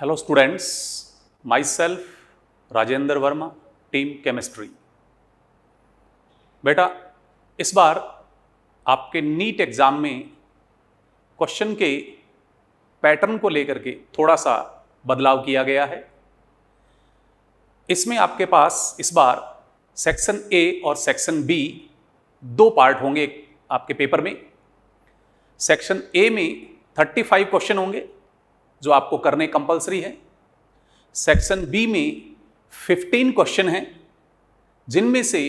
Hello students my self Rajendra Verma team chemistry बेटा इस बार आपके नीट एग्ज़ाम में क्वेश्चन के पैटर्न को लेकर के थोड़ा सा बदलाव किया गया है इसमें आपके पास इस बार सेक्शन ए और सेक्शन बी दो पार्ट होंगे आपके पेपर में सेक्शन ए में 35 क्वेश्चन होंगे जो आपको करने कंपलसरी है सेक्शन बी में 15 क्वेश्चन हैं जिनमें से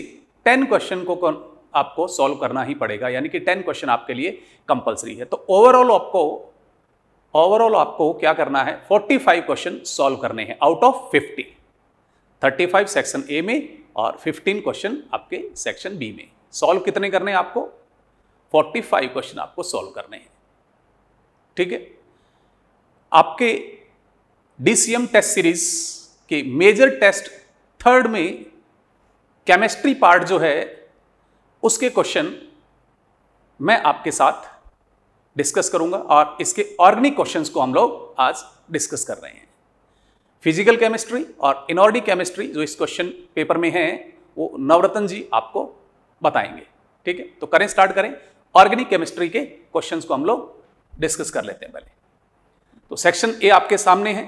10 क्वेश्चन को आपको सॉल्व करना ही पड़ेगा यानी कि 10 क्वेश्चन आपके लिए कंपलसरी है तो ओवरऑल आपको ओवरऑल आपको क्या करना है 45 क्वेश्चन सॉल्व करने हैं आउट ऑफ 50 35 सेक्शन ए में और 15 क्वेश्चन आपके सेक्शन बी में सॉल्व कितने करने हैं आपको 45 क्वेश्चन आपको सॉल्व करने हैं ठीक है आपके डीसीएम टेस्ट सीरीज के मेजर टेस्ट थर्ड में केमिस्ट्री पार्ट जो है उसके क्वेश्चन मैं आपके साथ डिस्कस करूंगा और इसके ऑर्गेनिक क्वेश्चंस को हम लोग आज डिस्कस कर रहे हैं फिजिकल केमिस्ट्री और इनऑर्डिक केमिस्ट्री जो इस क्वेश्चन पेपर में है वो नवरत्न जी आपको बताएंगे ठीक है तो करें स्टार्ट करें ऑर्गेनिक केमिस्ट्री के क्वेश्चंस को हम लोग डिस्कस कर लेते हैं पहले तो सेक्शन ए आपके सामने है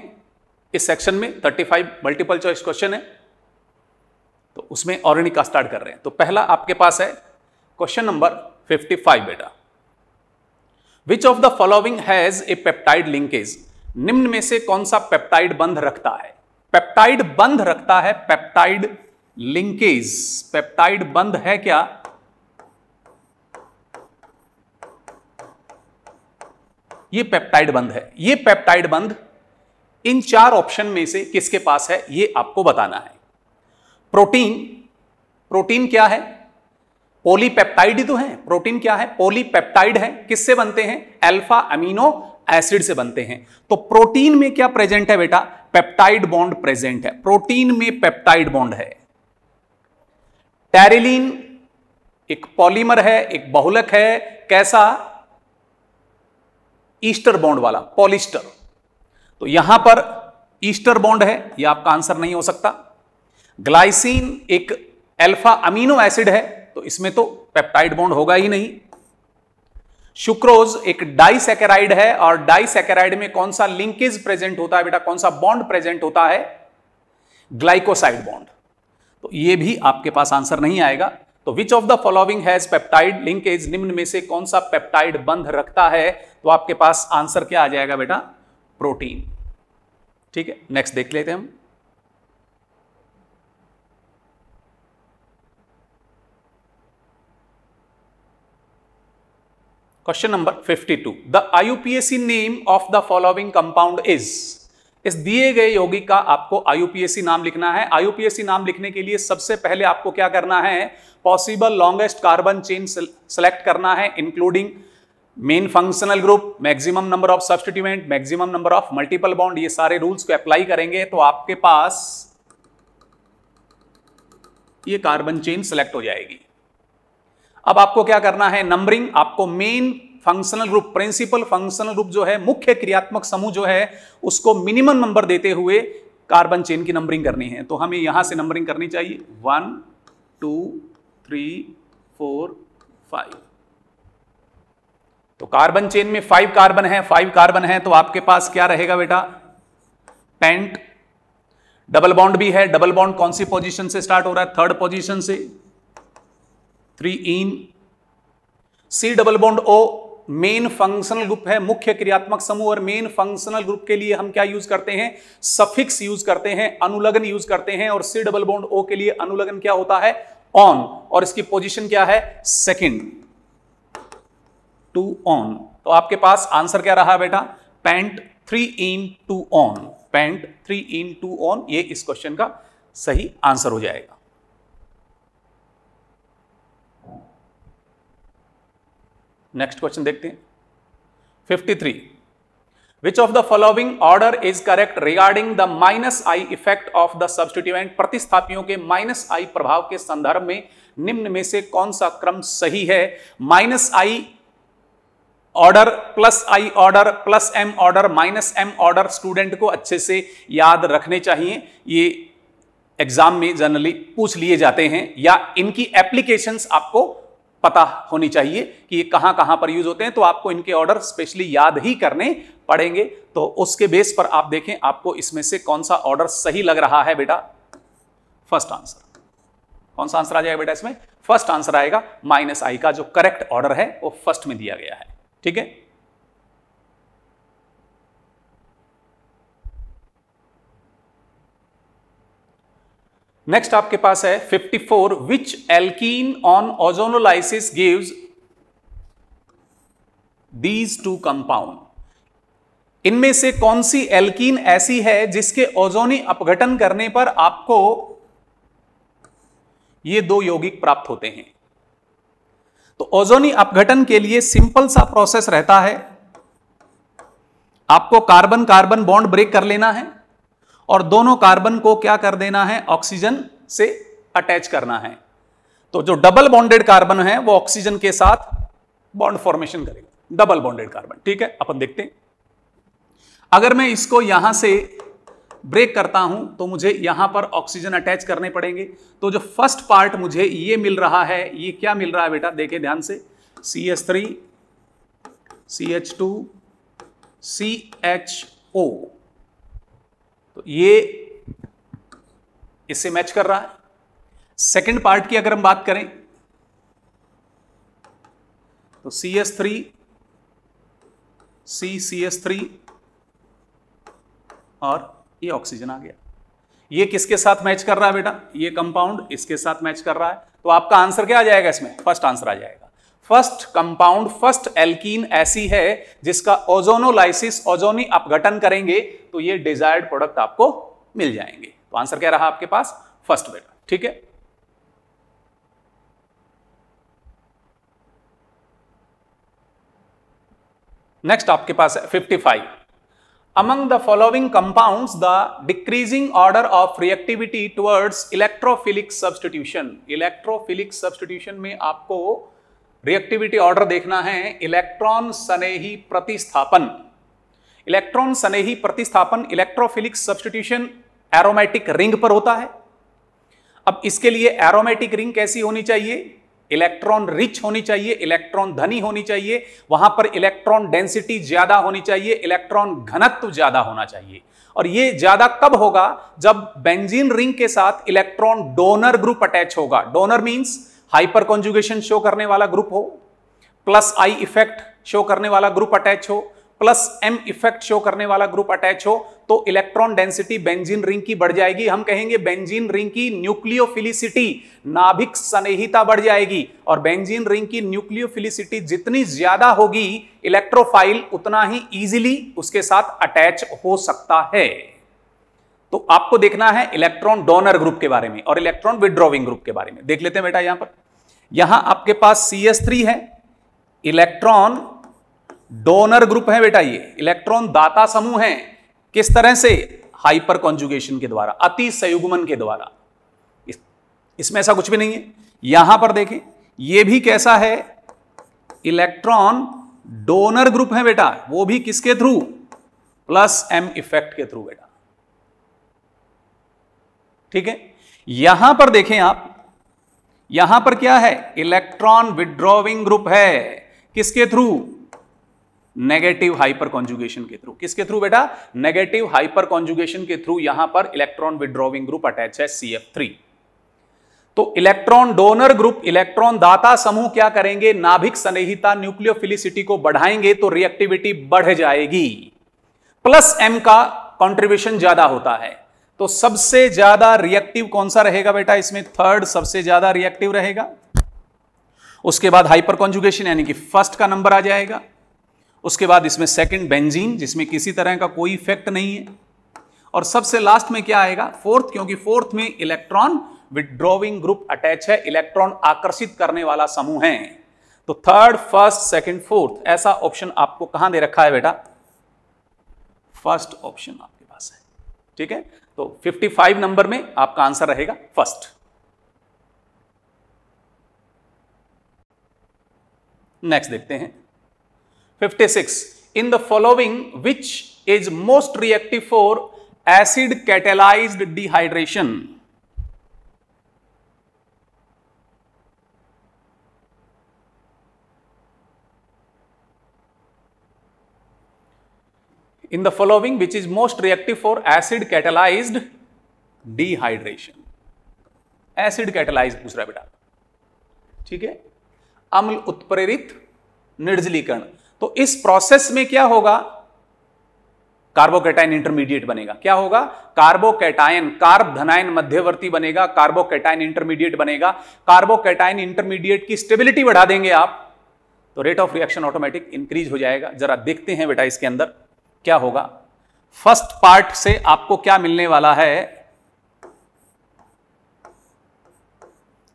इस सेक्शन में 35 मल्टीपल चॉइस क्वेश्चन है तो उसमें ऑर्गेनिक का स्टार्ट कर रहे हैं तो पहला आपके पास है क्वेश्चन नंबर 55 बेटा which of the following has a peptide linkage निम्न में से कौन सा पेप्टाइड बंध रखता है पेप्टाइड बंध रखता है पेप्टाइड लिंकेज पेप्टाइड बंध है क्या ये पेप्टाइड बंद है ये पेप्टाइड बंद इन चार ऑप्शन में से किसके पास है ये आपको बताना है प्रोटीन प्रोटीन क्या है पोलीपेप्टाइड ही तो है प्रोटीन क्या है पोलीपेप्टाइड है किससे बनते हैं अल्फा अमीनो एसिड से बनते हैं तो प्रोटीन में क्या प्रेजेंट है बेटा पेप्टाइड बॉन्ड प्रेजेंट है प्रोटीन में पेप्टाइड बॉन्ड है टेरिलीन एक पॉलीमर है एक बहुलक है कैसा ईस्टर बॉन्ड वाला पॉलिस्टर तो यहां पर ईस्टर बॉन्ड है यह आपका आंसर नहीं हो सकता ग्लाइसिन एक अल्फा अमीनो एसिड है तो इसमें तो पेप्टाइड बॉन्ड होगा ही नहीं शुक्रोज एक डाइसेकेराइड है और डाइसेकेराइड में कौन सा लिंकेज प्रेजेंट होता है बेटा कौन सा बॉन्ड प्रेजेंट होता है ग्लाइकोसाइड बॉन्ड तो ये भी आपके पास आंसर नहीं आएगा तो which of the following has peptide linkage निम्न में से कौन सा पेप्टाइड बंध रखता है तो आपके पास आंसर क्या आ जाएगा बेटा प्रोटीन ठीक है नेक्स्ट देख लेते हैं हम question number 52 the IUPAC name of the following compound is इस दिए गए यौगिक का आपको आईयूपीएसी नाम लिखना है आईयूपीएसी नाम लिखने के लिए सबसे पहले आपको क्या करना है possible longest carbon chain select करना है including main functional group maximum number of substituent maximum number of multiple bond ये सारे रूल्स को अप्लाई करेंगे तो आपके पास ये कार्बन चेन सेलेक्ट हो जाएगी अब आपको क्या करना है नंबरिंग आपको main functional group principal functional group जो है मुख्य क्रियात्मक समूह जो है उसको मिनिमम नंबर देते हुए कार्बन चेन की नंबरिंग करनी है तो हमें यहां से नंबरिंग करनी चाहिए one two three four five तो कार्बन चेन में फाइव कार्बन है फाइव कार्बन है तो आपके पास क्या रहेगा बेटा पेंट डबल बॉन्ड भी है डबल बॉन्ड कौन सी पोजीशन से स्टार्ट हो रहा है थर्ड पोजीशन से three in C double bond O main functional group है मुख्य क्रियात्मक समूह और मेन फंक्शनल ग्रुप के लिए हम क्या यूज करते हैं सफिक्स यूज करते हैं अनुलगन यूज करते हैं और सी डबल बॉन्ड ओ के लिए अनुलगन क्या होता है ऑन और इसकी पोजीशन क्या है सेकंड टू ऑन तो आपके पास आंसर क्या रहा बेटा pent three en two one pent three en two one ये इस क्वेश्चन का सही आंसर हो जाएगा नेक्स्ट क्वेश्चन देखते हैं 53 Which of the following order is correct regarding the minus i effect of the substituent प्रतिस्थापियों के minus i प्रभाव के संदर्भ में निम्न में से कौन सा क्रम सही है minus I order plus I order plus M order minus M order student को अच्छे से याद रखने चाहिए ये एग्जाम में जनरली पूछ लिए जाते हैं या इनकी एप्लीकेशंस आपको पता होनी चाहिए कि ये कहाँ कहाँ पर यूज होते हैं तो आपको इनके ऑर्डर स्पेशली याद ही करने पड़ेंगे तो उसके बेस पर आप देखें आपको इसमें से कौन सा ऑर्डर सही लग रहा है बेटा फर्स्ट आंसर कौन सा आंसर आ जाएगा बेटा इसमें फर्स्ट आंसर आएगा माइनस आई का जो करेक्ट ऑर्डर है वो फर्स्ट में दिया गया है ठीक है नेक्स्ट आपके पास है 54 which alkene on ozonolysis gives these two compound इनमें से कौन सी एल्कीन ऐसी है जिसके ओजोनी अपघटन करने पर आपको ये दो यौगिक प्राप्त होते हैं तो ओजोनी अपघटन के लिए सिंपल सा प्रोसेस रहता है आपको कार्बन कार्बन बॉन्ड ब्रेक कर लेना है और दोनों कार्बन को क्या कर देना है ऑक्सीजन से अटैच करना है तो जो डबल बॉन्डेड कार्बन है वो ऑक्सीजन के साथ बॉन्ड फॉर्मेशन करेगा डबल बॉन्डेड कार्बन ठीक है अपन देखते हैं अगर मैं इसको यहां से ब्रेक करता हूं तो मुझे यहां पर ऑक्सीजन अटैच करने पड़ेंगे तो जो फर्स्ट पार्ट मुझे ये मिल रहा है ये क्या मिल रहा है बेटा देखे ध्यान से C S three C H two C H O तो ये इससे मैच कर रहा है सेकेंड पार्ट की अगर हम बात करें तो C S three C C S three और ये ऑक्सीजन आ गया ये किसके साथ मैच कर रहा है बेटा ये कंपाउंड इसके साथ मैच कर रहा है तो आपका आंसर क्या आ जाएगा इसमें फर्स्ट आंसर आ जाएगा फर्स्ट कंपाउंड फर्स्ट एल्कीन ऐसी है जिसका ओजोनोलाइसिस ओजोनी आप गठन करेंगे तो ये डिजायर्ड प्रोडक्ट आपको मिल जाएंगे तो आंसर क्या रहा आपके पास फर्स्ट बेटा ठीक है नेक्स्ट आपके पास है fifty five among the following compound the decreasing order of reactivity towards electrophilic substitution electrophilic substitution में आपको रिएक्टिविटी ऑर्डर देखना है इलेक्ट्रॉन सनेही प्रतिस्थापन इलेक्ट्रॉन सनेही प्रतिस्थापन इलेक्ट्रोफिलिक सब्सटीट्यूशन एरोमेटिक रिंग पर होता है अब इसके लिए एरोमेटिक रिंग कैसी होनी चाहिए इलेक्ट्रॉन रिच होनी चाहिए इलेक्ट्रॉन धनी होनी चाहिए वहां पर इलेक्ट्रॉन डेंसिटी ज्यादा होनी चाहिए इलेक्ट्रॉन घनत्व ज्यादा होना चाहिए और ये ज्यादा कब होगा जब बेंजीन रिंग के साथ इलेक्ट्रॉन डोनर ग्रुप अटैच होगा donor means hyperconjugation show करने वाला ग्रुप हो प्लस आई इफेक्ट शो करने वाला ग्रुप अटैच हो प्लस एम इफेक्ट शो करने वाला ग्रुप अटैच हो तो इलेक्ट्रॉन डेंसिटी बेंजीन रिंग की बढ़ जाएगी हम कहेंगे बेंजीन रिंग की न्यूक्लियोफिलिसिटी नाभिक सनेहिता बढ़ जाएगी और बेंजीन रिंग की न्यूक्लियोफिलिसिटी जितनी ज्यादा होगी इलेक्ट्रोफाइल उतना ही इजीली उसके साथ अटैच हो सकता है तो आपको देखना है इलेक्ट्रॉन डोनर ग्रुप के बारे में और इलेक्ट्रॉन विड्रॉविंग ग्रुप के बारे में देख लेते हैं बेटा यहां पर यहां आपके पास सी एस थ्री है इलेक्ट्रॉन डोनर ग्रुप है बेटा ये इलेक्ट्रॉन दाता समूह है किस तरह से हाइपर कॉन्जुगेशन के द्वारा अति संयुग्मन के द्वारा इसमें ऐसा कुछ भी नहीं है यहां पर देखें ये भी कैसा है इलेक्ट्रॉन डोनर ग्रुप है बेटा वो भी किसके थ्रू प्लस एम इफेक्ट के थ्रू बेटा ठीक है यहां पर देखें आप यहां पर क्या है इलेक्ट्रॉन विड्रॉविंग ग्रुप है किसके थ्रू नेगेटिव हाइपर कॉन्जुगेशन के थ्रू किसके थ्रू बेटा नेगेटिव हाइपर कॉन्जुगेशन के थ्रू यहां पर इलेक्ट्रॉन विड्रॉविंग ग्रुप अटैच है सी एफ थ्री तो इलेक्ट्रॉन डोनर ग्रुप इलेक्ट्रॉन दाता समूह क्या करेंगे नाभिक स्नेहिता न्यूक्लियोफिलिसिटी को बढ़ाएंगे तो रिएक्टिविटी बढ़ जाएगी प्लस एम का कंट्रीब्यूशन ज्यादा होता है तो सबसे ज्यादा रिएक्टिव कौन सा रहेगा बेटा इसमें थर्ड सबसे ज्यादा रिएक्टिव रहेगा उसके बाद हाइपर कॉन्जुगेशन यानी कि फर्स्ट का नंबर आ जाएगा उसके बाद इसमें सेकंड बेंजीन जिसमें किसी तरह का कोई इफेक्ट नहीं है और सबसे लास्ट में क्या आएगा फोर्थ क्योंकि फोर्थ में इलेक्ट्रॉन विड्रॉविंग ग्रुप अटैच है इलेक्ट्रॉन आकर्षित करने वाला समूह है तो थर्ड फर्स्ट सेकेंड फोर्थ ऐसा ऑप्शन आपको कहां दे रखा है बेटा फर्स्ट ऑप्शन आपके पास है ठीक है तो 55 नंबर में आपका आंसर रहेगा फर्स्ट नेक्स्ट देखते हैं 56 in the following which is most reactive for acid catalysed dehydration in the following which is most reactive for acid catalyzed dehydration acid catalyse दूसरा बेटा ठीक है अम्ल उत्प्रेरित निर्जलीकरण तो इस प्रोसेस में क्या होगा कार्बोकेटाइन इंटरमीडिएट बनेगा क्या होगा कार्बोकेटाइन कार्ब धनाइन मध्यवर्ती बनेगा कार्बोकेटाइन इंटरमीडिएट बनेगा कार्बोकेटाइन इंटरमीडिएट की स्टेबिलिटी बढ़ा देंगे आप तो rate of reaction automatic increase हो जाएगा जरा देखते हैं बेटा इसके अंदर क्या होगा फर्स्ट पार्ट से आपको क्या मिलने वाला है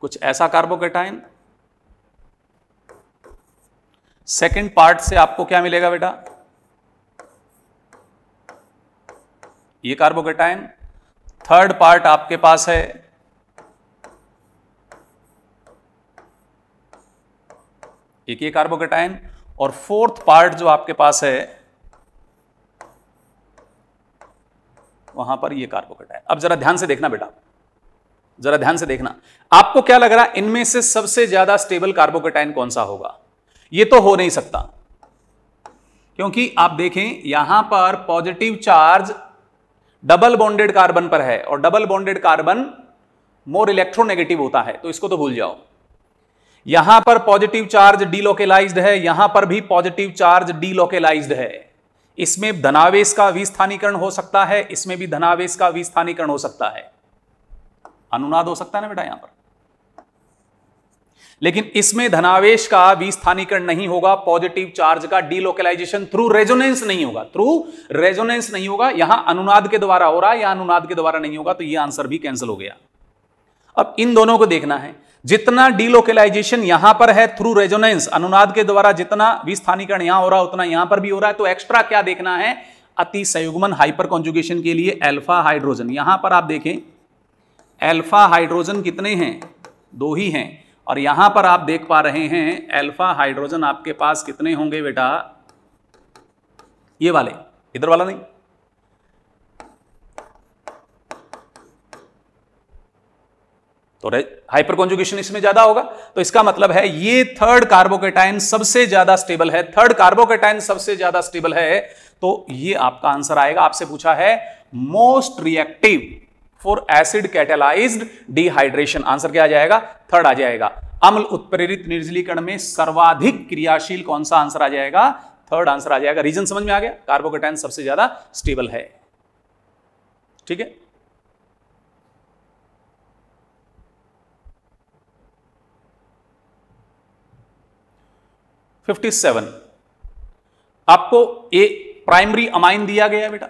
कुछ ऐसा कार्बोकेटाइन सेकंड पार्ट से आपको क्या मिलेगा बेटा ये कार्बोकेटाइन थर्ड पार्ट आपके पास है एक ये कार्बोकेटाइन और फोर्थ पार्ट जो आपके पास है वहां पर ये कार्बोकटाइल अब जरा ध्यान से देखना बेटा जरा ध्यान से देखना आपको क्या लग रहा है इनमें से सबसे ज्यादा स्टेबल कार्बोकटाइन कौन सा होगा यह तो हो नहीं सकता क्योंकि आप देखें यहां पर positive charge double bonded carbon पर है और double bonded carbon more electronegative होता है तो इसको तो भूल जाओ यहां पर पॉजिटिव चार्ज डीलोकेलाइज्ड है यहां पर भी पॉजिटिव चार्ज डीलोकेलाइज्ड है इसमें धनावेश का विस्थानीकरण हो सकता है इसमें भी धनावेश का विस्थानीकरण हो सकता है अनुनाद हो सकता है ना बेटा यहां पर लेकिन इसमें धनावेश का विस्थानीकरण नहीं होगा पॉजिटिव चार्ज का डीलोकलाइजेशन थ्रू रेजोनेंस नहीं होगा थ्रू रेजोनेंस नहीं होगा यहां अनुनाद के द्वारा हो रहा है या अनुनाद के द्वारा नहीं होगा तो यह आंसर भी कैंसिल हो गया अब इन दोनों को देखना है जितना डीलोकलाइजेशन यहां पर है थ्रू रेजोनेंस अनुनाद के द्वारा जितना विस्थानीकरण यहां हो रहा उतना यहां पर भी हो रहा है तो एक्स्ट्रा क्या देखना है अति संयुग्मन हाइपर कॉन्जुगेशन के लिए एल्फा हाइड्रोजन यहां पर आप देखें एल्फा हाइड्रोजन कितने हैं दो ही हैं और यहां पर आप देख पा रहे हैं एल्फा हाइड्रोजन आपके पास कितने होंगे बेटा ये वाले इधर वाला नहीं तो हाइपर कॉन्जुगेशन इसमें ज्यादा होगा तो इसका मतलब है ये थर्ड कार्बोकेटाइन सबसे ज्यादा स्टेबल है थर्ड कार्बोकेटाइन सबसे ज्यादा स्टेबल है तो ये आपका आंसर आएगा आपसे पूछा है most reactive for acid catalysed dehydration answer क्या आ जाएगा थर्ड आ जाएगा अम्ल उत्प्रेरित निर्जलीकरण में सर्वाधिक क्रियाशील कौन सा आंसर आ जाएगा थर्ड आंसर आ जाएगा रीजन समझ में आ गया कार्बोकेटाइन सबसे ज्यादा स्टेबल है ठीक है 57 आपको ए प्राइमरी अमाइन दिया गया बेटा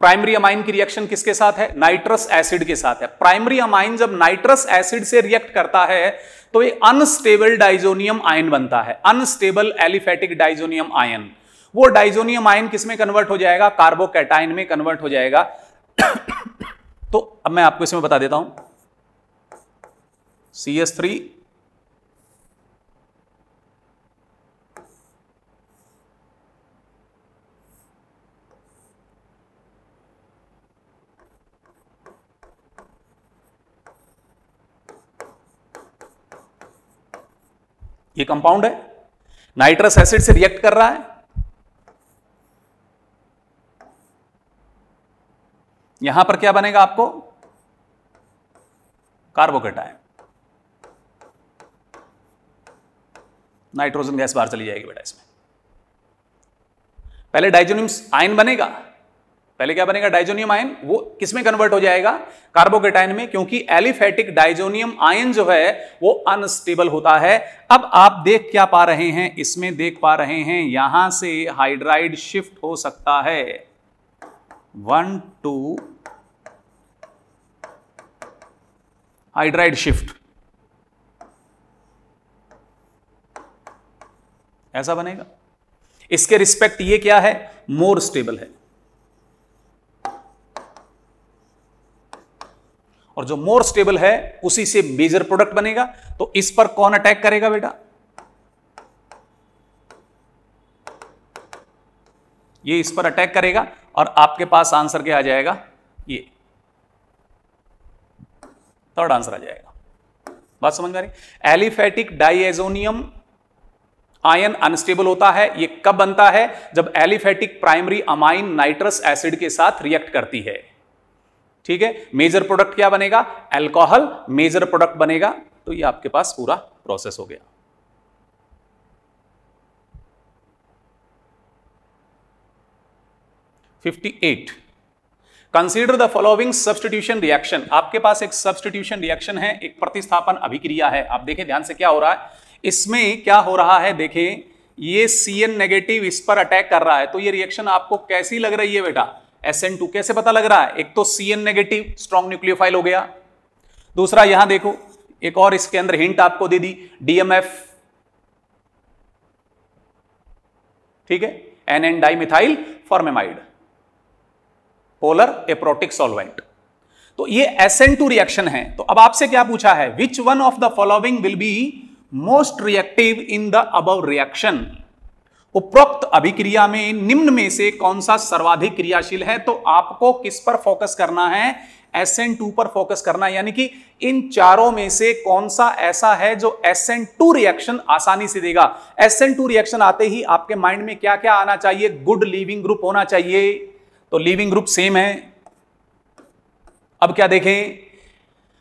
प्राइमरी अमाइन की रिएक्शन किसके साथ है नाइट्रस एसिड के साथ है प्राइमरी अमाइन जब नाइट्रस एसिड से रिएक्ट करता है तो ये अनस्टेबल डाइजोनियम आयन बनता है अनस्टेबल एलिफेटिक डाइजोनियम आयन वो डाइजोनियम आयन किसमें कन्वर्ट हो जाएगा कार्बोकेटाइन में कन्वर्ट हो जाएगा तो अब मैं आपको इसमें बता देता हूं सी एस थ्री ये कंपाउंड है नाइट्रस एसिड से रिएक्ट कर रहा है यहां पर क्या बनेगा आपको कार्बोकेटाइन नाइट्रोजन गैस बाहर चली जाएगी बेटा इसमें पहले डाइजोनिम्स आयन बनेगा पहले क्या बनेगा डाइजोनियम आयन वो किसमें कन्वर्ट हो जाएगा कार्बोकेटाइन में क्योंकि एलिफेटिक डाइजोनियम आयन जो है वो अनस्टेबल होता है अब आप देख क्या पा रहे हैं इसमें देख पा रहे हैं यहां से हाइड्राइड शिफ्ट हो सकता है वन टू हाइड्राइड शिफ्ट ऐसा बनेगा इसके रिस्पेक्ट ये क्या है मोर स्टेबल है और जो मोर स्टेबल है उसी से मेजर प्रोडक्ट बनेगा तो इस पर कौन अटैक करेगा बेटा ये इस पर अटैक करेगा और आपके पास आंसर क्या आ जाएगा ये थर्ड आंसर आ जाएगा बात समझ में आ रही एलिफेटिक डाइएजोनियम आयन अनस्टेबल होता है ये कब बनता है जब aliphatic primary amine nitrous acid के साथ रिएक्ट करती है ठीक है मेजर प्रोडक्ट क्या बनेगा एल्कोहल मेजर प्रोडक्ट बनेगा तो ये आपके पास पूरा प्रोसेस हो गया fifty eight consider the following substitution reaction आपके पास एक सब्सटीट्यूशन रिएक्शन है एक प्रतिस्थापन अभिक्रिया है आप देखें ध्यान से क्या हो रहा है इसमें क्या हो रहा है देखें ये सी एन नेगेटिव इस पर अटैक कर रहा है तो ये रिएक्शन आपको कैसी लग रही है बेटा SN2 कैसे पता लग रहा है एक तो Cn नेगेटिव स्ट्रॉन्ग न्यूक्लियोफाइल हो गया दूसरा यहां देखो एक और इसके अंदर हिंट आपको दे दी डीएमएफ ठीक है N N dimethyl formamide polar aprotic solvent तो ये SN2 रिएक्शन है तो अब आपसे क्या पूछा है which one of the following will be most reactive in the above reaction उपरोक्त अभिक्रिया में निम्न में से कौन सा सर्वाधिक क्रियाशील है तो आपको किस पर फोकस करना है एस एन टू पर फोकस करना यानी कि इन चारों में से कौन सा ऐसा है जो एस एन टू रिएक्शन आसानी से देगा एस एन टू रिएक्शन आते ही आपके माइंड में क्या क्या आना चाहिए गुड लिविंग ग्रुप होना चाहिए तो लिविंग ग्रुप सेम है अब क्या देखें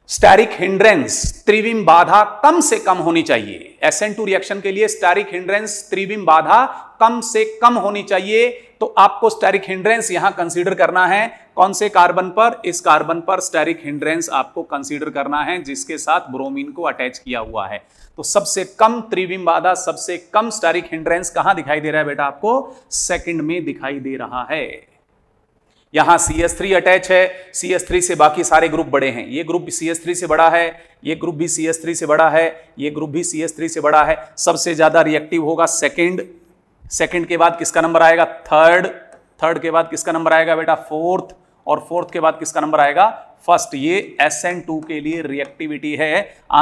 स्टैरिक हिंड्रेंस त्रिविम बाधा कम से कम होनी चाहिए एसएन टू रिएक्शन के लिए स्टैरिक हिंड्रेंस त्रिविम बाधा कम से कम होनी चाहिए तो आपको स्टैरिक हिंड्रेंस यहां कंसीडर करना है कौन से कार्बन पर इस कार्बन पर स्टेरिक हिंड्रेंस आपको कंसीडर करना है जिसके साथ ब्रोमीन को अटैच किया हुआ है तो सबसे कम त्रिविम बाधा सबसे कम स्टैरिक हिंड्रेंस कहां दिखाई दे रहा है बेटा आपको सेकेंड में दिखाई दे रहा है यहां सी एस थ्री अटैच है सी एस थ्री से बाकी सारे ग्रुप बड़े हैं ये ग्रुप भी सी एस थ्री से बड़ा है ये ग्रुप भी सी एस थ्री से बड़ा है ये ग्रुप भी सी एस थ्री से बड़ा है सबसे ज़्यादा रिएक्टिव होगा सेकेंड सेकेंड के बाद किसका नंबर आएगा थर्ड थर्ड के बाद किसका नंबर आएगा बेटा फोर्थ और फोर्थ के बाद किसका नंबर आएगा फर्स्ट ये एस एन टू के लिए रिएक्टिविटी है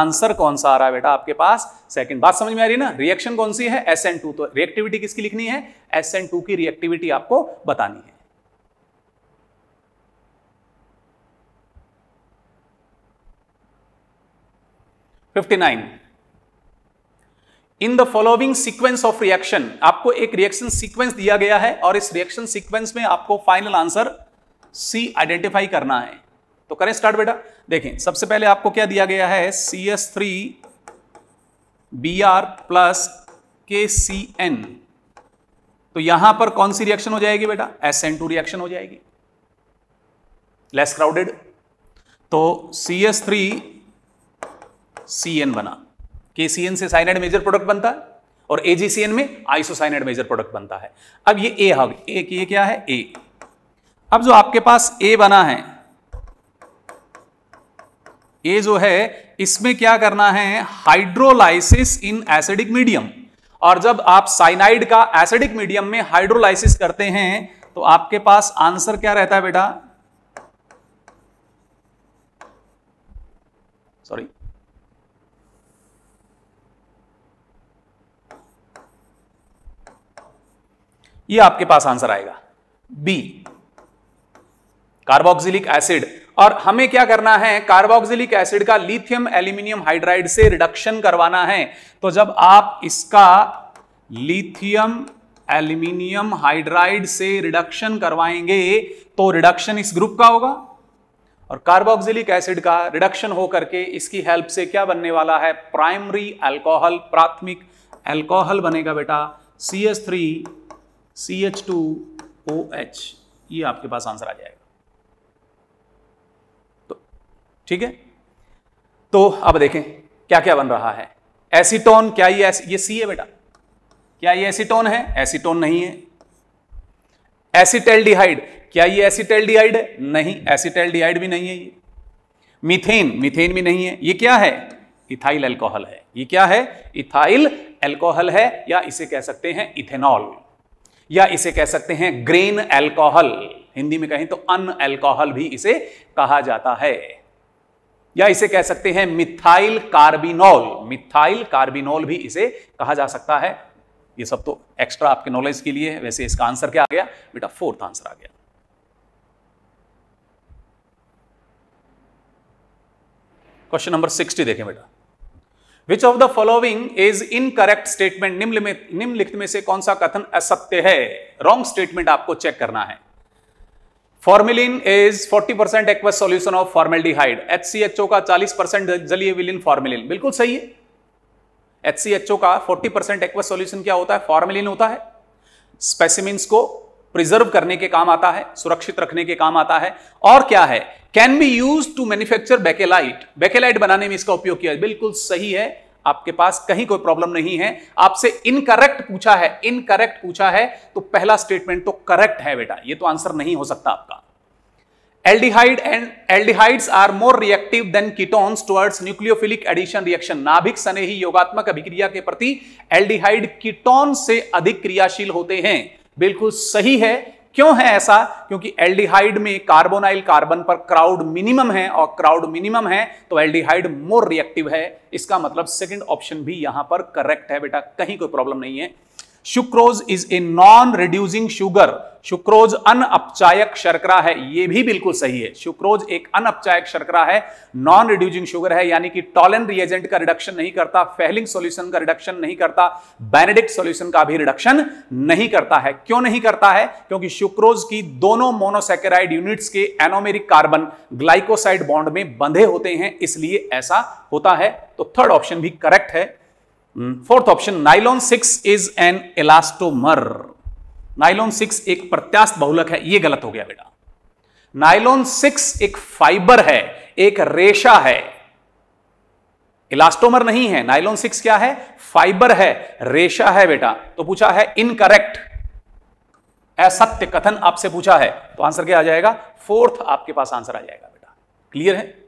आंसर कौन सा आ रहा है बेटा आपके पास सेकंड बात समझ में आ रही है ना रिएक्शन कौन सी है एस एन टू तो रिएक्टिविटी किसकी लिखनी है एस एन टू की रिएक्टिविटी आपको बतानी है in the following sequence of reaction आपको एक रिएक्शन सीक्वेंस दिया गया है और इस रिएक्शन सीक्वेंस में आपको फाइनल आंसर सी आइडेंटिफाई करना है तो करें स्टार्ट बेटा देखें सबसे पहले आपको क्या दिया गया है C S three B R plus K C N तो यहां पर कौन सी रिएक्शन हो जाएगी बेटा एस एन टू रिएक्शन हो जाएगी लेस क्राउडेड तो C S three C N बना के सी एन से साइनाइड मेजर प्रोडक्ट बनता है और ए जी सी एन में आइसोसाइनाइड मेजर प्रोडक्ट बनता है अब ये ए हाँ, गया ए ये क्या है ए अब जो आपके पास ए बना है ए जो है इसमें क्या करना है हाइड्रोलाइसिस इन एसिडिक मीडियम और जब आप साइनाइड का एसिडिक मीडियम में हाइड्रोलाइसिस करते हैं तो आपके पास आंसर क्या रहता है बेटा ये आपके पास आंसर आएगा बी कार्बोक्सिलिक एसिड और हमें क्या करना है कार्बोक्सिलिक एसिड का लिथियम एल्यूमिनियम हाइड्राइड से रिडक्शन करवाना है तो जब आप इसका लिथियम एल्यूमिनियम हाइड्राइड से रिडक्शन करवाएंगे तो रिडक्शन इस ग्रुप का होगा और कार्बोक्सिलिक एसिड का रिडक्शन होकर के इसकी हेल्प से क्या बनने वाला है प्राइमरी अल्कोहल प्राथमिक अल्कोहल बनेगा बेटा C S three C H two O H ये आपके पास आंसर आ जाएगा तो ठीक है तो अब देखें क्या क्या बन रहा है एसीटोन क्या ये एस, ये सी है बेटा क्या ये एसीटोन है एसीटोन नहीं है एसिटेल्डिहाइड क्या ये एसिटेल्डिहाइड है नहीं एसिटेल्डिहाइड भी नहीं है ये मीथेन मीथेन भी नहीं है ये क्या है इथाइल एल्कोहल है ये क्या है इथाइल एल्कोहल है या इसे कह सकते हैं इथेनॉल या इसे कह सकते हैं ग्रेन एल्कोहल हिंदी में कहें तो अन एल्कोहल भी इसे कहा जाता है या इसे कह सकते हैं मिथाइल कार्बिनोल मिथाइल कार्बिनोल भी इसे कहा जा सकता है ये सब तो एक्स्ट्रा आपके नॉलेज के लिए है वैसे इसका आंसर क्या आ गया बेटा फोर्थ आंसर आ गया क्वेश्चन नंबर सिक्सटी देखें बेटा which of the following is correct statement निम्नलिखित में से कौन सा कथन असत्य है रॉन्ग स्टेटमेंट आपको चेक करना है formalin is 40 percent aqueous solution of H HCHO का 40 परसेंट जलीय विलिन फॉर्मिलिन बिल्कुल सही है एचसीएचओ का 40 परसेंट एक्वस सोल्यूशन क्या होता है फॉर्मिलिन होता है स्पेसिमिन्स को प्रिजर्व करने के काम आता है सुरक्षित रखने के काम आता है और क्या है can be use to manufacture Bakelite Bakelite बनाने में इसका उपयोग किया बिल्कुल सही है आपके पास कहीं कोई प्रॉब्लम नहीं है आपसे इनकरेक्ट पूछा है इनकरेक्ट पूछा है तो पहला स्टेटमेंट तो करेक्ट है बेटा ये तो आंसर नहीं हो सकता आपका aldehyde and aldehydes are more reactive than ketones towards nucleophilic addition reaction नाभिक सने ही योगात्मक अभिक्रिया के प्रति एल्डिहाइड कीटोन से अधिक क्रियाशील होते हैं बिल्कुल सही है क्यों है ऐसा क्योंकि एल्डिहाइड में कार्बोनाइल कार्बन पर क्राउड मिनिमम है और क्राउड मिनिमम है तो एल्डिहाइड मोर रिएक्टिव है इसका मतलब सेकंड ऑप्शन भी यहां पर करेक्ट है बेटा कहीं कोई प्रॉब्लम नहीं है sucrose is a non reducing sugar sucrose अनअपचायक शर्करा है ये भी बिल्कुल सही है शुक्रोज एक अनअपचायक शर्करा है नॉन रिड्यूसिंग शुगर है यानी कि टॉलन रिएजेंट का रिडक्शन नहीं करता फेहलिंग सॉल्यूशन का रिडक्शन नहीं करता बेनेडिक्ट सॉल्यूशन का भी रिडक्शन नहीं करता है क्यों नहीं करता है क्योंकि शुक्रोज की दोनों मोनोसेकेराइड यूनिट्स के एनोमेरिक कार्बन ग्लाइकोसाइड बॉन्ड में बंधे होते हैं इसलिए ऐसा होता है तो थर्ड ऑप्शन भी करेक्ट है fourth option nylon six is an elastomer nylon six एक प्रत्यास्थ बहुलक है यह गलत हो गया बेटा नाइलॉन सिक्स एक फाइबर है एक रेशा है इलास्टोमर नहीं है नाइलॉन सिक्स क्या है फाइबर है रेशा है बेटा तो पूछा है इनकरेक्ट असत्य कथन आपसे पूछा है तो आंसर क्या आ जाएगा फोर्थ आपके पास आंसर आ जाएगा बेटा क्लियर है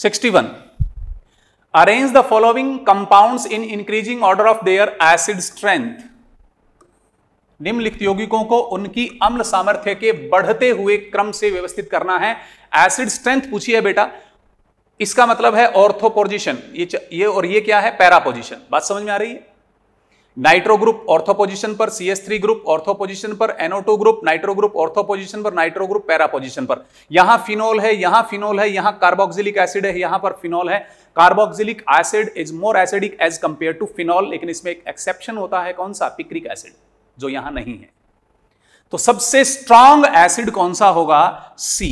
61 arrange the following compounds in increasing order of their acid strength निम्नलिखित यौगिकों को उनकी अम्ल सामर्थ्य के बढ़ते हुए क्रम से व्यवस्थित करना है एसिड स्ट्रेंथ पूछी है बेटा इसका मतलब है ऑर्थोपोजिशन ये ये और ये क्या है पैरापोजिशन बात समझ में आ रही है नाइट्रो ग्रुप ऑर्थो पोजीशन पर CS three group ortho position पर NO two group nitro group ortho position पर नाइट्रो ग्रुप पैरा पोजीशन पर यहां फिनोल है यहां फिनोल है यहां कार्बोक्सिलिक एसिड है यहां पर फिनोल है carboxylic acid is more acidic as compare to phenol लेकिन इसमें एक एक्सेप्शन होता है कौन सा पिक्रिक एसिड जो यहां नहीं है तो सबसे स्ट्रांग एसिड कौन सा होगा सी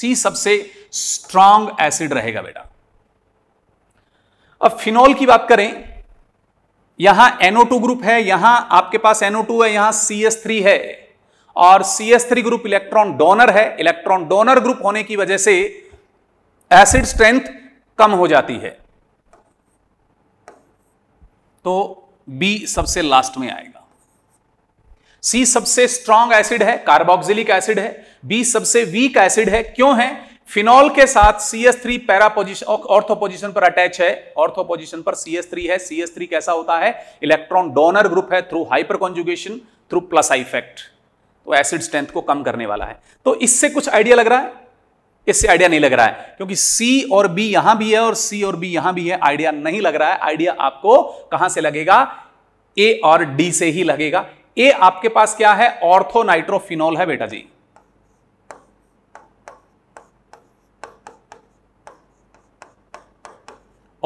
सी सबसे स्ट्रांग एसिड रहेगा बेटा अब फिनॉल की बात करें यहां NO2 ग्रुप है यहां आपके पास NO2 है यहां CS3 है और CS3 ग्रुप इलेक्ट्रॉन डोनर है इलेक्ट्रॉन डोनर ग्रुप होने की वजह से एसिड स्ट्रेंथ कम हो जाती है तो B सबसे लास्ट में आएगा C सबसे स्ट्रॉन्ग एसिड है कार्बोक्सिलिक एसिड है B सबसे वीक एसिड है क्यों है फिनॉल के साथ C S three para position पर अटैच है ऑर्थो पोजिशन पर सी एस थ्री है सी एस थ्री कैसा होता है इलेक्ट्रॉन डोनर ग्रुप है through hyperconjugation through plus effect तो एसिड स्ट्रेंथ को कम करने वाला है तो इससे कुछ आइडिया लग रहा है इससे आइडिया नहीं लग रहा है क्योंकि सी और बी यहां भी है और सी और बी यहां भी है आइडिया नहीं लग रहा है आइडिया आपको कहां से लगेगा ए और डी से ही लगेगा ए आपके पास क्या है ऑर्थोनाइट्रोफिनॉल है बेटा जी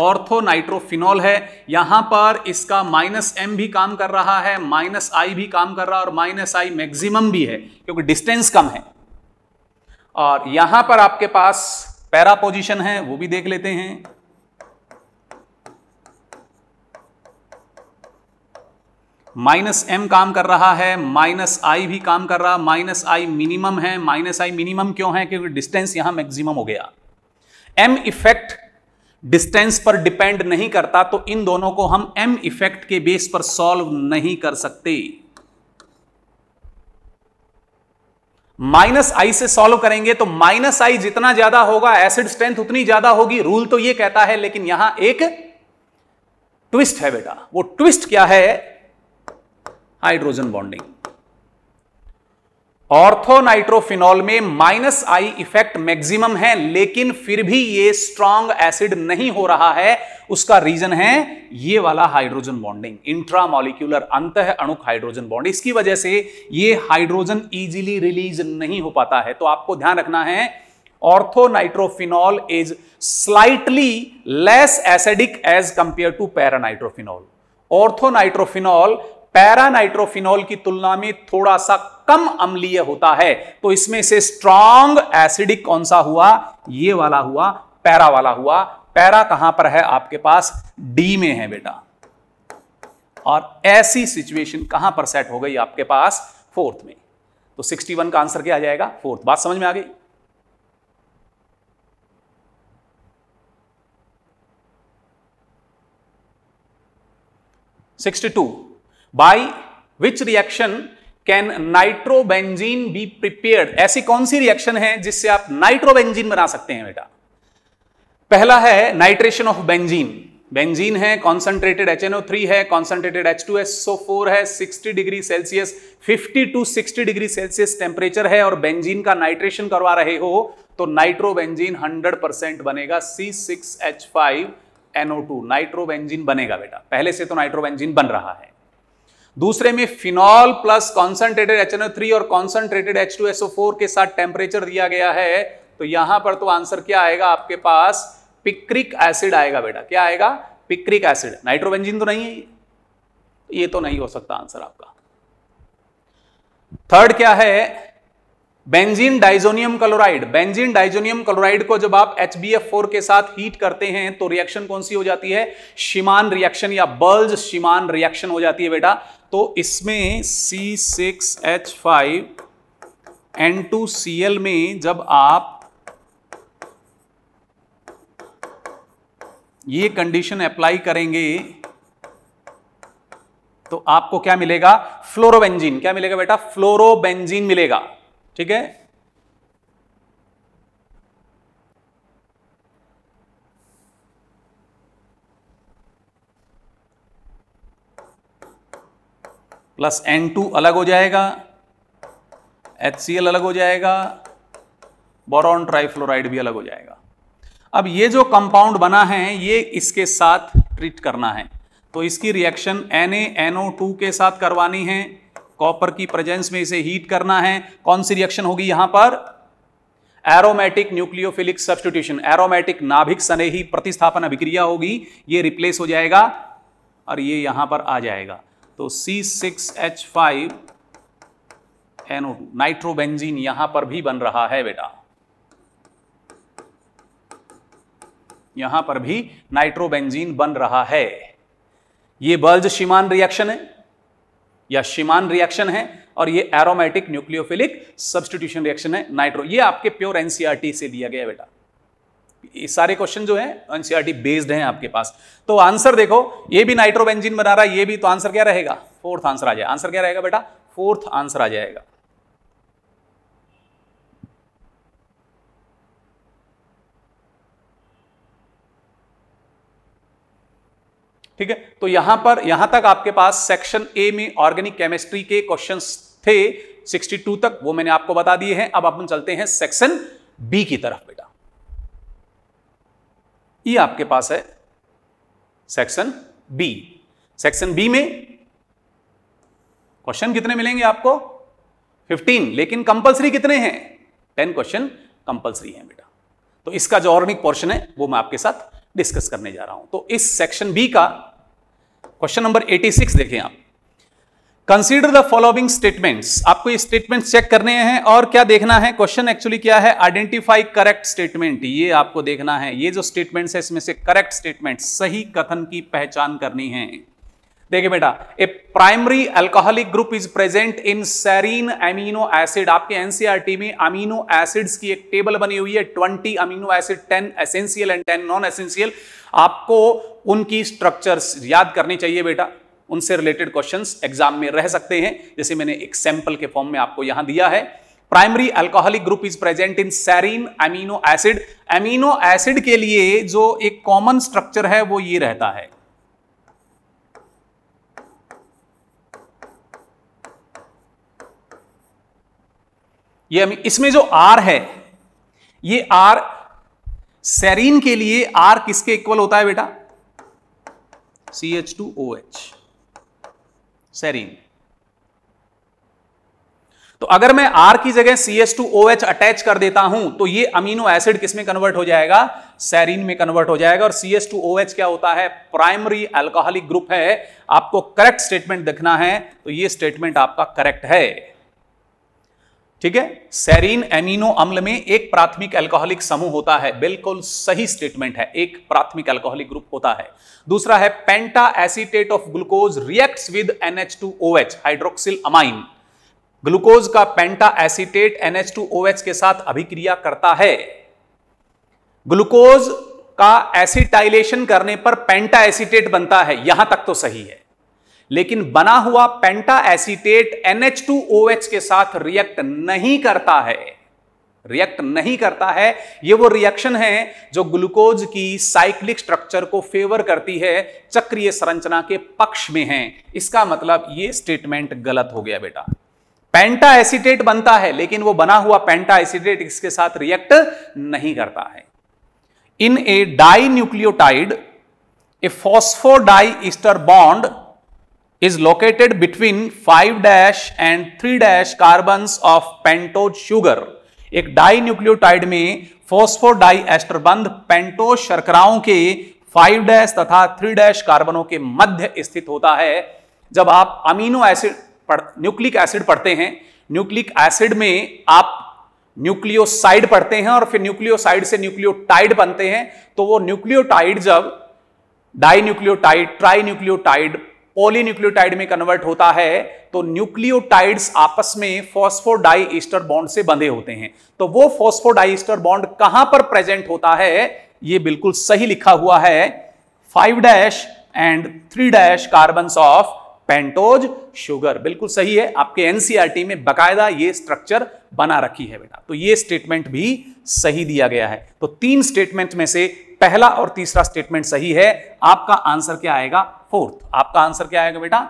ऑर्थोनाइट्रोफिनॉल है यहां पर इसका माइनस एम भी काम कर रहा है माइनस आई भी काम कर रहा है और माइनस आई मैक्सिमम भी है क्योंकि डिस्टेंस कम है और यहां पर आपके पास पैरा पोजिशन है वो भी देख लेते हैं माइनस एम काम कर रहा है माइनस आई भी काम कर रहा माइनस आई मिनिमम है माइनस आई मिनिमम क्यों है क्योंकि डिस्टेंस यहां मैक्सिमम हो गया एम इफेक्ट डिस्टेंस पर डिपेंड नहीं करता तो इन दोनों को हम एम इफेक्ट के बेस पर सॉल्व नहीं कर सकते माइनस आई से सॉल्व करेंगे तो माइनस आई जितना ज्यादा होगा एसिड स्ट्रेंथ उतनी ज्यादा होगी रूल तो ये कहता है लेकिन यहां एक ट्विस्ट है बेटा वो ट्विस्ट क्या है हाइड्रोजन बॉन्डिंग ऑर्थोनाइट्रोफिनॉल में माइनस आई इफेक्ट मैक्सिमम है लेकिन फिर भी ये स्ट्रांग एसिड नहीं हो रहा है उसका रीजन है ये वाला हाइड्रोजन बॉन्डिंग इंट्रामोलिक्यूलर अंत अणुक हाइड्रोजन बॉन्ड इसकी वजह से ये हाइड्रोजन इजीली रिलीज नहीं हो पाता है तो आपको ध्यान रखना है orthonitrophenol is slightly less acidic as compare to paranitrophenol orthonitrophenol paranitrophenol की तुलना में थोड़ा सा कम अम्लीय होता है तो इसमें से स्ट्रॉन्ग एसिडिक कौन सा हुआ ये वाला हुआ पैरा वाला हुआ पैरा कहां पर है आपके पास डी में है बेटा और ऐसी सिचुएशन कहां पर सेट हो गई आपके पास फोर्थ में तो 61 का आंसर क्या आ जाएगा फोर्थ बात समझ में आ गई sixty two by which reaction can nitrobenzene be prepared ऐसी कौन सी रिएक्शन है जिससे आप नाइट्रोबेंजीन बना सकते हैं बेटा पहला है नाइट्रेशन ऑफ बेंजीन बेंजीन है कॉन्सेंट्रेटेड थ्री है कॉन्सेंट्रेटेड फोर है 60 degree Celsius 50 to 60 degree Celsius temperature है और बेंजीन का नाइट्रेशन करवा रहे हो तो नाइट्रोबेंजीन 100 परसेंट बनेगा C6H5NO2 नाइट्रोबेंजीन बनेगा बेटा पहले से तो नाइट्रोबेंजीन बन रहा है दूसरे में फिनॉल प्लस कॉन्सेंट्रेटेड एच और कॉन्सेंट्रेटेड एच के साथ टेम्परेचर दिया गया है तो यहां पर तो आंसर क्या आएगा आपके पास पिक्रिक एसिड आएगा बेटा क्या आएगा पिक्रिक एसिड नाइट्रोबेंजीन तो नहीं है ये तो नहीं हो सकता आंसर आपका थर्ड क्या है benzene diazonium chloride benzene diazonium chloride को जब आप फोर के साथ हीट करते हैं तो रिएक्शन कौन सी हो जाती है शिमान रिएक्शन या बल्ज शिमान रिएक्शन हो जाती है बेटा तो इसमें C six H five N two C L में जब आप ये कंडीशन अप्लाई करेंगे तो आपको क्या मिलेगा फ्लोरोबेंजीन क्या मिलेगा बेटा फ्लोरोबेंजीन मिलेगा ठीक है प्लस एन टू अलग हो जाएगा एच सी एल अलग हो जाएगा बोरॉन ट्राइफ्लोराइड भी अलग हो जाएगा अब ये जो कंपाउंड बना है ये इसके साथ ट्रीट करना है तो इसकी रिएक्शन NaNO2 के साथ करवानी है कॉपर की प्रेजेंस में इसे हीट करना है कौन सी रिएक्शन होगी यहां पर एरोमेटिक न्यूक्लियोफिलिक सब्सटीट्यूशन एरोमेटिक नाभिक सनेही प्रतिस्थापन अभिक्रिया होगी ये रिप्लेस हो जाएगा और ये यहां पर आ जाएगा तो फाइव एनओ नाइट्रोबेंजीन यहां पर भी बन रहा है बेटा यहां पर भी नाइट्रोबेंजीन बन रहा है ये बल्ज शिमान रिएक्शन है या शिमान रिएक्शन है और ये एरोमेटिक न्यूक्लियोफिलिक सब्सटीट्यूशन रिएक्शन है नाइट्रो ये आपके प्योर एनसीआरटी e से दिया गया बेटा सारे क्वेश्चन जो है एनसीआरटी बेस्ड हैं आपके पास तो आंसर देखो ये भी नाइट्रोबेंजिन बना रहा है ये भी तो आंसर क्या रहेगा फोर्थ आंसर आ जाए आंसर क्या रहेगा बेटा फोर्थ आंसर आ जाएगा ठीक है तो यहां पर यहां तक आपके पास सेक्शन ए में ऑर्गेनिक केमिस्ट्री के क्वेश्चन थे 62 तक वो मैंने आपको बता दिए हैं अब अपन चलते हैं सेक्शन बी की तरफ बेटा ये e आपके पास है सेक्शन बी सेक्शन बी में क्वेश्चन कितने मिलेंगे आपको 15 लेकिन कंपलसरी कितने हैं 10 क्वेश्चन कंपलसरी हैं बेटा तो इसका जो ऑर्गेनिक पोर्शन है वो मैं आपके साथ डिस्कस करने जा रहा हूं तो इस सेक्शन बी का क्वेश्चन नंबर 86 देखें आप कंसीडर द फॉलोइंग स्टेटमेंट्स आपको ये स्टेटमेंट चेक करने हैं और क्या देखना है क्वेश्चन एक्चुअली क्या है आइडेंटिफाई करेक्ट स्टेटमेंट ये आपको देखना है ये जो स्टेटमेंट्स है इसमें से करेक्ट स्टेटमेंट सही कथन की पहचान करनी है देखिए बेटा a primary alcoholic group is present in serine amino acid आपके एनसीआरटी e में अमीनो एसिड्स की एक टेबल बनी हुई है twenty amino acid ten essential and ten non essential आपको उनकी स्ट्रक्चर्स याद करनी चाहिए बेटा उनसे रिलेटेड क्वेश्चंस एग्जाम में रह सकते हैं जैसे मैंने एक सैंपल के फॉर्म में आपको यहां दिया है primary alcoholic group is present in serine amino acid amino acid के लिए जो एक कॉमन स्ट्रक्चर है वो ये रहता है ये इसमें जो आर है ये आर सेरीन के लिए आर किसके इक्वल होता है बेटा C H two O H serine तो अगर मैं R की जगह C S two O H attach कर देता हूं तो ये अमीनो एसिड किसमें कन्वर्ट हो जाएगा सैरिन में कन्वर्ट हो जाएगा और C S two O H क्या होता है प्राइमरी अल्कोहलिक ग्रुप है आपको करेक्ट स्टेटमेंट दिखना है तो ये स्टेटमेंट आपका करेक्ट है ठीक है सेरीन एमिनो अम्ल में एक प्राथमिक अल्कोहलिक समूह होता है बिल्कुल सही स्टेटमेंट है एक प्राथमिक अल्कोहलिक ग्रुप होता है दूसरा है pentaacetate of glucose reacts with two O H hydroxylamine glucose का pentaacetate two O H के साथ अभिक्रिया करता है ग्लूकोज का एसिटाइलेशन करने पर पेंटा एसिटेट बनता है यहां तक तो सही है लेकिन बना हुआ पेंटा ओ NH2OH के साथ रिएक्ट नहीं करता है रिएक्ट नहीं करता है ये वो रिएक्शन है जो ग्लूकोज की साइक्लिक स्ट्रक्चर को फेवर करती है चक्रीय संरचना के पक्ष में है इसका मतलब ये स्टेटमेंट गलत हो गया बेटा पेंटा एसिटेट बनता है लेकिन वो बना हुआ पेंटा एसिटेट इसके साथ रिएक्ट नहीं करता है in a dinucleotide a phosphodiester ester bond is located between 5 dash and three dash carbon of pentose sugar एक डाई न्यूक्लियोटाइड में फोस्फोर डाई एस्टर बंध शर्कराओं के फाइव डैश तथा थ्री डैश कार्बनों के मध्य स्थित होता है जब आप अमीनो एसिड न्यूक्लिक एसिड पढ़ते हैं न्यूक्लिक एसिड में आप न्यूक्लियोसाइड पढ़ते हैं और फिर न्यूक्लियोसाइड से न्यूक्लियोटाइड बनते हैं तो वो न्यूक्लियोटाइड जब dinucleotide trinucleotide polynucleotide में कन्वर्ट होता है तो न्यूक्लियोटाइड्स आपस में फॉस्फोडाइस्टर बॉन्ड से बंधे होते हैं तो वो फॉस्फोडाइस्टर बॉन्ड कहां पर प्रेजेंट होता है ये बिल्कुल सही लिखा हुआ है five dash and three dash carbon of pentose sugar बिल्कुल सही है आपके एनसीआरटी e में बकायदा ये स्ट्रक्चर बना रखी है बेटा तो ये स्टेटमेंट भी सही दिया गया है तो तीन स्टेटमेंट में से पहला और तीसरा स्टेटमेंट सही है आपका आंसर क्या आएगा फोर्थ आपका आंसर क्या आएगा बेटा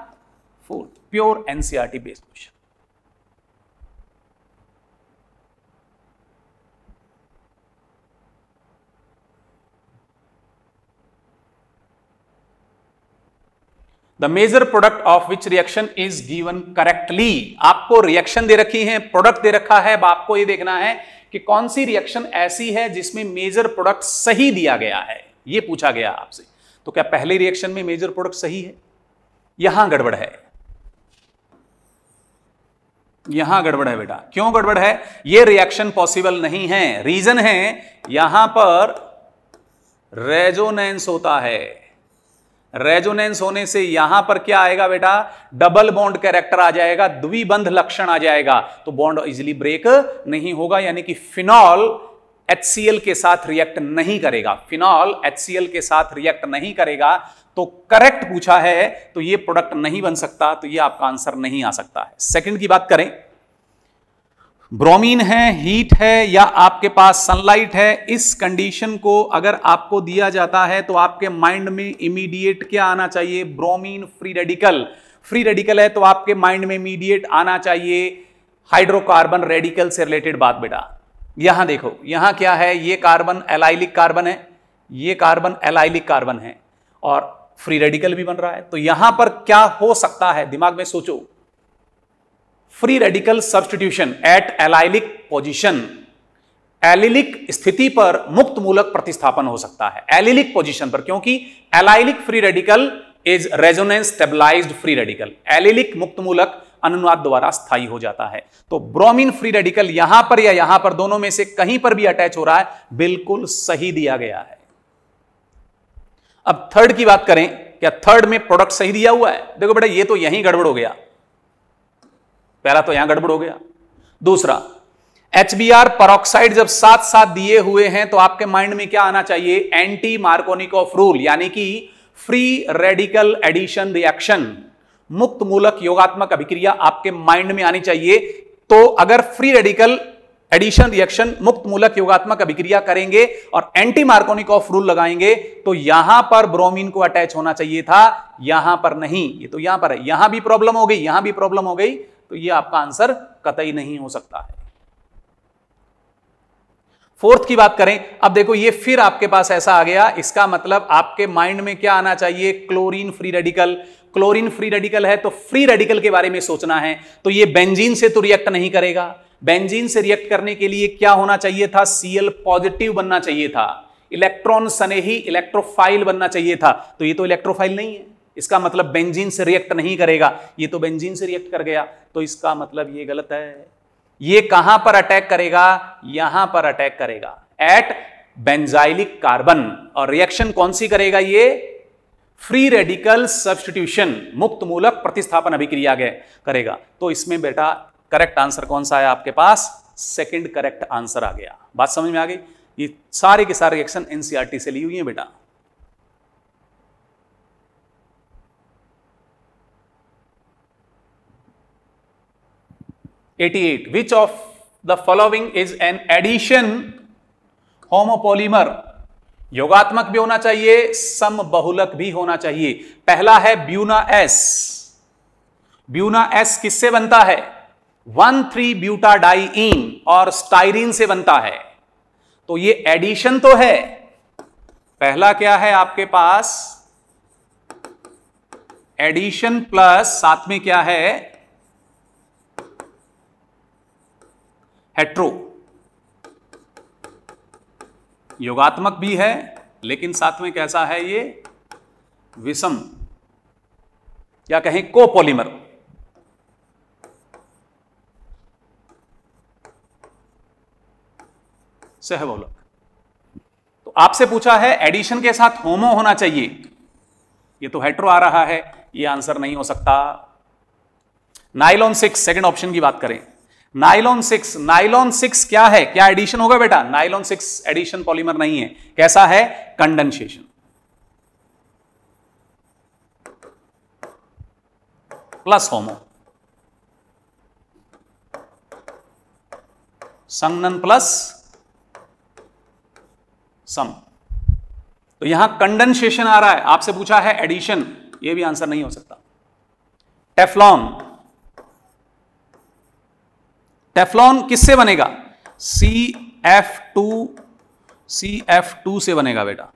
fourth pure NCERT based question the major product of which reaction is given correctly आपको रिएक्शन दे रखी है प्रोडक्ट दे रखा है अब आपको ये देखना है कि कौन सी रिएक्शन ऐसी है जिसमें मेजर प्रोडक्ट सही दिया गया है ये पूछा गया आपसे तो क्या पहले रिएक्शन में मेजर प्रोडक्ट सही है यहां गड़बड़ है यहां गड़बड़ है बेटा क्यों गड़बड़ है ये रिएक्शन पॉसिबल नहीं है रीजन है यहां पर रेजोनेंस होता है रेजोनेंस होने से यहां पर क्या आएगा बेटा डबल बॉन्ड कैरेक्टर आ जाएगा द्विबंध लक्षण आ जाएगा तो बॉन्ड इजिली ब्रेक नहीं होगा यानी कि फिनॉल HCl के साथ रिएक्ट नहीं करेगा फिनॉल HCl के साथ रिएक्ट नहीं करेगा तो करेक्ट पूछा है तो ये प्रोडक्ट नहीं बन सकता तो ये आपका आंसर नहीं आ सकता है सेकंड की बात करें ब्रोमीन है हीट है या आपके पास सनलाइट है इस कंडीशन को अगर आपको दिया जाता है तो आपके माइंड में इमीडिएट क्या आना चाहिए bromine free radical free radical है तो आपके माइंड में इमीडिएट आना चाहिए हाइड्रोकार्बन रेडिकल से रिलेटेड बात बेटा यहां देखो यहां क्या है ये कार्बन एलाइलिक कार्बन है ये कार्बन एलाइलिक कार्बन है और फ्री रेडिकल भी बन रहा है तो यहां पर क्या हो सकता है दिमाग में सोचो free radical substitution at allylic position allylic स्थिति पर मुक्त मूलक प्रतिस्थापन हो सकता है एलिलिक पोजिशन पर क्योंकि allylic free radical is resonance stabilised free radical allylic मुक्त मूलक अनुवाद द्वारा स्थायी हो जाता है तो ब्रोमीन फ्री रेडिकल यहां पर या यहां पर दोनों में से कहीं पर भी अटैच हो रहा है बिल्कुल सही दिया गया है अब थर्ड की बात करें क्या थर्ड में प्रोडक्ट सही दिया हुआ है देखो बेटा यह तो यही गड़बड़ हो गया पहला तो यहां गड़बड़ हो गया दूसरा एच बी आर परोक्साइड जब साथ साथ दिए हुए हैं तो आपके माइंड में क्या आना चाहिए एंटी मार्कोनिक ऑफ रूल यानी कि फ्री रेडिकल एडिशन रिएक्शन मुक्त मूलक योगात्मक अभिक्रिया आपके माइंड में आनी चाहिए तो अगर फ्री रेडिकल एडिशन रिएक्शन मुक्त मूलक योगात्मक अभिक्रिया करेंगे और एंटी मार्कोनिक ऑफ रूल लगाएंगे तो यहां पर ब्रोमीन को अटैच होना चाहिए था यहां पर नहीं ये तो यहां पर है यहां भी प्रॉब्लम हो गई यहां भी प्रॉब्लम हो गई तो ये आपका आंसर कतई नहीं हो सकता है फोर्थ की बात करें अब देखो ये फिर आपके पास ऐसा आ गया इसका मतलब आपके माइंड में क्या आना चाहिए chlorine free radical chlorine free radical है तो फ्री रेडिकल के बारे में सोचना है तो ये बेंजीन से तो रिएक्ट नहीं करेगा बेंजीन से रिएक्ट करने के लिए क्या होना चाहिए था सीएल पॉजिटिव बनना चाहिए था इलेक्ट्रॉन सने ही इलेक्ट्रोफाइल बनना चाहिए था तो ये तो इलेक्ट्रोफाइल नहीं है इसका मतलब बेंजीन से रिएक्ट नहीं करेगा ये तो बेंजीन से रिएक्ट कर गया तो इसका मतलब ये गलत है ये कहां पर अटैक करेगा यहां पर अटैक करेगा एट बेंजाइलिक कार्बन और रिएक्शन कौन सी करेगा ये फ्री रेडिकल सब्सटीट्यूशन मुक्त मूलक प्रतिस्थापन अभिक्रिया करेगा तो इसमें बेटा करेक्ट आंसर कौन सा आया आपके पास सेकंड करेक्ट आंसर आ गया बात समझ में आ गई ये सारे के सारे रिएक्शन एनसीआरटी e से ली हुई है बेटा eighty eight which of the following is an addition homopolymer योगात्मक भी होना चाहिए सम बहुलक भी होना चाहिए पहला है ब्यूना एस ब्यूना एस किससे बनता है वन थ्री ब्यूटा डाईन और स्टाइरीन से बनता है तो ये एडिशन तो है पहला क्या है आपके पास एडिशन प्लस साथ में क्या है हेट्रो योगात्मक भी है लेकिन साथ में कैसा है ये विषम या कहें कोपोलीमर सहवोलक तो आपसे पूछा है एडिशन के साथ होमो होना चाहिए ये तो हेट्रो आ रहा है ये आंसर नहीं हो सकता नाइलॉन सिक्स सेकंड ऑप्शन की बात करें नाइलॉन सिक्स नाइलॉन सिक्स क्या है क्या एडिशन होगा बेटा नाइलॉन सिक्स एडिशन पॉलीमर नहीं है कैसा है कंडेंसेशन प्लस होमो संगनन प्लस सम तो यहां कंडेंसेशन आ रहा है आपसे पूछा है एडिशन ये भी आंसर नहीं हो सकता टेफलॉन टेफ्लॉन किससे बनेगा C F two C F two से बनेगा बेटा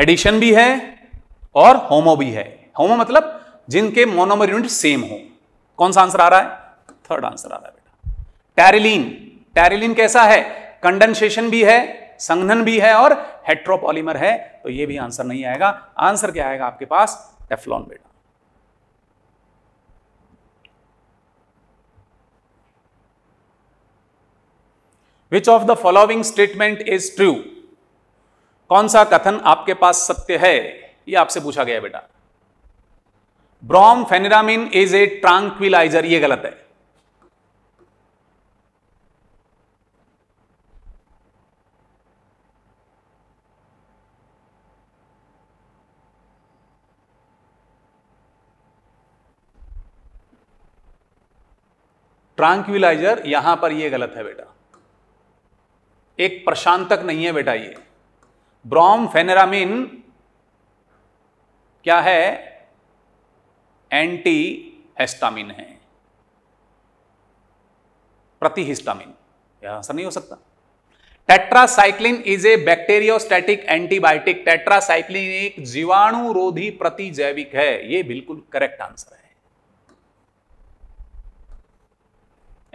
एडिशन भी है और होमो भी है होमो मतलब जिनके मोनोमर यूनिट सेम हो कौन सा आंसर आ रहा है थर्ड आंसर आ रहा है बेटा टैरिलीन टैरिलीन कैसा है कंडेंसेशन भी है संघन भी है और हेट्रोपॉलीमर है तो ये भी आंसर नहीं आएगा आंसर क्या आएगा आपके पास टेफलॉन बेटा which of the following statement is true कौन सा कथन आपके पास सत्य है यह आपसे पूछा गया बेटा ब्रॉम फेनिरामिन इज ए ट्रांक्विलाइजर ये गलत है ट्रांक्विलाइजर यहां पर ये गलत है बेटा एक प्रशांतक नहीं है बेटा ये ब्रॉम फेनेरामिन क्या है एंटी हेस्टामिन है प्रतिहिस्टामिन यह आंसर नहीं हो सकता tetracycline is a bacteriostatic antibiotic tetracycline एक जीवाणुरोधी प्रतिजैविक है यह बिल्कुल करेक्ट आंसर है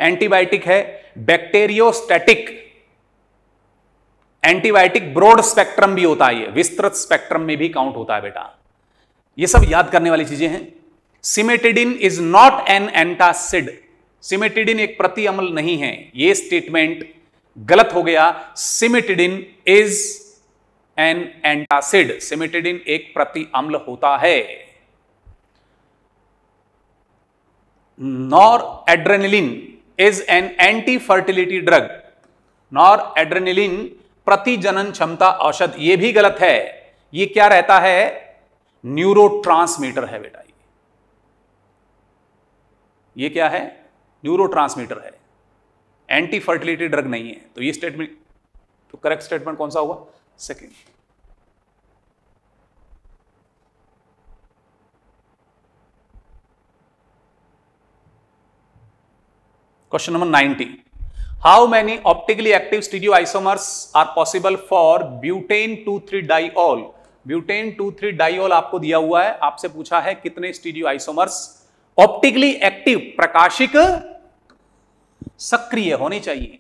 एंटीबायोटिक है बैक्टेरियोस्टैटिक एंटीबायोटिक ब्रॉड स्पेक्ट्रम भी होता है यह विस्तृत स्पेक्ट्रम में भी काउंट होता है बेटा ये सब याद करने वाली चीजें हैं cimetidine is not an antacid cimetidine एक प्रति अमल नहीं है यह स्टेटमेंट गलत हो गया cimetidine is an antacid cimetidine एक प्रति अम्ल होता है noradrenaline is an anti fertility drug noradrenaline प्रतिजनन क्षमता औषध यह भी गलत है यह क्या रहता है न्यूरोट्रांसमीटर है बेटा ये क्या है न्यूरो है एंटी फर्टिलिटी ड्रग नहीं है तो ये स्टेटमेंट तो करेक्ट स्टेटमेंट कौन सा होगा second question number nineteen how many optically active stereo isomers are possible for butane two three diol butane two three diol आपको दिया हुआ है आपसे पूछा है कितने स्टीडियो आइसोमर्स ऑप्टिकली एक्टिव प्रकाशिक सक्रिय होने चाहिए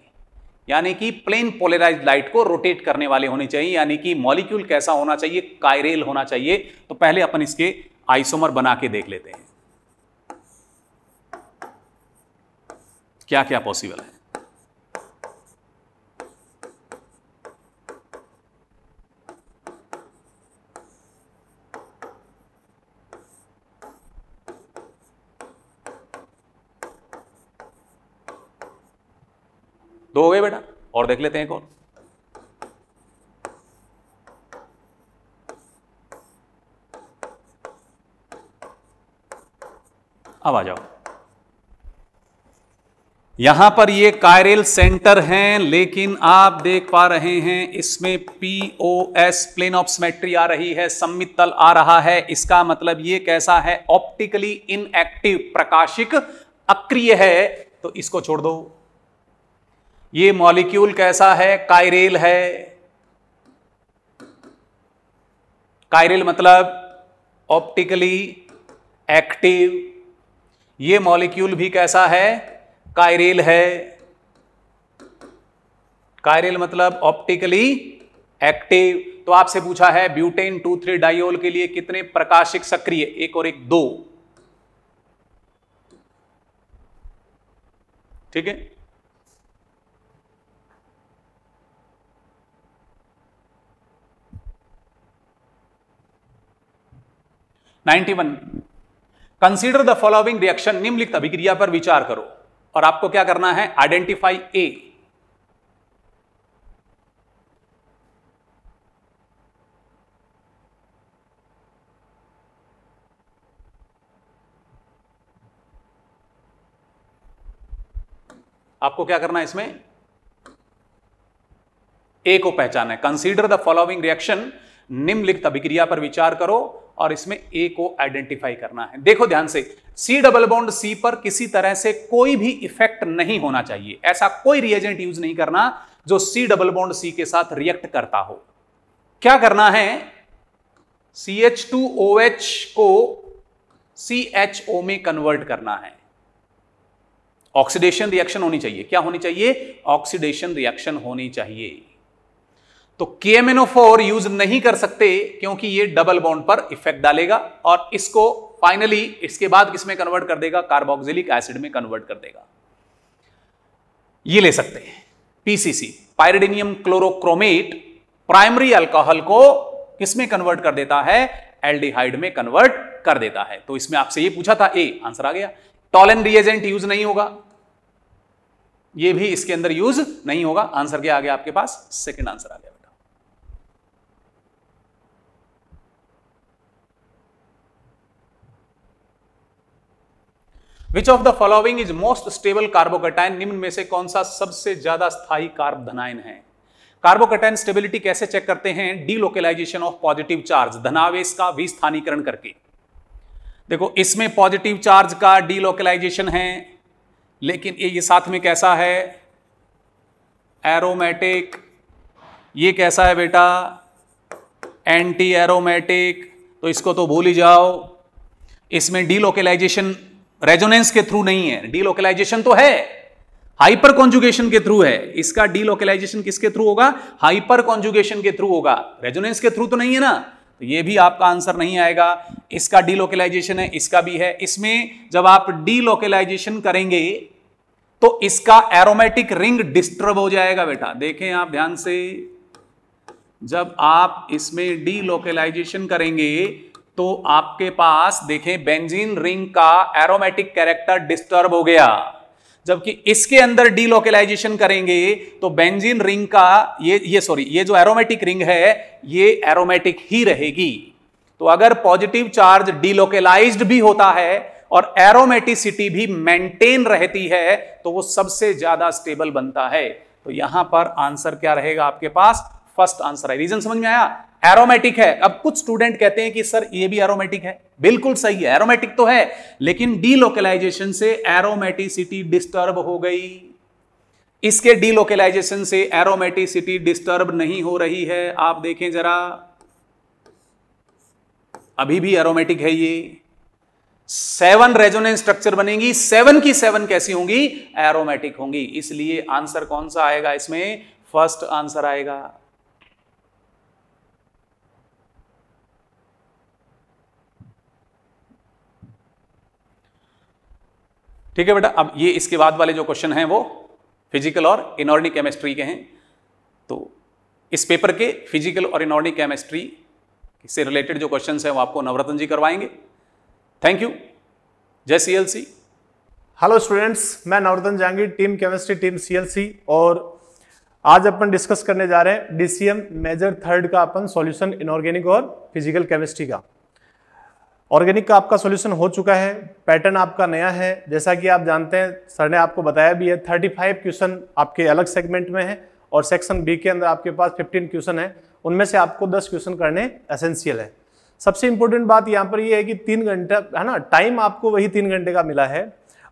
यानी कि प्लेन पोलराइज लाइट को रोटेट करने वाले होने चाहिए यानी कि मॉलिक्यूल कैसा होना चाहिए कायरेल होना चाहिए तो पहले अपन इसके आइसोमर बना के देख लेते हैं क्या क्या पॉसिबल है दो हो गए बेटा और देख लेते हैं कौन अब आ जाओ यहां पर ये कायरल सेंटर हैं लेकिन आप देख पा रहे हैं इसमें पीओएस प्लेन ऑफ सिमेट्री आ रही है सम्मित तल आ रहा है इसका मतलब ये कैसा है ऑप्टिकली इनएक्टिव प्रकाशिक अक्रिय है तो इसको छोड़ दो ये मॉलिक्यूल कैसा है कायरेल है कायरेल मतलब ऑप्टिकली एक्टिव ये मॉलिक्यूल भी कैसा है कायरेल है कायरेल मतलब ऑप्टिकली एक्टिव तो आपसे पूछा है ब्यूटेन टू थ्री डाइओल के लिए कितने प्रकाशिक सक्रिय एक और एक दो ठीक है 91 कंसिडर द फॉलोइंग रिएक्शन निम्नलिखित अभिक्रिया पर विचार करो और आपको क्या करना है आइडेंटिफाई ए आपको क्या करना है इसमें ए को पहचाना है कंसीडर द फॉलोइंग रिएक्शन निम्नलिखित अभिक्रिया पर विचार करो और इसमें ए को आइडेंटिफाई करना है देखो ध्यान से सी डबल बॉन्ड सी पर किसी तरह से कोई भी इफेक्ट नहीं होना चाहिए ऐसा कोई रिएजेंट यूज नहीं करना जो सी डबल बॉन्ड सी के साथ रिएक्ट करता हो क्या करना है C H two O H को सी एच ओ में कन्वर्ट करना है ऑक्सीडेशन रिएक्शन होनी चाहिए क्या होनी चाहिए ऑक्सीडेशन रिएक्शन होनी चाहिए तो के यूज नहीं कर सकते क्योंकि ये डबल बॉन्ड पर इफेक्ट डालेगा और इसको फाइनली इसके बाद किसमें कन्वर्ट कर देगा कार्बोक्सिलिक एसिड में कन्वर्ट कर देगा ये ले सकते हैं PCC pyridinium chlorochromate primary alcohol को किसमें कन्वर्ट कर देता है एल्डिहाइड में कन्वर्ट कर देता है तो इसमें आपसे ये पूछा था ए आंसर आ गया टॉलन रिएजेंट यूज नहीं होगा ये भी इसके अंदर यूज नहीं होगा आंसर क्या आ गया आपके पास सेकंड आंसर आ गया which of the following is most stable carbocation निम्न में से कौन सा सबसे ज्यादा स्थायी कार्ब धनायन है कार्बोकटाइन स्टेबिलिटी कैसे चेक करते हैं डीलोकलाइजेशन ऑफ पॉजिटिव चार्ज धनावेश का विस्थानीकरण करके देखो इसमें पॉजिटिव चार्ज का डीलोकलाइजेशन है लेकिन ये साथ में कैसा है एरोमेटिक ये कैसा है बेटा एंटी एरोमेटिक तो इसको तो भूल ही जाओ इसमें डीलोकलाइजेशन रेजोनेंस के थ्रू नहीं है डीलोकलाइजेशन तो है हाइपर कॉन्जुगेशन के थ्रू है इसका डीलोकलाइजेशन किसके थ्रू होगा हाइपर कॉन्जुगेशन के थ्रू होगा रेजोनेंस के थ्रू तो नहीं है ना तो ये भी आपका आंसर नहीं आएगा इसका डीलोकलाइजेशन है इसका भी है इसमें जब आप डीलोकलाइजेशन करेंगे तो इसका एरोमेटिक रिंग डिस्टर्ब हो जाएगा बेटा देखें आप ध्यान से जब आप इसमें डीलोकलाइजेशन करेंगे तो आपके पास देखें बेंजीन रिंग का एरोमेटिक कैरेक्टर डिस्टर्ब हो गया जबकि इसके अंदर डीलोकलाइजेशन करेंगे तो बेंजीन रिंग का ये ये सॉरी ये जो एरोमेटिक रिंग है ये एरोमेटिक ही रहेगी तो अगर पॉजिटिव चार्ज डीलोकलाइज्ड भी होता है और एरोमेटिसिटी भी मेंटेन रहती है तो वो सबसे ज्यादा स्टेबल बनता है तो यहां पर आंसर क्या रहेगा आपके पास फर्स्ट आंसर है रीजन समझ में आया एरोमेटिक है अब कुछ स्टूडेंट कहते हैं कि सर ये भी एरोमेटिक है बिल्कुल सही है एरोमेटिक तो है लेकिन डीलोकलाइजेशन से एरोमेटिसिटी डिस्टर्ब हो गई इसके डीलोकलाइजेशन से एरोमेटिसिटी डिस्टर्ब नहीं हो रही है आप देखें जरा अभी भी एरोमेटिक है ये सेवन रेजोनेंस स्ट्रक्चर बनेगी सेवन की सेवन कैसी होंगी एरोमेटिक होंगी इसलिए आंसर कौन सा आएगा इसमें फर्स्ट आंसर आएगा ठीक है बेटा अब ये इसके बाद वाले जो क्वेश्चन हैं वो फिजिकल और इनऑर्निक केमिस्ट्री के हैं तो इस पेपर के फिजिकल और इनऑर्निक केमिस्ट्री से रिलेटेड जो क्वेश्चंस हैं वो आपको नवरत्न जी करवाएंगे थैंक यू जय C L C hello students मैं Navratna Jangi team chemistry team C L C और आज अपन डिस्कस करने जा रहे हैं डीसीएम मेजर थर्ड का अपन सॉल्यूशन इनऑर्गेनिक और फिजिकल केमिस्ट्री का ऑर्गेनिक का आपका सॉल्यूशन हो चुका है पैटर्न आपका नया है जैसा कि आप जानते हैं सर ने आपको बताया भी है 35 क्वेश्चन आपके अलग सेगमेंट में है और सेक्शन बी के अंदर आपके पास 15 क्वेश्चन है उनमें से आपको 10 क्वेश्चन करने एसेंशियल है सबसे इंपॉर्टेंट बात यहाँ पर यह है कि तीन घंटा है ना टाइम आपको वही तीन घंटे का मिला है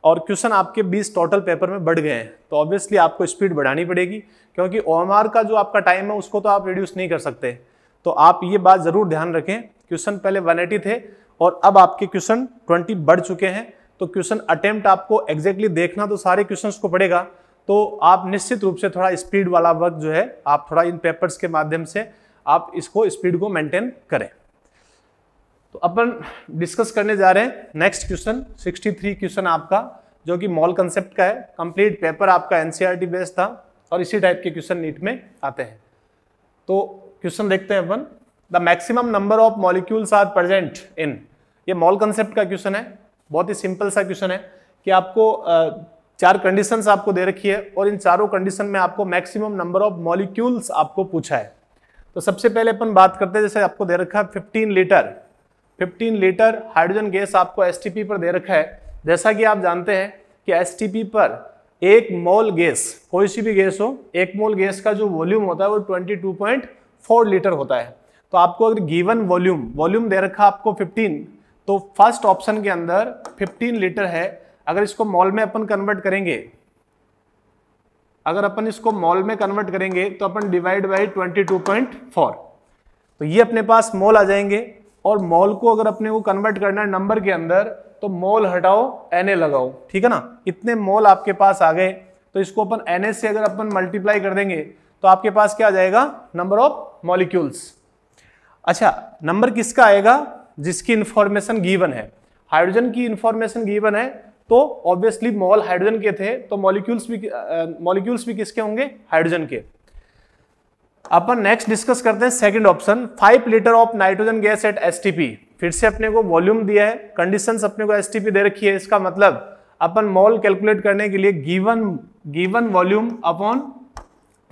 और क्वेश्चन आपके 20 टोटल पेपर में बढ़ गए हैं तो ऑब्वियसली आपको स्पीड बढ़ानी पड़ेगी क्योंकि ओ का जो आपका टाइम है उसको तो आप रिड्यूस नहीं कर सकते तो आप ये बात ज़रूर ध्यान रखें क्वेश्चन पहले 180 थे और अब आपके क्वेश्चन ट्वेंटी बढ़ चुके हैं तो क्वेश्चन अटेम्प्ट आपको एग्जैक्टली देखना तो सारे क्वेश्चन को पड़ेगा तो आप निश्चित रूप से थोड़ा स्पीड वाला वर्क जो है आप थोड़ा इन पेपर्स के माध्यम से आप इसको स्पीड को मेंटेन करें तो अपन डिस्कस करने जा रहे हैं नेक्स्ट क्वेश्चन 63 क्वेश्चन आपका जो कि मॉल कंसेप्ट का है कंप्लीट पेपर आपका एनसीईआरटी बेस्ड e था और इसी टाइप के क्वेश्चन नीट में आते हैं तो क्वेश्चन देखते हैं अपन the maximum number of molecules are present in ये मॉल कंसेप्ट का क्वेश्चन है बहुत ही सिंपल सा क्वेश्चन है कि आपको चार कंडीशंस आपको दे रखी है और इन चारों कंडीशन में आपको मैक्सिमम नंबर ऑफ मॉलिक्यूल्स आपको पूछा है तो सबसे पहले अपन बात करते हैं जैसे आपको दे रखा है fifteen litre fifteen litre hydrogen gas आपको एस पर दे रखा है जैसा कि आप जानते हैं कि एस पर एक मोल गैस कोई सी भी गैस हो एक मोल गैस का जो वॉल्यूम होता है वो 22.4 लीटर होता है तो आपको अगर गिवन वॉल्यूम वॉल्यूम दे रखा आपको 15 तो फर्स्ट ऑप्शन के अंदर 15 लीटर है अगर इसको मॉल में अपन कन्वर्ट करेंगे अगर अपन इसको मॉल में कन्वर्ट करेंगे तो अपन डिवाइड बाई 22.4 तो ये अपने पास मॉल आ जाएंगे और मॉल को अगर अपने को कन्वर्ट करना है नंबर के अंदर तो मॉल हटाओ एन लगाओ ठीक है ना इतने मॉल आपके पास आ गए तो इसको अपन एन से अगर अपन मल्टीप्लाई कर देंगे तो आपके पास क्या आ जाएगा नंबर ऑफ मॉलिक्यूल्स अच्छा नंबर किसका आएगा जिसकी इंफॉर्मेशन गिवन है हाइड्रोजन की इन्फॉर्मेशन गिवन है तो ऑब्वियसली मॉल हाइड्रोजन के थे तो मॉलिक्यूल्स भी मॉलिक्यूल्स भी किसके होंगे हाइड्रोजन के अपन नेक्स्ट डिस्कस करते हैं second option five litre of nitrogen gas at S फिर से अपने को वॉल्यूम दिया है कंडीशन अपने को एस दे रखी है इसका मतलब अपन मॉल कैलकुलेट करने के लिए गिवन गिवन वॉल्यूम अपॉन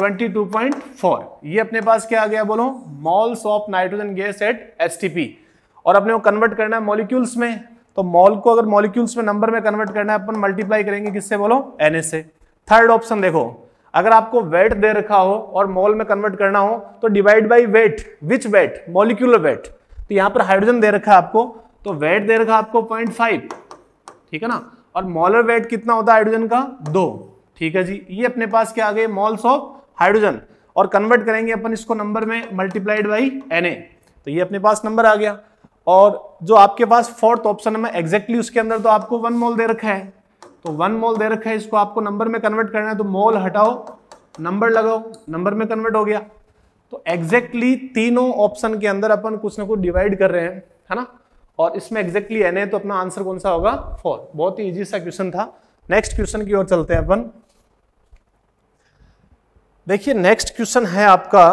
22.4 ये अपने पास क्या आ गया बोलो moles of nitrogen gas at STP और अपने को कन्वर्ट करना है मॉलिक्यूल्स में तो मॉल को अगर मॉलिक्यूल्स में नंबर में कन्वर्ट करना है अपन मल्टीप्लाई करेंगे किससे बोलो एन से थर्ड ऑप्शन देखो अगर आपको वेट दे रखा हो और मॉल में कन्वर्ट करना हो तो divide by weight which weight molecular weight तो यहां पर हाइड्रोजन दे रखा है आपको तो वेट दे रखा है आपको पॉइंट ठीक है ना और मॉलर वेट कितना होता है हाइड्रोजन का दो ठीक है जी ये अपने पास क्या आ गए मॉल्स ऑफ हाइड्रोजन और कन्वर्ट करेंगे अपन इसको नंबर में मल्टीप्लाइड बाई एन तो ये अपने पास नंबर आ गया और जो आपके पास फोर्थ ऑप्शन है एग्जैक्टली उसके अंदर तो आपको वन मोल दे रखा है तो वन मोल दे रखा है इसको आपको नंबर में कन्वर्ट करना है तो मोल हटाओ नंबर लगाओ नंबर में कन्वर्ट हो गया तो एग्जैक्टली तीनों ऑप्शन के अंदर अपन कुछ ना कुछ डिवाइड कर रहे हैं है ना और इसमें एग्जैक्टली एन तो अपना आंसर कौन सा होगा फोर बहुत ही ईजी सा क्वेश्चन था नेक्स्ट क्वेश्चन की ओर चलते हैं अपन देखिए नेक्स्ट क्वेश्चन है आपका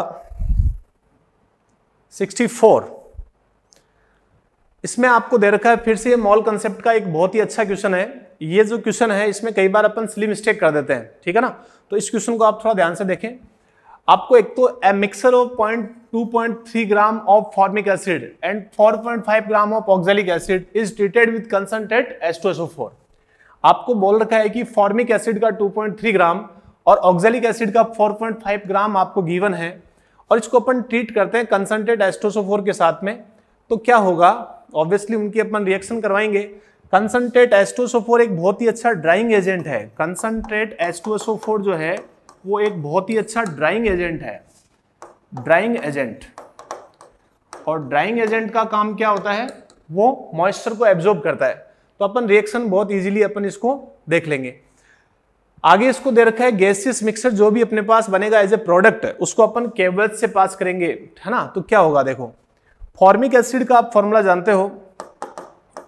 64 इसमें आपको दे रखा है फिर से ये मॉल कंसेप्ट का एक बहुत ही अच्छा क्वेश्चन है ये जो क्वेश्चन है इसमें कई बार अपन स्ली मिस्टेक कर देते हैं ठीक है ना तो इस क्वेश्चन को आप थोड़ा ध्यान से देखें आपको एक तो a mixture of point two point three gram of formic acid and four point five gram of oxalic acid is treated with concentrate एस्टोसो फोर आपको बोल रखा है कि फॉर्मिक एसिड का टू पॉइंट थ्री ग्राम और ऑक्जेलिक एसिड का 4.5 ग्राम आपको गिवन है और इसको अपन ट्रीट करते हैं कंसनट्रेट एस्ट्रोसोफोर के साथ में तो क्या होगा ऑब्वियसली उनकी अपन रिएक्शन करवाएंगे कंसनट्रेट एस्ट्रोसोफोर एक बहुत ही अच्छा ड्राइंग एजेंट है कंसनट्रेट एस्ट्रोसोफोर जो है वो एक बहुत ही अच्छा ड्राइंग एजेंट है ड्राइंग एजेंट और ड्राइंग एजेंट का काम क्या होता है वो मॉइस्चर को एब्जॉर्ब करता है तो अपन रिएक्शन बहुत इजीली अपन इसको देख लेंगे आगे इसको दे रखा है गैसियस मिक्सर जो भी अपने पास बनेगा एज ए प्रोडक्ट उसको अपन केवल से पास करेंगे है ना तो क्या होगा देखो फॉर्मिक एसिड का आप फॉर्मूला जानते हो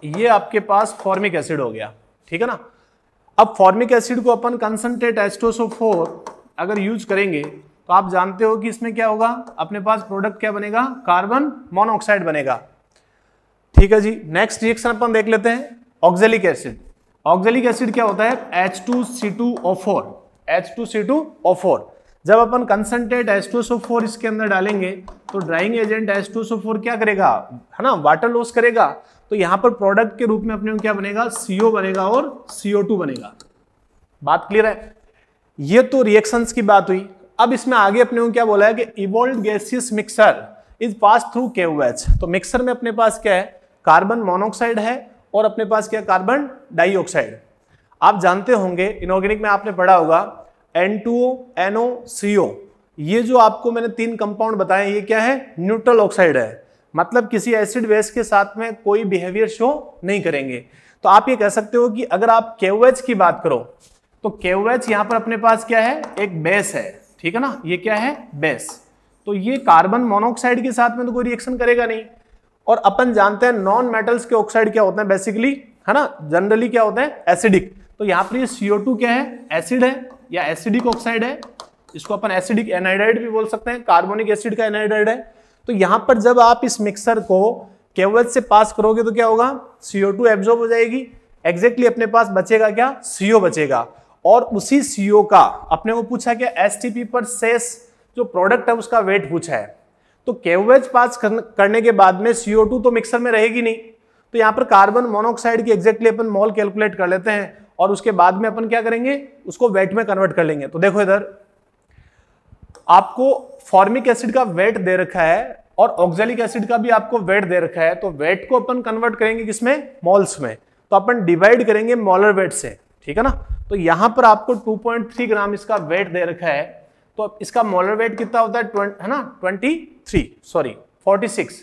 ये आपके पास फॉर्मिक एसिड हो गया ठीक है ना अब फॉर्मिक एसिड को अपन कंसनट्रेट एस्टोसोफोर अगर यूज करेंगे तो आप जानते हो कि इसमें क्या होगा अपने पास प्रोडक्ट क्या बनेगा कार्बन मोनोऑक्साइड बनेगा ठीक है जी नेक्स्ट रिएक्शन अपन देख लेते हैं ऑक्जेलिक एसिड ऑक्जेलिक एसिड क्या होता है H two C two O four H two C two O four जब अपन concentrate H two SO four इसके अंदर डालेंगे तो drying agent H two SO four क्या करेगा है ना वाटर लॉस करेगा तो यहाँ पर प्रोडक्ट के रूप में अपने क्या बनेगा सीओ बनेगा और सीओ टू बनेगा बात क्लियर है ये तो रिएक्शंस की बात हुई अब इसमें आगे अपने क्या बोला है कि evolved gaseous mixture is pass through के तो मिक्सर में अपने पास क्या है कार्बन मोनोक्साइड है और अपने पास क्या कार्बन डाइऑक्साइड आप जानते होंगे इनऑर्गेनिक में आपने पढ़ा होगा N two O NO C O ये जो आपको मैंने तीन कंपाउंड बताए ये क्या है न्यूट्रल ऑक्साइड है मतलब किसी एसिड बेस के साथ में कोई बिहेवियर शो नहीं करेंगे तो आप ये कह सकते हो कि अगर आप केवेच की बात करो तो केवेच यहां पर अपने पास क्या है एक बेस है ठीक है ना ये क्या है बेस तो ये कार्बन मोनोऑक्साइड के साथ में तो कोई रिएक्शन करेगा नहीं और अपन जानते हैं नॉन मेटल्स के ऑक्साइड क्या होते हैं बेसिकली है ना जनरली क्या होते हैं एसिडिक तो यहाँ पर ये CO2 क्या है एसिड है या एसिडिक ऑक्साइड है इसको अपन एसिडिक एनाइडाइड भी बोल सकते हैं कार्बोनिक एसिड का एनाइडाइड है तो यहाँ पर जब आप इस मिक्सर को केवल से पास करोगे तो क्या होगा सीओ टू हो जाएगी एग्जैक्टली exactly अपने पास बचेगा क्या सीओ बचेगा और उसी सीओ का अपने को पूछा क्या एस पर सेस जो प्रोडक्ट है उसका वेट पूछा है तो केवेज पास करने के बाद में सीओ टू तो मिक्सर में रहेगी नहीं तो यहां पर कार्बन मोनोक्साइड की एक्जेक्टली अपन मॉल कैलकुलेट कर लेते हैं और उसके बाद में अपन क्या करेंगे उसको वेट में कन्वर्ट कर लेंगे तो देखो इधर आपको फॉर्मिक एसिड का वेट दे रखा है और ऑक्जेलिक एसिड का भी आपको वेट दे रखा है तो वेट को अपन कन्वर्ट करेंगे किसमें मॉल्स में तो अपन डिवाइड करेंगे मॉलर वेट से ठीक है ना तो यहां पर आपको 2.3 ग्राम इसका वेट दे रखा है तो इसका मॉलर वेट कितना होता है ट्वेंट है ना twenty three sorry forty six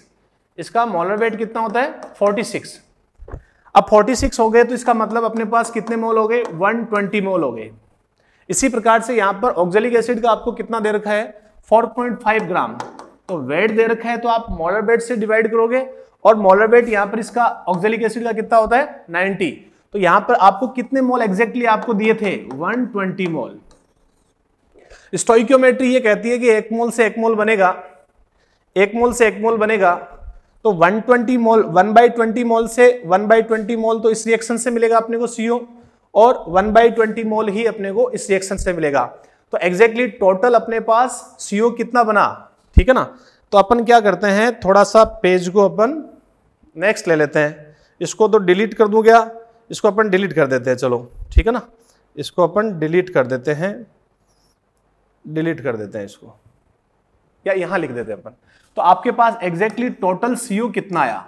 इसका मॉलर वेट कितना होता है फोर्टी सिक्स अब फोर्टी सिक्स हो गए तो इसका मतलब अपने पास कितने मोल हो गए वन ट्वेंटी मोल हो गए इसी प्रकार से यहाँ पर ऑक्जेलिक एसिड का आपको कितना दे रखा है 4.5 ग्राम तो वेट दे रखा है तो आप मॉलर वेट से डिवाइड करोगे और मॉलर वेट यहाँ पर इसका ऑक्जेलिक एसिड का कितना होता है नाइनटी तो यहाँ पर आपको कितने मोल एग्जैक्टली exactly आपको दिए थे 120 मोल स्टोइक्योमेट्री ये कहती है कि एक मोल से एक मोल बनेगा एक मोल से एक मोल बनेगा तो 120 mole one by twenty mole से 1 बाई ट्वेंटी मोल तो इस रिएक्शन से मिलेगा अपने को सीओ और 1 बाई ट्वेंटी मोल ही अपने को इस रिएक्शन से मिलेगा तो एग्जैक्टली exactly टोटल अपने पास सीओ कितना बना ठीक है ना तो अपन क्या करते हैं थोड़ा सा पेज को अपन नेक्स्ट ले लेते हैं इसको तो डिलीट कर दूं गया इसको अपन डिलीट कर देते हैं चलो ठीक है ना इसको अपन डिलीट कर देते हैं डिलीट कर देते हैं इसको या यहां लिख देते हैं अपन तो आपके पास एग्जैक्टली टोटल सीओ कितना आया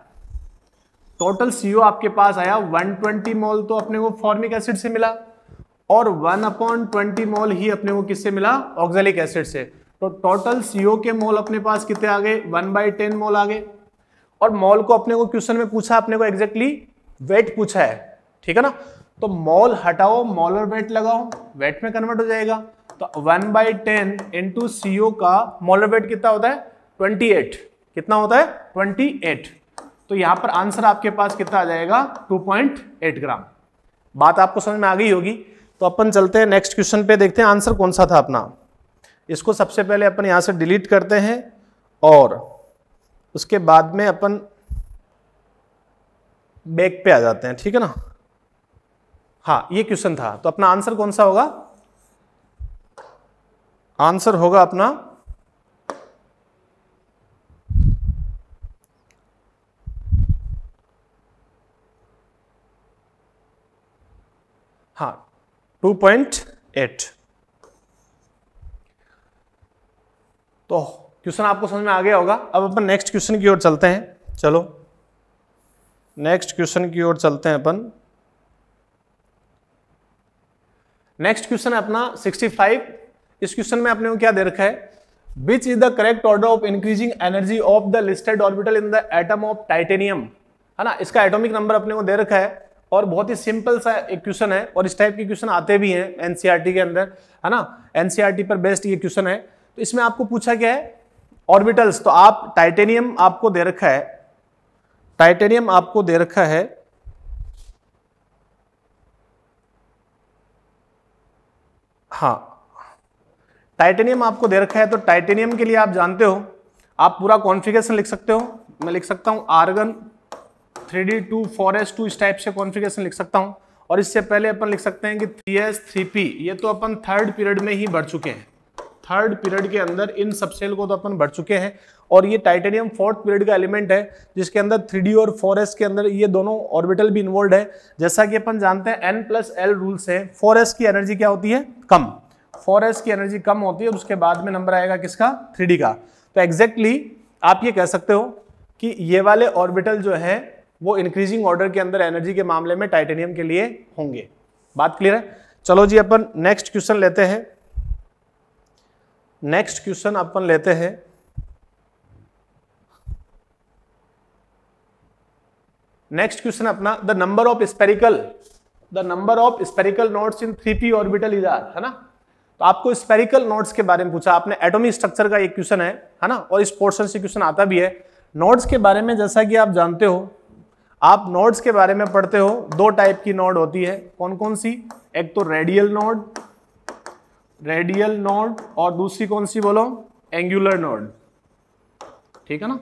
टोटल सीओ आपके पास आया 120 मोल तो अपने को फॉर्मिक एसिड से मिला और 1 अपॉन ट्वेंटी मोल ही अपने को किससे मिला ऑक्जेलिक एसिड से तो टोटल सीओ के मोल अपने पास कितने आ गए 1 बाई टेन मोल आ गए और मोल को अपने को क्वेश्चन में पूछा अपने को एग्जैक्टली वेट पूछा है ठीक है ना तो मोल हटाओ मोल और वेट लगाओ वेट में कन्वर्ट हो जाएगा तो one by ten into C का मोलर वेट कितना होता है ट्वेंटी एट कितना होता है ट्वेंटी एट तो यहां पर आंसर आपके पास कितना आ जाएगा टू पॉइंट एट ग्राम बात आपको समझ में आ गई होगी तो अपन चलते हैं नेक्स्ट क्वेश्चन पे देखते हैं आंसर कौन सा था अपना इसको सबसे पहले अपन यहां से डिलीट करते हैं और उसके बाद में अपन बैक पे आ जाते हैं ठीक है ना हाँ ये क्वेश्चन था तो अपना आंसर कौन सा होगा आंसर होगा अपना पॉइंट हाँ, 2.8 तो क्वेश्चन आपको समझ में आ गया होगा अब अपन नेक्स्ट क्वेश्चन की ओर चलते हैं चलो नेक्स्ट क्वेश्चन की ओर चलते हैं अपन नेक्स्ट क्वेश्चन है अपना 65 इस क्वेश्चन में आपने वो क्या दे रखा है which is the correct order of increasing energy of the listed orbital in the atom of titanium है ना इसका एटोमिक नंबर अपने को दे रखा है और बहुत ही सिंपल सा एक क्वेश्चन है और इस टाइप के क्वेश्चन आते भी हैं एनसीईआरटी e के अंदर है ना एनसीईआरटी e पर बेस्ड ये क्वेश्चन है तो इसमें आपको पूछा गया है ऑर्बिटल्स तो आप टाइटेनियम आपको दे रखा है टाइटेनियम आपको दे रखा है हाँ टाइटेनियम आपको दे रखा है तो टाइटेनियम के लिए आप जानते हो आप पूरा कॉन्फ़िगरेशन लिख सकते हो मैं लिख सकता हूँ argon three D two four S two इस टाइप से कॉन्फ़िगरेशन लिख सकता हूँ और इससे पहले अपन लिख सकते हैं कि थ्री एस थ्री पी ये तो अपन थर्ड पीरियड में ही बढ़ चुके हैं थर्ड पीरियड के अंदर इन सब सेल को तो अपन बढ़ चुके हैं और ये टाइटेनियम फोर्थ पीरियड का एलिमेंट है जिसके अंदर थ्री और फोर के अंदर ये दोनों ऑर्बिटल भी इन्वॉल्व है जैसा कि अपन जानते हैं एन प्लस एल रूल्स है फोर की एनर्जी क्या होती है कम फोर एस की एनर्जी कम होती है और उसके बाद में नंबर आएगा किसका थ्री का तो एग्जैक्टली exactly आप ये कह सकते हो कि ये वाले ऑर्बिटल जो है वो इंक्रीजिंग ऑर्डर के अंदर एनर्जी के मामले में टाइटेनियम के लिए होंगे बात क्लियर है चलो जी अपन नेक्स्ट क्वेश्चन लेते हैं नेक्स्ट क्वेश्चन अपन लेते हैं नेक्स्ट क्वेश्चन अपना the number of spherical the number of spherical nodes in three P orbital is are है ना तो आपको स्पेरिकल नोट्स के बारे में पूछा आपने एटोमी स्ट्रक्चर का एक क्वेश्चन है है ना और इस पोर्सन से क्वेश्चन आता भी है नोड्स के बारे में जैसा कि आप जानते हो आप नोड्स के बारे में पढ़ते हो दो टाइप की नोड होती है कौन कौन सी एक तो रेडियल नोड रेडियल नोड और दूसरी कौन सी बोलो एंगुलर नोड ठीक है ना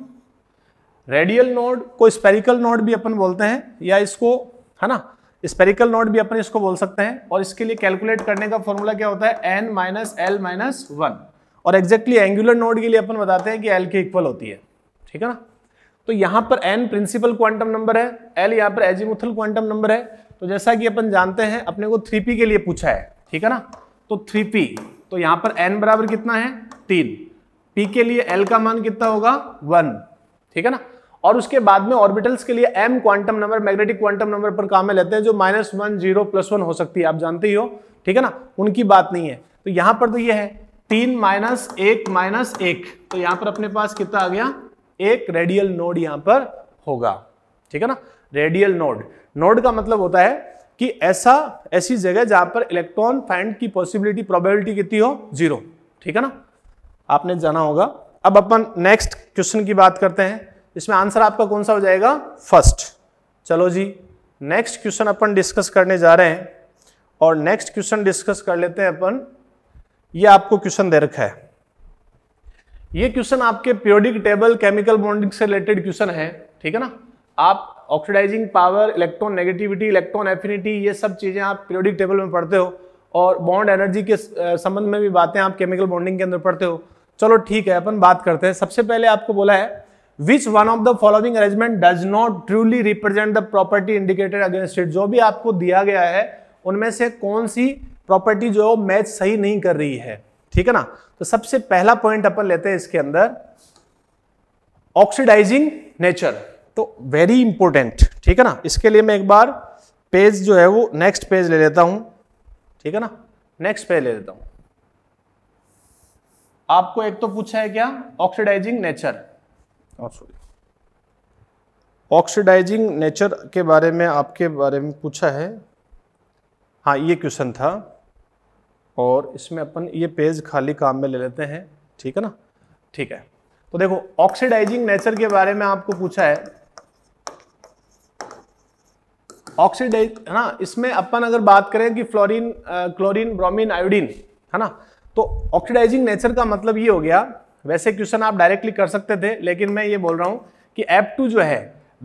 रेडियल नोड को स्पेरिकल नोड भी अपन बोलते हैं या इसको है ना स्पेरिकल नोट भी अपन इसको बोल सकते हैं और इसके लिए कैलकुलेट करने का फॉर्मूला क्या होता है N minus L minus one और एग्जैक्टली एंगुलर नोट के लिए अपन बताते हैं कि एल के इक्वल होती है ठीक है ना तो यहाँ पर एन प्रिंसिपल क्वांटम नंबर है एल यहाँ पर एजिमुथल क्वांटम नंबर है तो जैसा कि अपन जानते हैं अपने को थ्री के लिए पूछा है ठीक है ना तो थ्री तो यहाँ पर एन बराबर कितना है तीन पी के लिए एल का मान कितना होगा वन ठीक है ना और उसके बाद में ऑर्बिटल्स के लिए M quantum number magnetic quantum number पर काम में लेते हैं जो minus one zero plus one हो सकती है आप जानते ही हो ठीक है ना उनकी बात नहीं है तो यहां पर तो ये है तीन माइनस एक माइनस एक तो यहां पर अपने पास कितना आ गया एक रेडियल नोड यहां पर होगा ठीक है ना रेडियल नोड नोड का मतलब होता है कि ऐसा ऐसी जगह जहां पर इलेक्ट्रॉन फाइंड की पॉसिबिलिटी प्रोबेबिलिटी कितनी हो जीरो ठीक है ना आपने जाना होगा अब अपन नेक्स्ट क्वेश्चन की बात करते हैं इसमें आंसर आपका कौन सा हो जाएगा फर्स्ट चलो जी नेक्स्ट क्वेश्चन अपन डिस्कस करने जा रहे हैं और नेक्स्ट क्वेश्चन डिस्कस कर लेते हैं अपन ये आपको क्वेश्चन दे रखा है ये क्वेश्चन आपके पीरियोडिक टेबल केमिकल बॉन्डिंग से रिलेटेड क्वेश्चन है ठीक है ना आप oxidising power electronegativity electron affinity ये सब चीज़ें आप पीरियोडिक टेबल में पढ़ते हो और बॉन्ड एनर्जी के संबंध में भी बातें आप केमिकल बॉन्डिंग के अंदर पढ़ते हो चलो ठीक है अपन बात करते हैं सबसे पहले आपको बोला है which one of the following arrangement does not truly represent the property indicated against it जो भी आपको दिया गया है उनमें से कौन सी प्रॉपर्टी जो है मैच सही नहीं कर रही है ठीक है ना तो सबसे पहला पॉइंट अपन लेते हैं इसके अंदर ऑक्सीडाइजिंग नेचर तो वेरी इंपॉर्टेंट ठीक है ना इसके लिए मैं एक बार पेज जो है वो नेक्स्ट पेज ले लेता हूं ठीक है ना नेक्स्ट पेज ले लेता हूं आपको एक तो पूछा है क्या oxidising nature sorry oxidising nature के बारे में आपके बारे में पूछा है हाँ ये क्वेश्चन था और इसमें अपन ये पेज खाली काम में ले लेते हैं ठीक है ना ठीक है तो देखो ऑक्सीडाइजिंग नेचर के बारे में आपको पूछा है ऑक्सीडाइज है ना इसमें अपन अगर बात करें कि फ्लोरीन क्लोरीन ब्रोमीन आयोडीन है ना तो ऑक्सीडाइजिंग नेचर का मतलब ये हो गया वैसे क्वेश्चन आप डायरेक्टली कर सकते थे लेकिन मैं ये बोल रहा हूँ कि F2 जो है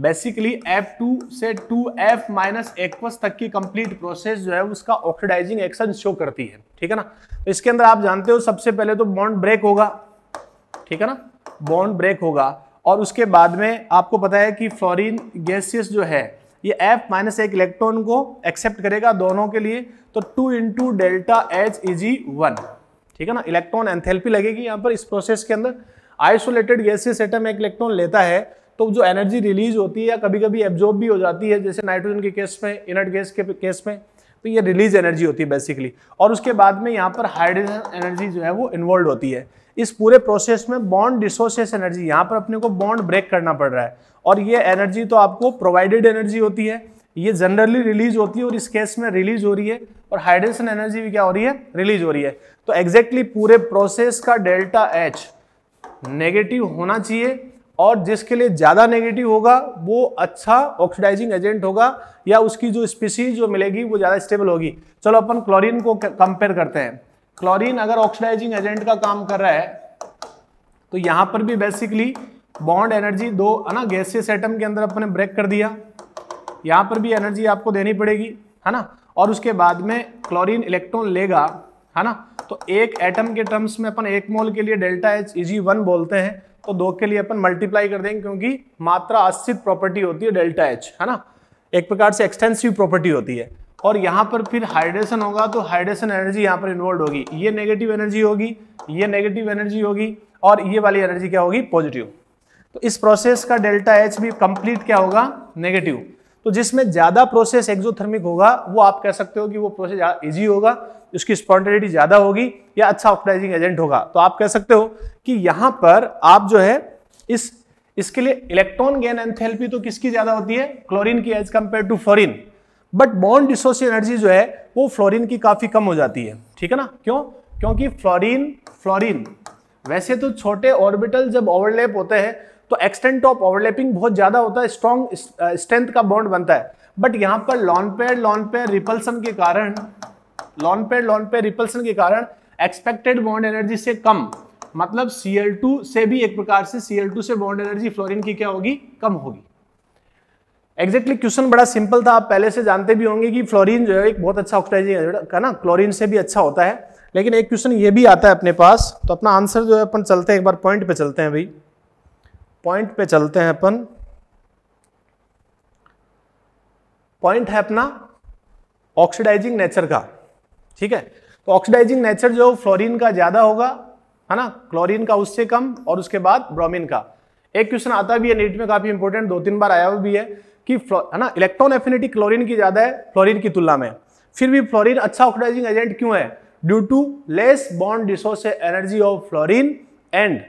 बेसिकली F2 से 2F एफ माइनस एक्वस तक की कंप्लीट प्रोसेस जो है उसका ऑक्सीडाइजिंग एक्शन शो करती है ठीक है ना तो इसके अंदर आप जानते हो सबसे पहले तो बॉन्ड ब्रेक होगा ठीक है ना बॉन्ड ब्रेक होगा और उसके बाद में आपको पता है कि फ्लोरिन गैसियस जो है ये F माइनस एक इलेक्ट्रॉन को एक्सेप्ट करेगा दोनों के लिए तो two into delta H E G one ठीक है ना इलेक्ट्रॉन एंथेल्पी लगेगी यहाँ पर इस प्रोसेस के अंदर आइसोलेटेड गैसियस एटम एक इलेक्ट्रॉन लेता है तो जो एनर्जी रिलीज होती है या कभी कभी एब्जॉर्ब भी हो जाती है जैसे नाइट्रोजन के केस में इनर्ट गैस के केस में तो ये रिलीज एनर्जी होती है बेसिकली और उसके बाद में यहाँ पर हाइड्रोजन एनर्जी जो है वो इन्वॉल्व होती है इस पूरे प्रोसेस में बॉन्ड डिसोसिएस एनर्जी यहाँ पर अपने को बॉन्ड ब्रेक करना पड़ रहा है और ये एनर्जी तो आपको प्रोवाइडेड एनर्जी होती है ये जनरली रिलीज होती है और इस केस में रिलीज हो रही है और हाइड्रेशन एनर्जी भी क्या हो रही है रिलीज हो रही है तो एग्जैक्टली exactly पूरे प्रोसेस का डेल्टा एच नेगेटिव होना चाहिए और जिसके लिए ज़्यादा नेगेटिव होगा वो अच्छा ऑक्सीडाइजिंग एजेंट होगा या उसकी जो स्पीसीज जो मिलेगी वो ज़्यादा स्टेबल होगी चलो अपन क्लोरीन को कंपेयर करते हैं क्लोरीन अगर ऑक्सीडाइजिंग एजेंट का काम कर रहा है तो यहां पर भी बेसिकली बॉन्ड एनर्जी दो है ना गैसियस एटम के अंदर अपने ब्रेक कर दिया यहाँ पर भी एनर्जी आपको देनी पड़ेगी है ना और उसके बाद में क्लोरीन इलेक्ट्रॉन लेगा है ना तो एक एटम के टर्म्स में अपन एक मोल के लिए डेल्टा एच इजी वन बोलते हैं तो दो के लिए अपन मल्टीप्लाई कर देंगे क्योंकि मात्रा आश्रित प्रॉपर्टी होती है डेल्टा एच है ना एक प्रकार से एक्सटेंसिव प्रॉपर्टी होती है और यहाँ पर फिर हाइड्रेशन होगा तो हाइड्रेशन एनर्जी यहाँ पर इन्वॉल्व होगी ये नेगेटिव एनर्जी होगी ये नेगेटिव एनर्जी होगी और ये वाली एनर्जी क्या होगी पॉजिटिव तो इस प्रोसेस का डेल्टा एच भी कंप्लीट क्या होगा नेगेटिव तो जिसमें ज़्यादा प्रोसेस एक्जोथर्मिक होगा वो आप कह सकते हो कि वो प्रोसेस ईजी होगा उसकी स्पॉन्टेटी ज़्यादा होगी या अच्छा ऑक्टाइजिंग एजेंट होगा तो आप कह सकते हो कि यहां पर आप जो है इस इसके लिए इलेक्ट्रॉन गेन एंथेल्पी तो किसकी ज़्यादा होती है क्लोरीन की as compare to fluorine but bond dissociate energy जो है वो फ्लोरीन की काफ़ी कम हो जाती है ठीक है ना क्यों क्योंकि फ्लोरीन फ्लोरीन वैसे तो छोटे ऑर्बिटल जब ओवरलैप होते हैं तो एक्सटेंट ऑफ ओवरलैपिंग बहुत ज़्यादा होता है स्ट्रॉन्ग स्ट्रेंथ का बॉन्ड बनता है बट यहां पर lone pair lone pair repulsion के कारण lone pair lone pair repulsion के कारण एक्सपेक्टेड बॉन्ड एनर्जी से कम मतलब Cl2 से भी एक प्रकार से Cl2 से बॉन्ड एनर्जी फ्लोरिन की क्या होगी कम होगी एग्जैक्टली exactly, क्वेश्चन बड़ा सिंपल था आप पहले से जानते भी होंगे कि फ्लोरिन जो है एक बहुत अच्छा ऑक्सीडाइजिंग एजेंट है ना क्लोरीन से भी अच्छा होता है लेकिन एक क्वेश्चन ये भी आता है अपने पास तो अपना आंसर जो है अपन चलते हैं एक बार पॉइंट पे चलते हैं भाई पॉइंट पे चलते हैं अपन पॉइंट है अपना ऑक्सीडाइजिंग नेचर का ठीक है तो ऑक्सीडाइजिंग नेचर जो फ्लोरीन का ज्यादा होगा है ना क्लोरीन का उससे कम और उसके बाद ब्रोमीन का एक क्वेश्चन आता भी है नीट में काफी इंपोर्टेंट दो तीन बार आया हुआ भी है कि है ना इलेक्ट्रॉन एफिनिटी क्लोरीन की ज्यादा है फ्लोरीन की तुलना में फिर भी फ्लोरीन अच्छा ऑक्सीडाइजिंग एजेंट क्यों है due to less bond dissociation energy of fluorine and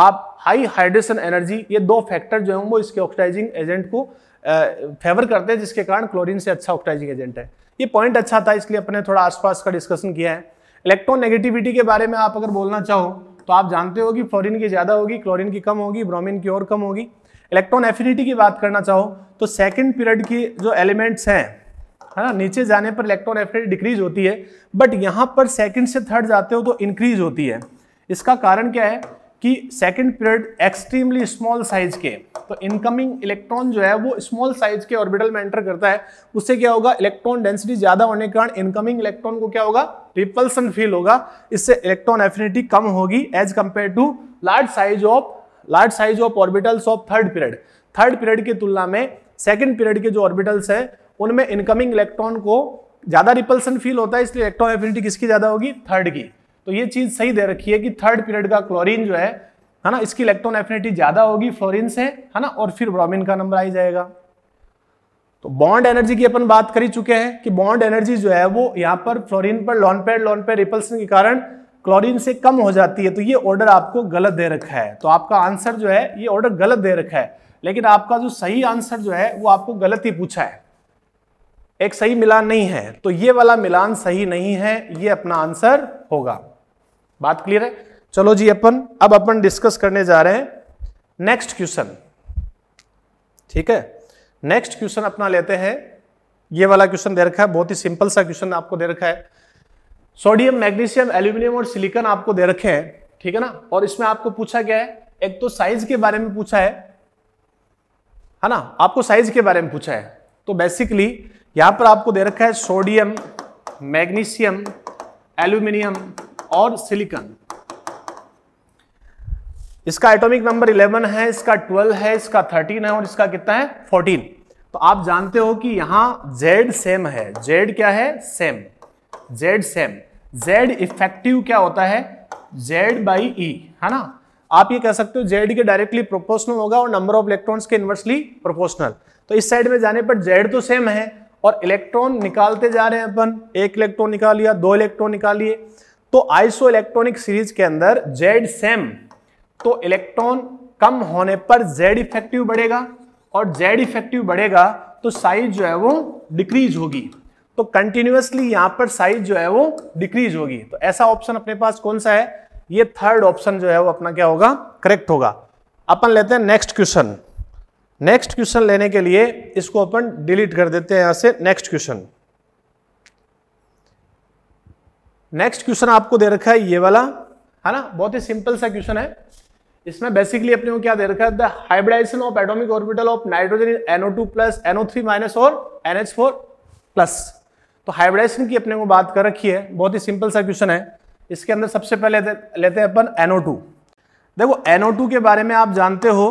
आप हाई हाइड्रेशन एनर्जी ये दो फैक्टर जो है वो इसके ऑक्सीडाइजिंग एजेंट को फेवर करते हैं जिसके कारण क्लोरीन से अच्छा ऑक्सीडाइजिंग एजेंट है ये पॉइंट अच्छा था इसलिए अपने थोड़ा आसपास का डिस्कशन किया है इलेक्ट्रॉन नेगेटिविटी के बारे में आप अगर बोलना चाहो तो आप जानते हो कि फ्लोरिन की ज़्यादा होगी क्लोरिन की कम होगी ब्रोमिन की और कम होगी इलेक्ट्रॉन एफिनिटी की बात करना चाहो तो सेकेंड पीरियड की जो एलिमेंट्स हैं है ना नीचे जाने पर इलेक्ट्रॉन एफिनिटी डिक्रीज होती है बट यहाँ पर सेकेंड से थर्ड जाते हो तो इंक्रीज होती है इसका कारण क्या है कि second period extremely small size के तो इनकमिंग इलेक्ट्रॉन जो है वो स्मॉल साइज के ऑर्बिटल में एंटर करता है उससे क्या होगा इलेक्ट्रॉन डेंसिटी ज्यादा होने के कारण इनकमिंग इलेक्ट्रॉन को क्या होगा रिपल्सन फील होगा इससे इलेक्ट्रॉन एफिनिटी कम होगी as compare to large size of large size of orbitals of third period third period की तुलना में सेकेंड पीरियड के जो ऑर्बिटल्स है उनमें इनकमिंग इलेक्ट्रॉन को ज्यादा रिपल्सन फील होता है इसलिए इलेक्ट्रॉन एफिनिटी किसकी ज्यादा होगी थर्ड की तो ये चीज सही दे रखी है कि थर्ड पीरियड का क्लोरीन जो है है ना इसकी इलेक्ट्रॉन एफिनिटी ज्यादा होगी फ्लोरिन से है ना और फिर ब्रोमिन का नंबर आ जाएगा तो बॉन्ड एनर्जी की अपन बात कर ही चुके हैं कि बॉन्ड एनर्जी जो है वो यहां पर फ्लोरिन पर lone pair lone pair repulsion के कारण क्लोरीन से कम हो जाती है तो ये ऑर्डर आपको गलत दे रखा है तो आपका आंसर जो है ये ऑर्डर गलत दे रखा है लेकिन आपका जो सही आंसर जो है वो आपको गलत ही पूछा है एक सही मिलान नहीं है तो ये वाला मिलान सही नहीं है ये अपना आंसर होगा बात क्लियर है चलो जी अपन अब अपन डिस्कस करने जा रहे हैं नेक्स्ट क्वेश्चन ठीक है नेक्स्ट क्वेश्चन अपना लेते हैं ये वाला क्वेश्चन दे रखा है बहुत ही सिंपल सा क्वेश्चन आपको दे रखा है सोडियम मैग्नीशियम एल्यूमिनियम और सिलिकॉन आपको दे रखे हैं ठीक है ना और इसमें आपको पूछा गया है एक तो साइज के बारे में पूछा है है ना आपको साइज के बारे में पूछा है तो बेसिकली यहां पर आपको दे रखा है सोडियम मैग्नीशियम एल्यूमिनियम और सिलिकन इसका एटॉमिक नंबर 11 है इसका 12 है इसका 13 है और इसका कितना है 14 तो आप जानते हो कि यहां Z सेम है Z क्या है same Z same Z effective क्या होता है Z बाई ई है ना आप ये कह सकते हो Z के डायरेक्टली प्रोपोर्शनल होगा और नंबर ऑफ इलेक्ट्रॉन्स के इन्वर्सली प्रोपोर्शनल तो इस साइड में जाने पर Z तो सेम है और इलेक्ट्रॉन निकालते जा रहे हैं अपन एक इलेक्ट्रॉन निकाल लिया दो इलेक्ट्रॉन निकालिए तो आइसो इलेक्ट्रॉनिक सीरीज के अंदर जेड सेम तो इलेक्ट्रॉन कम होने पर जेड इफेक्टिव बढ़ेगा और जेड इफेक्टिव बढ़ेगा तो साइज जो है वो डिक्रीज होगी तो कंटिन्यूसली यहां पर साइज जो है वो डिक्रीज होगी तो ऐसा ऑप्शन अपने पास कौन सा है ये थर्ड ऑप्शन जो है वो अपना क्या होगा करेक्ट होगा अपन लेते हैं नेक्स्ट क्वेश्चन नेक्स्ट क्वेश्चन लेने के लिए इसको अपन डिलीट कर देते हैं यहां से नेक्स्ट क्वेश्चन नेक्स्ट क्वेश्चन आपको दे रखा है ये वाला है ना बहुत ही सिंपल सा क्वेश्चन है इसमें बेसिकली अपने को क्या दे रखा है the hybridisation of atomic orbital of nitrogen NO two plus NO three minus और एनएच फोर प्लस तो हाइब्रिडाइजेशन की अपने को बात कर रखी है बहुत ही सिंपल सा क्वेश्चन है इसके अंदर सबसे पहले लेते हैं अपन एनओ टू देखो एनओ टू के बारे में आप जानते हो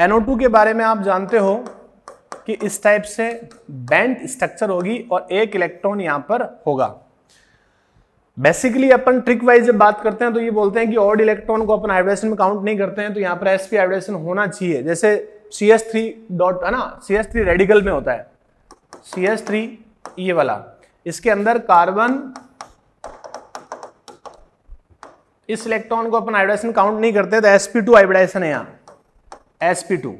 एनओ टू के बारे में आप जानते हो कि इस टाइप से बैंड स्ट्रक्चर होगी और एक इलेक्ट्रॉन यहां पर होगा बेसिकली अपन ट्रिक वाइज जब बात करते हैं तो ये बोलते हैं कि ऑर्ड इलेक्ट्रॉन को अपन हाइड्रेशन में काउंट नहीं करते हैं तो यहां पर एस पी होना चाहिए जैसे सी एस थ्री डॉट है ना सी एस थ्री रेडिकल में होता है सी एस थ्री ये वाला इसके अंदर कार्बन इस इलेक्ट्रॉन को अपन हाइड्रेशन काउंट नहीं करते तो एसपी टू हाइब्रिडेशन है यहां एसपी टू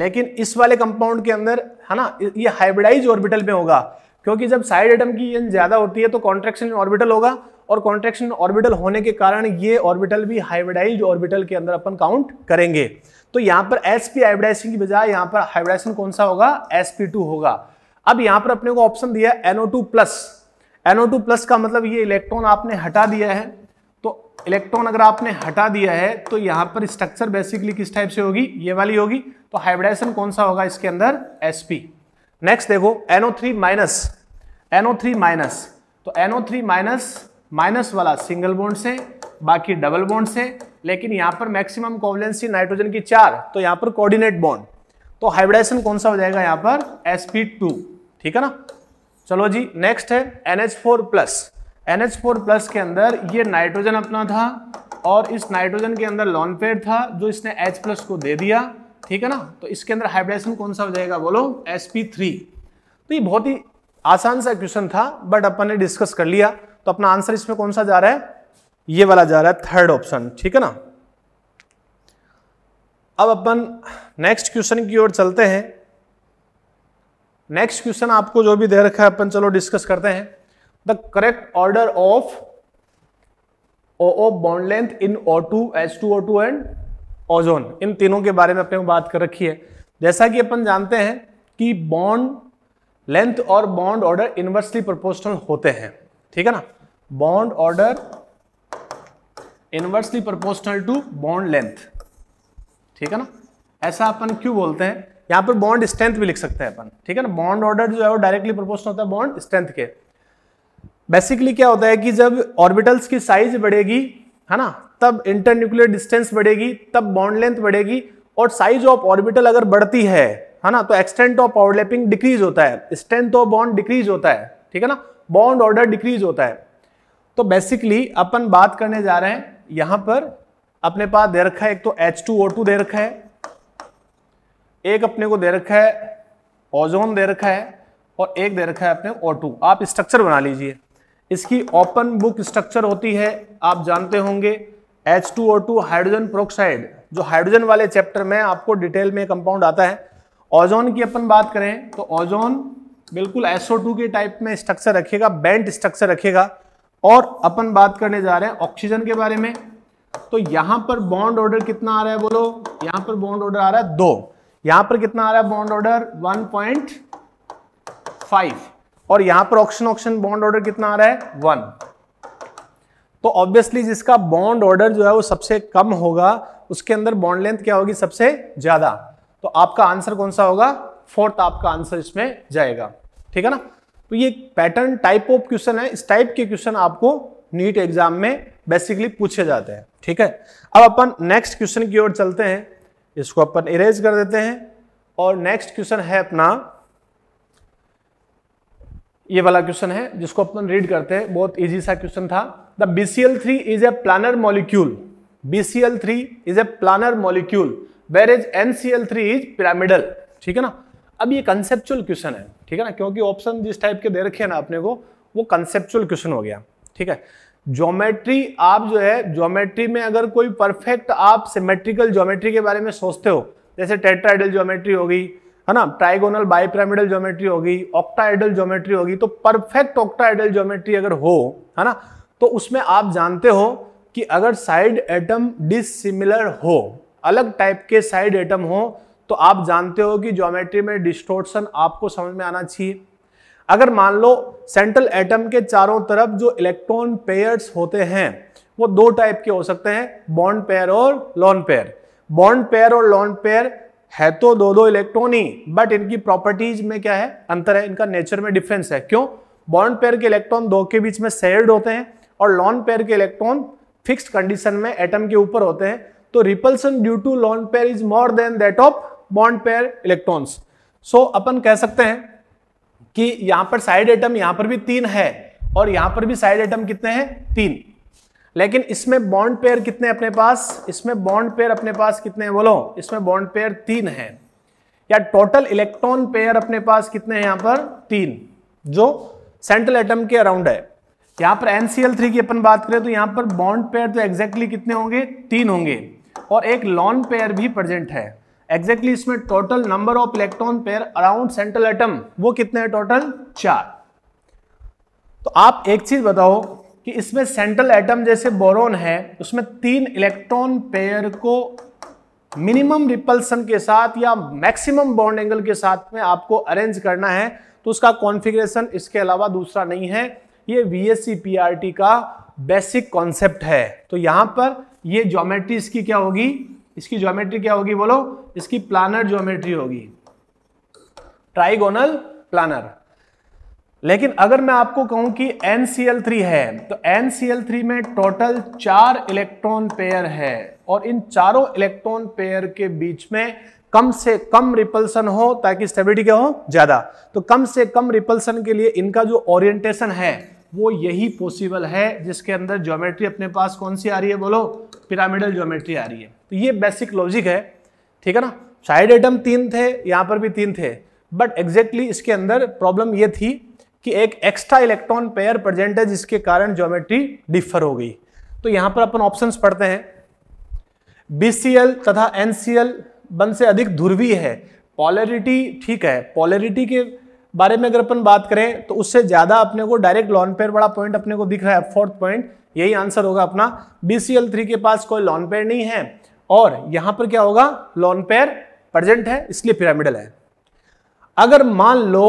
लेकिन इस वाले कंपाउंड के अंदर है ना ये हाइब्रिडाइज ऑर्बिटल में होगा क्योंकि जब साइड एटम की एन ज़्यादा होती है तो कॉन्ट्रेक्शन ऑर्बिटल होगा और कॉन्ट्रेक्शन ऑर्बिटल होने के कारण ये ऑर्बिटल भी हाइब्रिडाइज ऑर्बिटल के अंदर अपन काउंट करेंगे तो यहाँ पर एस पी हाइब्रिडाइजेशन की बजाय यहां पर हाइब्रिडाइजेशन कौन सा होगा एस पी टू होगा अब यहां पर अपने को ऑप्शन दिया NO two plus NO two plus का मतलब ये इलेक्ट्रॉन आपने हटा दिया है तो इलेक्ट्रॉन अगर आपने हटा दिया है तो यहां पर स्ट्रक्चर बेसिकली किस टाइप से होगी ये वाली होगी तो हाइब्रिडाइजेशन कौन सा होगा इसके अंदर एस नेक्स्ट देखो NO three minus NO three minus तो एनओ थ्री माइनस माइनस वाला सिंगल बॉन्ड से बाकी डबल बॉन्ड से लेकिन यहां पर मैक्सिमम कॉवलेंसी नाइट्रोजन की चार तो यहां पर कोऑर्डिनेट बॉन्ड तो हाइब्रिडाइजेशन कौन सा हो जाएगा यहां पर sp2 ठीक है ना चलो जी नेक्स्ट है NH4 four plus NH4 plus के अंदर ये नाइट्रोजन अपना था और इस नाइट्रोजन के अंदर लॉनपेड था जो इसने H प्लस को दे दिया ठीक है ना तो इसके अंदर हाइब्रिडेशन कौन सा हो जाएगा बोलो sp3 तो ये बहुत ही आसान सा क्वेश्चन था बट अपन ने डिस्कस कर लिया तो अपना आंसर इसमें कौन सा जा रहा है ये वाला जा रहा है थर्ड ऑप्शन ठीक है ना अब अपन नेक्स्ट क्वेश्चन की ओर चलते हैं नेक्स्ट क्वेश्चन आपको जो भी दे रखा है अपन चलो डिस्कस करते हैं correct order of O bond length in O two H two O two and ozone इन तीनों के बारे में अपने बात कर रखी है जैसा कि अपन जानते हैं कि बॉन्ड लेंथ और बॉन्ड ऑर्डर इनवर्सली प्रोपोर्शनल होते हैं ठीक है ना bond order inversely proportional to bond length ठीक है ना ऐसा अपन क्यों बोलते हैं यहां पर बॉन्ड स्ट्रेंथ भी लिख सकते हैं अपन ठीक है ना बॉन्ड ऑर्डर जो है वो डायरेक्टली प्रोपोर्शनल होता है बॉन्ड स्ट्रेंथ के बेसिकली क्या होता है कि जब ऑर्बिटल्स की साइज बढ़ेगी है ना तब इंटरन्यूक्लियर डिस्टेंस बढ़ेगी तब बॉन्ड लेंथ बढ़ेगी और साइज ऑफ ऑर्बिटल अगर बढ़ती है है ना तो एक्सटेंट ऑफ ओवरलैपिंग डिक्रीज होता है स्ट्रेंथ ऑफ बॉन्ड डिक्रीज होता है ठीक है ना बॉन्ड ऑर्डर डिक्रीज होता है तो बेसिकली अपन बात करने जा रहे हैं यहां पर अपने पास दे रखा है एक तो टू दे रखा है एक अपने को दे रखा है ओजोन दे रखा है और एक दे रखा है अपने टू आप स्ट्रक्चर बना लीजिए इसकी ओपन बुक स्ट्रक्चर होती है आप जानते होंगे H2O2 हाइड्रोजन प्रोक्साइड जो हाइड्रोजन वाले चैप्टर में आपको डिटेल में कंपाउंड आता है ओजोन की अपन बात करें तो ओजोन बिल्कुल SO2 के टाइप में स्ट्रक्चर रखेगा बेंट स्ट्रक्चर रखेगा और अपन बात करने जा रहे हैं ऑक्सीजन के बारे में तो यहां पर बॉन्ड ऑर्डर कितना आ रहा है बोलो यहां पर बॉन्ड ऑर्डर आ रहा है दो यहां पर कितना आ रहा है बॉन्ड ऑर्डर फाइव और यहां पर ऑक्शन ऑक्शन बॉन्ड ऑर्डर कितना आ रहा है वन तो ऑब्वियसली जिसका बॉन्ड ऑर्डर जो है वो सबसे कम होगा उसके अंदर बॉन्ड लेंथ क्या होगी सबसे ज्यादा तो आपका आंसर कौन सा होगा फोर्थ आपका आंसर इसमें जाएगा ठीक है ना तो ये पैटर्न टाइप ऑफ क्वेश्चन है इस टाइप के क्वेश्चन आपको नीट एग्जाम में बेसिकली पूछे जाते हैं ठीक है अब अपन नेक्स्ट क्वेश्चन की ओर चलते हैं इसको अपन इरेज कर देते हैं और नेक्स्ट क्वेश्चन है अपना ये वाला क्वेश्चन है जिसको अपन रीड करते हैं बहुत इजी सा क्वेश्चन था the BCl three is a planar molecule BCl three is a planar molecule where is NCl three is pyramidal ठीक है ना अब ये कंसेप्चुअल क्वेश्चन है ठीक है ना क्योंकि ऑप्शन जिस टाइप के दे रखे हैं ना आपने को वो कंसेप्चुअल क्वेश्चन हो गया ठीक है ज्योमेट्री आप जो है ज्योमेट्री में अगर कोई परफेक्ट आप सिमेट्रिकल ज्योमेट्री के बारे में सोचते हो जैसे टेट्राइडल ज्योमेट्री हो गई है ना ट्राइगोनल बाईपिरामिडल ज्योमेट्री होगी ऑक्टाइडल ज्योमेट्री होगी तो परफेक्ट ऑक्टाइडल ज्योमेट्री अगर हो है ना तो उसमें आप जानते हो कि अगर साइड एटम डिसिमिलर हो अलग टाइप के साइड एटम हो तो आप जानते हो कि ज्योमेट्री में डिस्टोर्शन आपको समझ में आना चाहिए अगर मान लो सेंट्रल एटम के चारों तरफ जो इलेक्ट्रॉन पेयर्स होते हैं वो दो टाइप के हो सकते हैं बॉन्ड पेयर और लॉन पेयर बॉन्ड पेयर और लॉन पेयर है तो दो दो इलेक्ट्रॉन ही बट इनकी प्रॉपर्टीज में क्या है अंतर है इनका नेचर में डिफरेंस है क्यों बॉन्ड पेयर के इलेक्ट्रॉन दो के बीच में शेयर्ड होते हैं और लॉन पेयर के इलेक्ट्रॉन फिक्स कंडीशन में एटम के ऊपर होते हैं तो repulsion due to lone pair is more than that of bond pair electrons so अपन कह सकते हैं कि यहां पर साइड एटम यहां पर भी तीन है और यहां पर भी साइड एटम कितने हैं तीन लेकिन इसमें बॉन्ड पेयर कितने अपने पास इसमें बॉन्ड पेयर अपने पास कितने बोलो इसमें बॉन्ड पेयर तीन है या टोटल इलेक्ट्रॉन पेयर अपने पास कितने हैं यहां पर तीन जो सेंट्रल एटम के अराउंड है यहां पर एनसीएल थ्री की अपन बात करें तो यहां पर बॉन्ड पेयर तो एग्जैक्टली exactly कितने होंगे तीन होंगे और एक लॉन पेयर भी प्रेजेंट है एग्जैक्टली exactly इसमें total number of electron pair around central atom वो कितने हैं टोटल चार तो आप एक चीज बताओ कि इसमें सेंट्रल एटम जैसे बोरोन है उसमें तीन इलेक्ट्रॉन पेयर को मिनिमम रिपल्सन के साथ या मैक्सिमम बॉन्ड एंगल के साथ में आपको अरेंज करना है तो उसका कॉन्फ़िगरेशन इसके अलावा दूसरा नहीं है ये वी एस का बेसिक कॉन्सेप्ट है तो यहाँ पर ये ज्योमेट्री इसकी क्या होगी इसकी ज्योमेट्री क्या होगी बोलो इसकी प्लानर ज्योमेट्री होगी ट्राइगोनल प्लानर लेकिन अगर मैं आपको कहूं कि NCl3 है तो NCl3 में टोटल चार इलेक्ट्रॉन पेयर है और इन चारों इलेक्ट्रॉन पेयर के बीच में कम से कम रिपल्सन हो ताकि स्टेबिलिटी क्या हो ज्यादा तो कम से कम रिपल्सन के लिए इनका जो ओरिएंटेशन है वो यही पॉसिबल है जिसके अंदर ज्योमेट्री अपने पास कौन सी आ रही है बोलो पिरामिडल ज्योमेट्री आ रही है तो ये बेसिक लॉजिक है ठीक है ना साइड एटम तीन थे यहाँ पर भी तीन थे बट एग्जैक्टली exactly इसके अंदर प्रॉब्लम ये थी कि एक एक्स्ट्रा इलेक्ट्रॉन पेयर प्रेजेंट है जिसके कारण ज्योमेट्री डिफर हो गई तो यहां पर अपन ऑप्शंस पढ़ते हैं बीसीएल तथा एनसीएल बन से अधिक ध्रुवी है पॉलरिटी ठीक है पॉलरिटी के बारे में अगर अपन बात करें तो उससे ज्यादा अपने को डायरेक्ट लॉन पेयर बड़ा पॉइंट अपने को दिख रहा है फोर्थ पॉइंट यही आंसर होगा अपना बीसीएल थ्री के पास कोई लॉन पेयर नहीं है और यहां पर क्या होगा लॉन पेयर प्रेजेंट है इसलिए पिरामिडल है अगर मान लो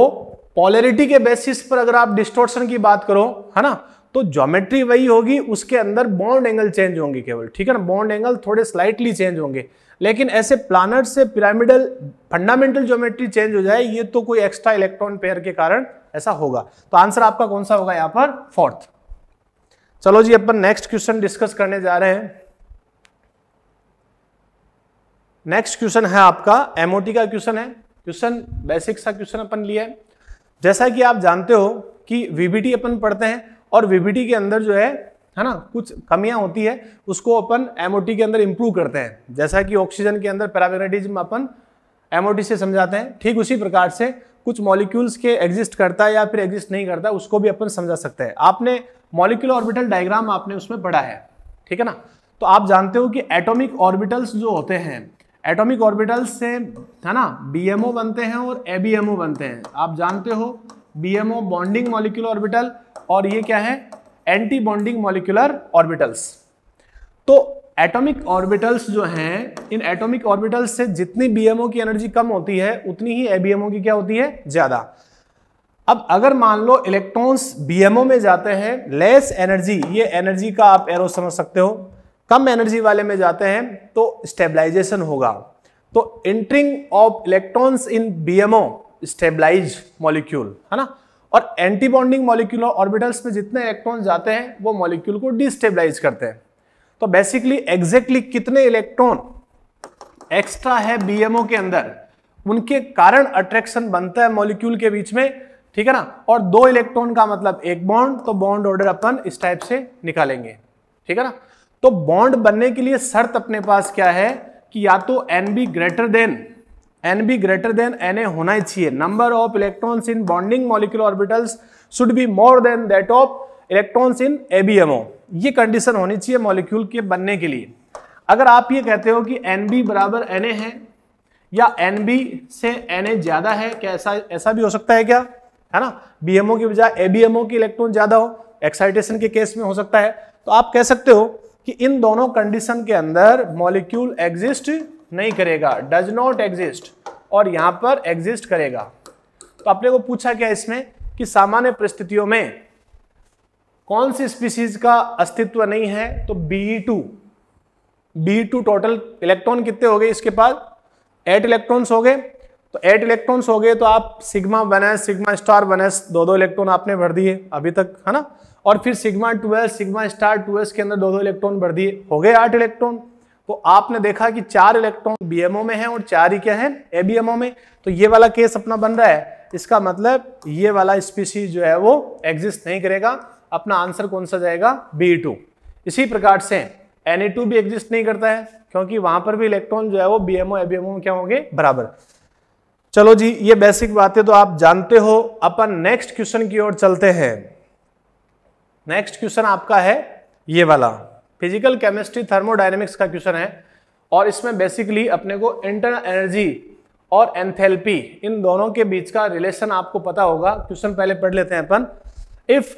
पॉलरिटी के बेसिस पर अगर आप डिस्टोर्शन की बात करो है ना तो ज्योमेट्री वही होगी उसके अंदर बॉन्ड एंगल चेंज होंगे केवल ठीक है ना बॉन्ड एंगल थोड़े स्लाइटली चेंज होंगे लेकिन ऐसे प्लानर से पिरामिडल फंडामेंटल ज्योमेट्री चेंज हो जाए ये तो कोई एक्स्ट्रा इलेक्ट्रॉन पेयर के कारण ऐसा होगा तो आंसर आपका कौन सा होगा यहां पर फोर्थ चलो जी अपन नेक्स्ट क्वेश्चन डिस्कस करने जा रहे हैं नेक्स्ट क्वेश्चन है आपका एमओटी का क्वेश्चन है क्वेश्चन बेसिक सा क्वेश्चन अपन लिया है जैसा कि आप जानते हो कि वीबीटी अपन पढ़ते हैं और वीबीटी के अंदर जो है है ना कुछ कमियां होती है उसको अपन एमओटी के अंदर इंप्रूव करते हैं जैसा कि ऑक्सीजन के अंदर पैराग्रेटिज्म अपन एमओटी से समझाते हैं ठीक उसी प्रकार से कुछ मॉलिक्यूल्स के एग्जिस्ट करता है या फिर एग्जिस्ट नहीं करता उसको भी अपन समझा सकते हैं आपने मॉलिक्यूल ऑर्बिटल डायग्राम आपने उसमें पढ़ा है ठीक है ना तो आप जानते हो कि एटॉमिक ऑर्बिटल्स जो होते हैं एटॉमिक ऑर्बिटल्स से है ना बी बनते हैं और एबीएमओ बनते हैं आप जानते हो बीएमओ बॉन्डिंग मॉलिक्यूलर ऑर्बिटल और ये क्या है एंटी बॉन्डिंग मॉलिक्यूलर ऑर्बिटल्स तो एटॉमिक ऑर्बिटल्स जो हैं इन एटॉमिक ऑर्बिटल्स से जितनी बी की एनर्जी कम होती है उतनी ही एबीएमओ की क्या होती है ज्यादा अब अगर मान लो इलेक्ट्रॉन्स बी में जाते हैं लेस एनर्जी ये एनर्जी का आप एरो समझ सकते हो कम एनर्जी वाले में जाते हैं तो स्टेबलाइजेशन होगा तो entering of electrons in BMO stabilise molecule है ना और एंटीबॉन्डिंग मॉलिक्यूल ऑर्बिटल्स में जितने इलेक्ट्रॉन जाते हैं वो मॉलिक्यूल को डिस्टेबलाइज करते हैं तो बेसिकली एग्जैक्टली कितने इलेक्ट्रॉन एक्स्ट्रा है बीएमओ के अंदर उनके कारण अट्रैक्शन बनता है मॉलिक्यूल के बीच में ठीक है ना और दो इलेक्ट्रॉन का मतलब एक बॉन्ड तो बॉन्ड ऑर्डर अपन इस टाइप से निकालेंगे ठीक है ना तो बॉन्ड बनने के लिए शर्त अपने पास क्या है कि या तो N B greater than N B greater than N A होना ही चाहिए number of electrons in bonding molecule orbitals should be more than that of electrons in ओ ये कंडीशन होनी चाहिए मॉलिक्यूल के बनने के लिए अगर आप ये कहते हो कि एन बी बराबर एन ए है या एन बी से एन ए ज्यादा है क्या ऐसा ऐसा भी हो सकता है क्या है ना बी ओ की बजाय ए बी ओ की इलेक्ट्रॉन ज्यादा हो एक्साइटेशन के केस में हो सकता है तो आप कह सकते हो कि इन दोनों कंडीशन के अंदर मॉलिक्यूल एग्जिस्ट नहीं करेगा डज नॉट एग्जिस्ट और यहां पर एग्जिस्ट करेगा तो आपने को पूछा क्या इसमें कि सामान्य परिस्थितियों में कौन सी स्पीसीज का अस्तित्व नहीं है तो B two B two total electron कितने हो गए इसके पास एट इलेक्ट्रॉन्स हो गए तो एट इलेक्ट्रॉन्स हो गए तो आप sigma one S sigma star one S दो दो इलेक्ट्रॉन आपने भर दिए अभी तक है ना और फिर sigma twelve sigma star twelve के अंदर दो दो इलेक्ट्रॉन बढ़ दिए हो गए आठ इलेक्ट्रॉन तो आपने देखा कि चार इलेक्ट्रॉन बीएमओ में है और चार ही क्या है एबीएमओ में तो ये वाला केस अपना बन रहा है इसका मतलब ये वाला स्पीसी जो है वो एग्जिस्ट नहीं करेगा अपना आंसर कौन सा जाएगा बी टू इसी प्रकार से एन टू भी एग्जिस्ट नहीं करता है क्योंकि वहां पर भी इलेक्ट्रॉन जो है वो बीएमओ एबीएमओ में क्या होंगे बराबर चलो जी ये बेसिक बातें तो आप जानते हो अपन नेक्स्ट क्वेश्चन की ओर चलते हैं नेक्स्ट क्वेश्चन आपका है ये वाला फिजिकल केमिस्ट्री थर्मोडाइनमिक्स का क्वेश्चन है और इसमें बेसिकली अपने को इंटरनल एनर्जी और एंथेल्पी इन दोनों के बीच का रिलेशन आपको पता होगा क्वेश्चन पहले पढ़ लेते हैं अपन if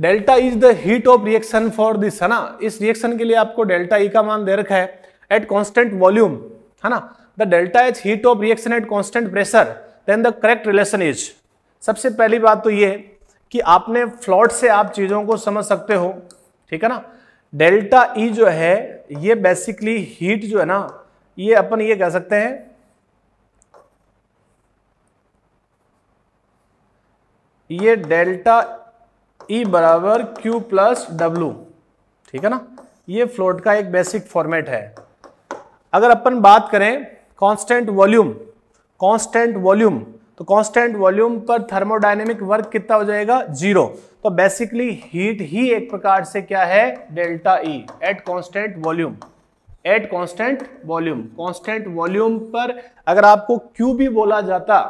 delta is the heat of reaction for this है ना इस रिएक्शन के लिए आपको डेल्टा ई e का मान दे रखा है एट कॉन्स्टेंट वॉल्यूम है ना the delta is heat of reaction at constant pressure then the correct relation is सबसे पहली बात तो ये कि आपने फ्लॉट से आप चीज़ों को समझ सकते हो ठीक है ना डेल्टा ई e जो है ये बेसिकली हीट जो है ना ये अपन ये कह सकते हैं ये डेल्टा ई e बराबर क्यू प्लस डब्लू ठीक है ना ये फ्लोट का एक बेसिक फॉर्मेट है अगर अपन बात करें कांस्टेंट वॉल्यूम कांस्टेंट वॉल्यूम तो कांस्टेंट वॉल्यूम पर थर्मोडाइनेमिक वर्क कितना हो जाएगा जीरो तो बेसिकली हीट ही एक प्रकार से क्या है delta E at constant volume at constant volume constant volume पर अगर आपको क्यू भी बोला जाता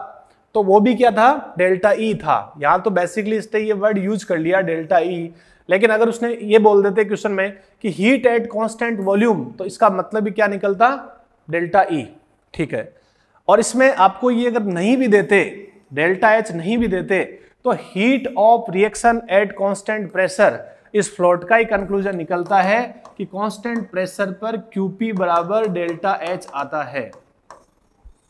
तो वो भी क्या था डेल्टा ई e था यहां तो बेसिकली इसने ये वर्ड यूज कर लिया डेल्टा ई e. लेकिन अगर उसने ये बोल देते क्वेश्चन में कि हीट एट कॉन्स्टेंट वॉल्यूम तो इसका मतलब भी क्या निकलता डेल्टा ई e. ठीक है और इसमें आपको ये अगर नहीं भी देते डेल्टा एच नहीं भी देते तो heat of reaction at constant pressure इस फ्लोट का ही कंक्लूजन निकलता है कि कांस्टेंट प्रेशर पर क्यूपी बराबर डेल्टा एच आता है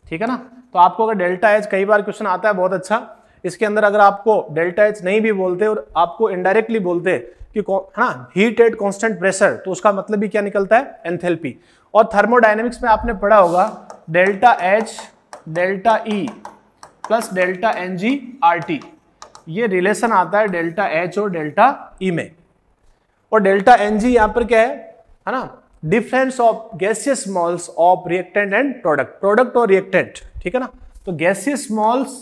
ठीक है ना तो आपको अगर डेल्टा एच कई बार क्वेश्चन आता है बहुत अच्छा इसके अंदर अगर आपको डेल्टा एच नहीं भी बोलते और आपको इनडायरेक्टली बोलते कि ना हीट एट कॉन्स्टेंट प्रेशर तो उसका मतलब भी क्या निकलता है एंथेल्पी और थर्मोडाइनमिक्स में आपने पढ़ा होगा delta H delta E plus delta N G R T ये रिलेशन आता है डेल्टा एच और डेल्टा ई e में और डेल्टा एन जी यहां पर क्या है है ना difference of gaseous moles of reactant and product product और रिएक्टेंट ठीक है ना तो gaseous moles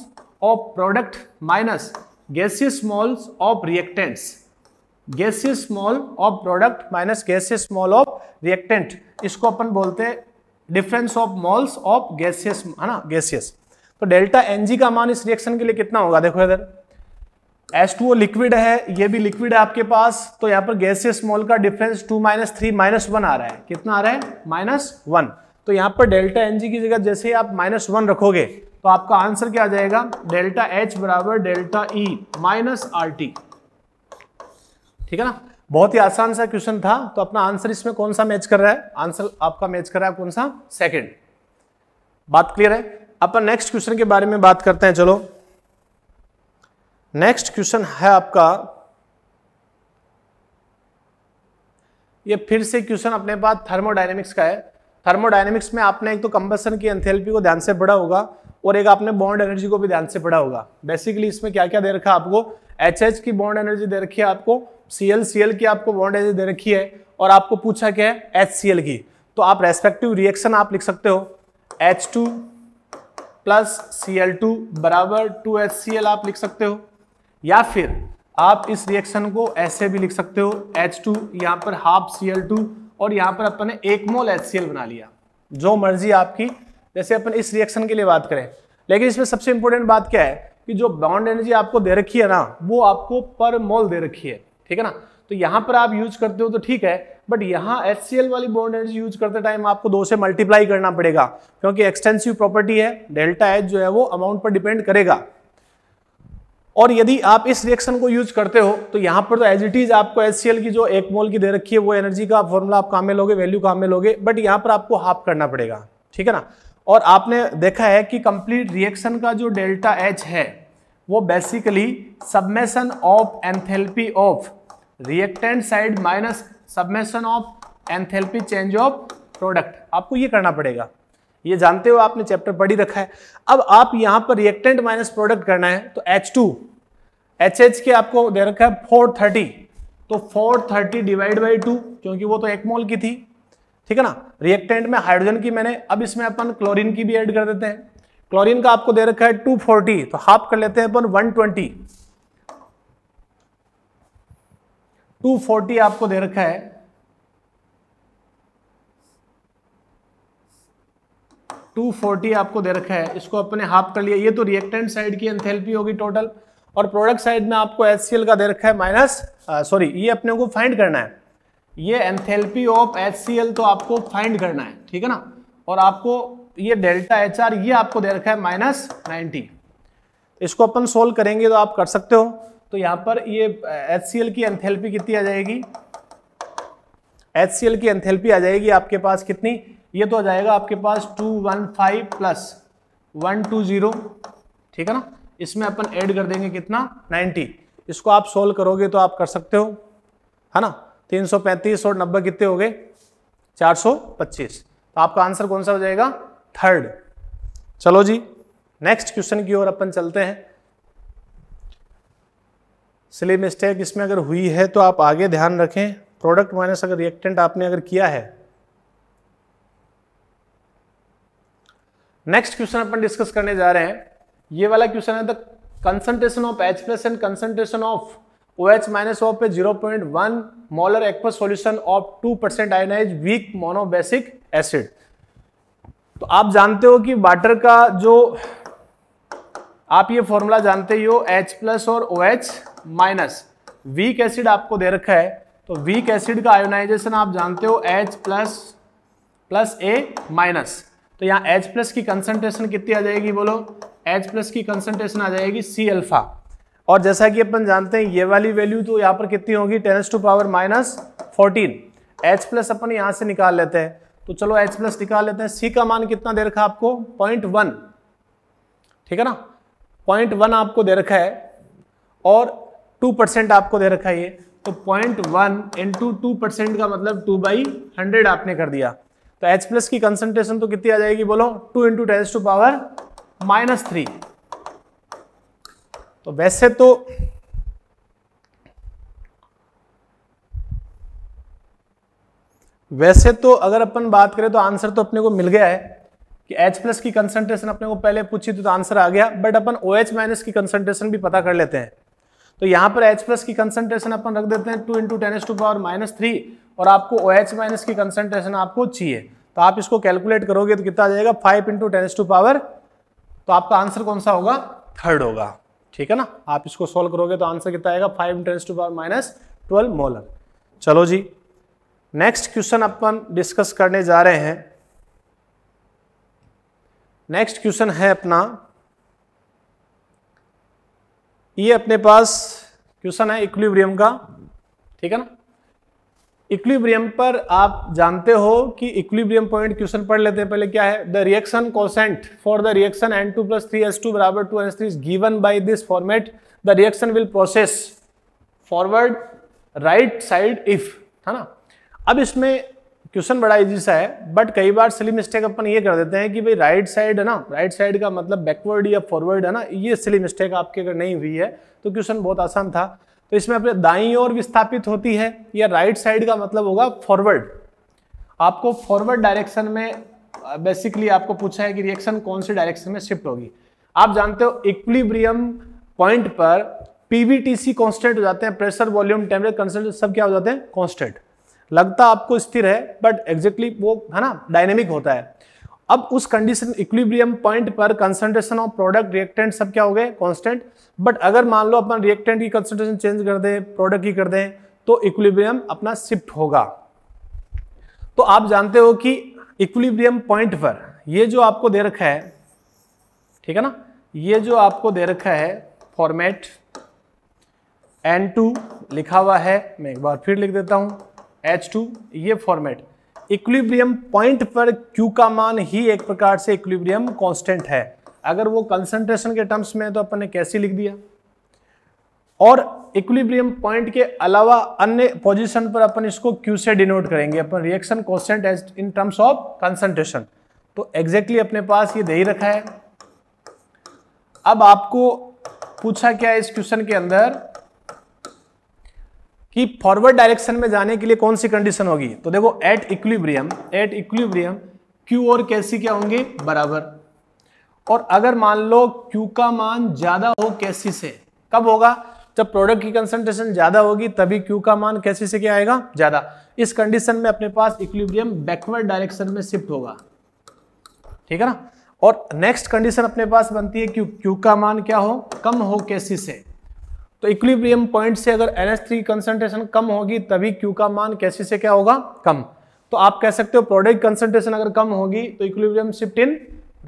of product minus gaseous moles of reactants gaseous mole of product minus gaseous mole of reactant इसको अपन बोलते हैं difference of moles of gaseous है ना गैसियस तो डेल्टा एनजी का मान इस रिएक्शन के लिए कितना होगा देखो इधर एस टू लिक्विड है ये भी लिक्विड है आपके पास तो यहाँ पर गैसियस मॉल का difference two minus three minus one आ रहा है कितना आ रहा है माइनस वन तो यहाँ पर डेल्टा एनजी की जगह जैसे आप माइनस वन रखोगे तो आपका आंसर क्या आ जाएगा डेल्टा एच बराबर delta E minus R T ठीक है ना बहुत ही आसान सा क्वेश्चन था तो अपना आंसर इसमें कौन सा मैच कर रहा है आंसर आपका मैच कर रहा है कौन सा सेकंड बात क्लियर है अपन नेक्स्ट क्वेश्चन के बारे में बात करते हैं चलो नेक्स्ट क्वेश्चन है आपका ये फिर से क्वेश्चन अपने पास थर्मोडाइनेमिक्स का है थर्मोडाइनेमिक्स में आपने एक तो कंबसन की एंथेल्पी को ध्यान से पढ़ा होगा और एक आपने बॉन्ड एनर्जी को भी ध्यान से पढ़ा होगा बेसिकली इसमें क्या क्या दे रखा आपको एच की बॉन्ड एनर्जी दे रखी है आपको सी एल सी एल की आपको बॉन्ड एनर्जी दे रखी है और आपको पूछा क्या है एच सी एल की तो आप रेस्पेक्टिव रिएक्शन आप लिख सकते हो H two plus C L two बराबर टू एच सी एल आप लिख सकते हो या फिर आप इस रिएक्शन को ऐसे भी लिख सकते हो एच टू यहाँ पर हाफ सी एल टू और यहाँ पर अपन ने एक मोल एच सी एल बना लिया जो मर्जी आपकी जैसे अपन इस रिएक्शन के लिए बात करें लेकिन इसमें सबसे इंपॉर्टेंट बात क्या है कि जो बाउंड एनर्जी आपको दे रखी है ना वो आपको पर मोल दे रखी है ठीक है ना तो यहां पर आप यूज करते हो तो ठीक है बट यहां एच वाली बॉन्ड एनर्जी यूज करते टाइम आपको दो से मल्टीप्लाई करना पड़ेगा क्योंकि एक्सटेंसिव प्रॉपर्टी है डेल्टा एच जो है वो अमाउंट पर डिपेंड करेगा और यदि आप इस रिएक्शन को यूज करते हो तो यहां पर तो एज इट इज आपको एच की जो एक मोल की दे रखी है वो एनर्जी का फॉर्मूला आप काम में लोगे वैल्यू काम में लोगे बट यहां पर आपको हाफ करना पड़ेगा ठीक है ना और आपने देखा है कि कंप्लीट रिएक्शन का जो डेल्टा एच है वो basically summation of enthalpy of reactant side minus summation of enthalpy change of product आपको ये करना पड़ेगा ये जानते हो आपने चैप्टर पढ़ ही रखा है अब आप यहां पर रिएक्टेंट माइनस प्रोडक्ट करना है तो एच टू एच एच के आपको दे रखा है फोर थर्टी तो four thirty divide by two क्योंकि वो तो एक मोल की थी ठीक है ना रिएक्टेंट में हाइड्रोजन की मैंने अब इसमें अपन क्लोरीन की भी ऐड कर देते हैं क्लोरीन का आपको दे रखा है 240 तो हाफ कर लेते हैं अपन 120 240 आपको दे रखा है टू फोर्टी आपको दे रखा है इसको अपने हाफ कर लिया ये तो रिएक्टेंट साइड की एंथेल्पी होगी टोटल और प्रोडक्ट साइड में आपको एच का दे रखा है माइनस सॉरी uh, ये अपने को फाइंड करना है ये एंथेल्पी ऑफ एच तो आपको फाइंड करना है ठीक है ना और आपको ये डेल्टा एच ये आपको दे रखा है माइनस नाइनटी इसको अपन सोल्व करेंगे तो आप कर सकते हो तो यहाँ पर ये एच की एंथेल्पी कितनी आ जाएगी एच की एंथेल्पी आ जाएगी आपके पास कितनी ये तो आ जाएगा आपके पास two one five plus one two zero ठीक है ना इसमें अपन ऐड कर देंगे कितना 90 इसको आप सोल्व करोगे तो आप कर सकते हो है ना 335 और नब्बे कितने हो गए 425 तो आपका आंसर कौन सा हो जाएगा थर्ड चलो जी नेक्स्ट क्वेश्चन की ओर अपन चलते हैं इसलिए मिस्टेक इसमें अगर हुई है तो आप आगे ध्यान रखें प्रोडक्ट माइनस अगर रिएक्टेंट आपने अगर किया है नेक्स्ट क्वेश्चन अपन डिस्कस करने जा रहे हैं ये वाला क्वेश्चन है the concentration of H plus and concentration of O H minus of पे zero point one molar aq solution of two percent ionize weak monobasic acid तो आप जानते हो कि वाटर का जो आप ये फॉर्मूला जानते ही हो H प्लस और O OH, H minus weak acid आपको दे रखा है तो वीक एसिड का आयोनाइजेशन आप जानते हो H plus plus A minus तो यहाँ H प्लस की कंसंट्रेशन कितनी आ जाएगी बोलो H प्लस की कंसंट्रेशन आ जाएगी सी अल्फा और जैसा कि अपन जानते हैं ये वाली वैल्यू तो यहाँ पर कितनी होगी tens to power minus fourteen H plus अपन यहाँ से निकाल लेते हैं तो चलो एच प्लस निकाल लेते हैं सी का मान कितना दे रखा आपको पॉइंट वन ठीक है ना पॉइंट वन आपको दे रखा है और टू परसेंट आपको दे रखा है ये तो point one into two percent का मतलब टू बाई हंड्रेड आपने कर दिया तो H प्लस की कंसंट्रेशन तो कितनी आ जाएगी बोलो two into ten to power minus three तो वैसे तो वैसे तो अगर अपन बात करें तो आंसर तो अपने को मिल गया है कि H प्लस की कंसंट्रेशन अपने को पहले पूछी तो, तो आंसर आ गया बट अपन OH माइनस की कंसंट्रेशन भी पता कर लेते हैं तो यहाँ पर H प्लस की कंसनट्रेशन अपन रख देते हैं two into ten S to power minus three और आपको ओ OH माइनस की कंसनट्रेशन आपको चाहिए तो आप इसको कैलकुलेट करोगे तो कितना आ जाएगा five into ten S to power तो आपका आंसर कौन सा होगा थर्ड होगा ठीक है ना आप इसको सॉल्व करोगे तो आंसर कितना आएगा five into ten to power minus twelve molar चलो जी नेक्स्ट क्वेश्चन अपन डिस्कस करने जा रहे हैं नेक्स्ट क्वेश्चन है अपना ये अपने पास क्वेश्चन है इक्विब्रियम का ठीक है ना इक्विब्रियम पर आप जानते हो कि इक्विब्रियम पॉइंट क्वेश्चन पढ़ लेते हैं पहले क्या है the reaction quotient for the reaction N two plus three S two बराबर two S three is given by this format the reaction will process forward right side if है ना अब इसमें क्वेश्चन बड़ा इजी सा है बट कई बार silly mistake अपन ये कर देते हैं कि भाई राइट साइड है ना राइट साइड का मतलब बैकवर्ड या फॉरवर्ड है ना ये सिली मिस्टेक आपकी अगर नहीं हुई है तो क्वेश्चन बहुत आसान था तो इसमें अपने दाई और विस्थापित होती है या राइट साइड का मतलब होगा फॉरवर्ड आपको फॉरवर्ड डायरेक्शन में बेसिकली आपको पूछा है कि रिएक्शन कौन से डायरेक्शन में शिफ्ट होगी आप जानते हो इक्विब्रियम पॉइंट पर पीवीटीसी कांस्टेंट हो जाते हैं प्रेशर वॉल्यूम टेम्परेचर कंसेंट सब क्या हो जाते हैं कांस्टेंट लगता आपको स्थिर है बट एग्जैक्टली वो है ना डायनेमिक होता है अब उस कंडीशन इक्विब्रियम पॉइंट पर कंसंट्रेशन ऑफ प्रोडक्ट रिएक्टेंट सब क्या हो गए कांस्टेंट बट अगर मान लो अपन रिएक्टेंट की कंसंट्रेशन चेंज कर दें प्रोडक्ट की कर दें तो इक्विब्रियम अपना शिफ्ट होगा तो आप जानते हो कि इक्विब्रियम पॉइंट पर ये जो आपको दे रखा है ठीक है ना ये जो आपको दे रखा है फॉर्मेट एन लिखा हुआ है मैं एक बार फिर लिख देता हूं H2 ये फॉर्मेट इक्विब्रियम पॉइंट पर Q का मान ही एक प्रकार से इक्विब्रियम कांस्टेंट है अगर वो कंसंट्रेशन के टर्म्स में है तो अपन ने कैसे लिख दिया और इक्विब्रियम पॉइंट के अलावा अन्य पोजीशन पर अपन इसको Q से डिनोट करेंगे अपन reaction constant as in terms of concentration तो एग्जैक्टली exactly अपने पास ये दे ही रखा है अब आपको पूछा क्या है इस क्वेश्चन के अंदर कि फॉरवर्ड डायरेक्शन में जाने के लिए कौन सी कंडीशन होगी तो देखो at equilibrium at equilibrium Q और कैसी क्या होंगे बराबर और अगर मान लो क्यू का मान ज्यादा हो कैसी से कब होगा जब प्रोडक्ट की कंसंट्रेशन ज्यादा होगी तभी क्यू का मान कैसी से क्या आएगा ज्यादा इस कंडीशन में अपने पास इक्विब्रियम बैकवर्ड डायरेक्शन में शिफ्ट होगा ठीक है ना और नेक्स्ट कंडीशन अपने पास बनती है क्यू क्यू का मान क्या हो कम हो कैसी से तो इक्विब्रियम पॉइंट से अगर NH3 कंसंट्रेशन कम होगी तभी Q का मान कैसे से क्या होगा कम तो आप कह सकते हो प्रोडक्ट कंसंट्रेशन अगर कम होगी तो equilibrium shift in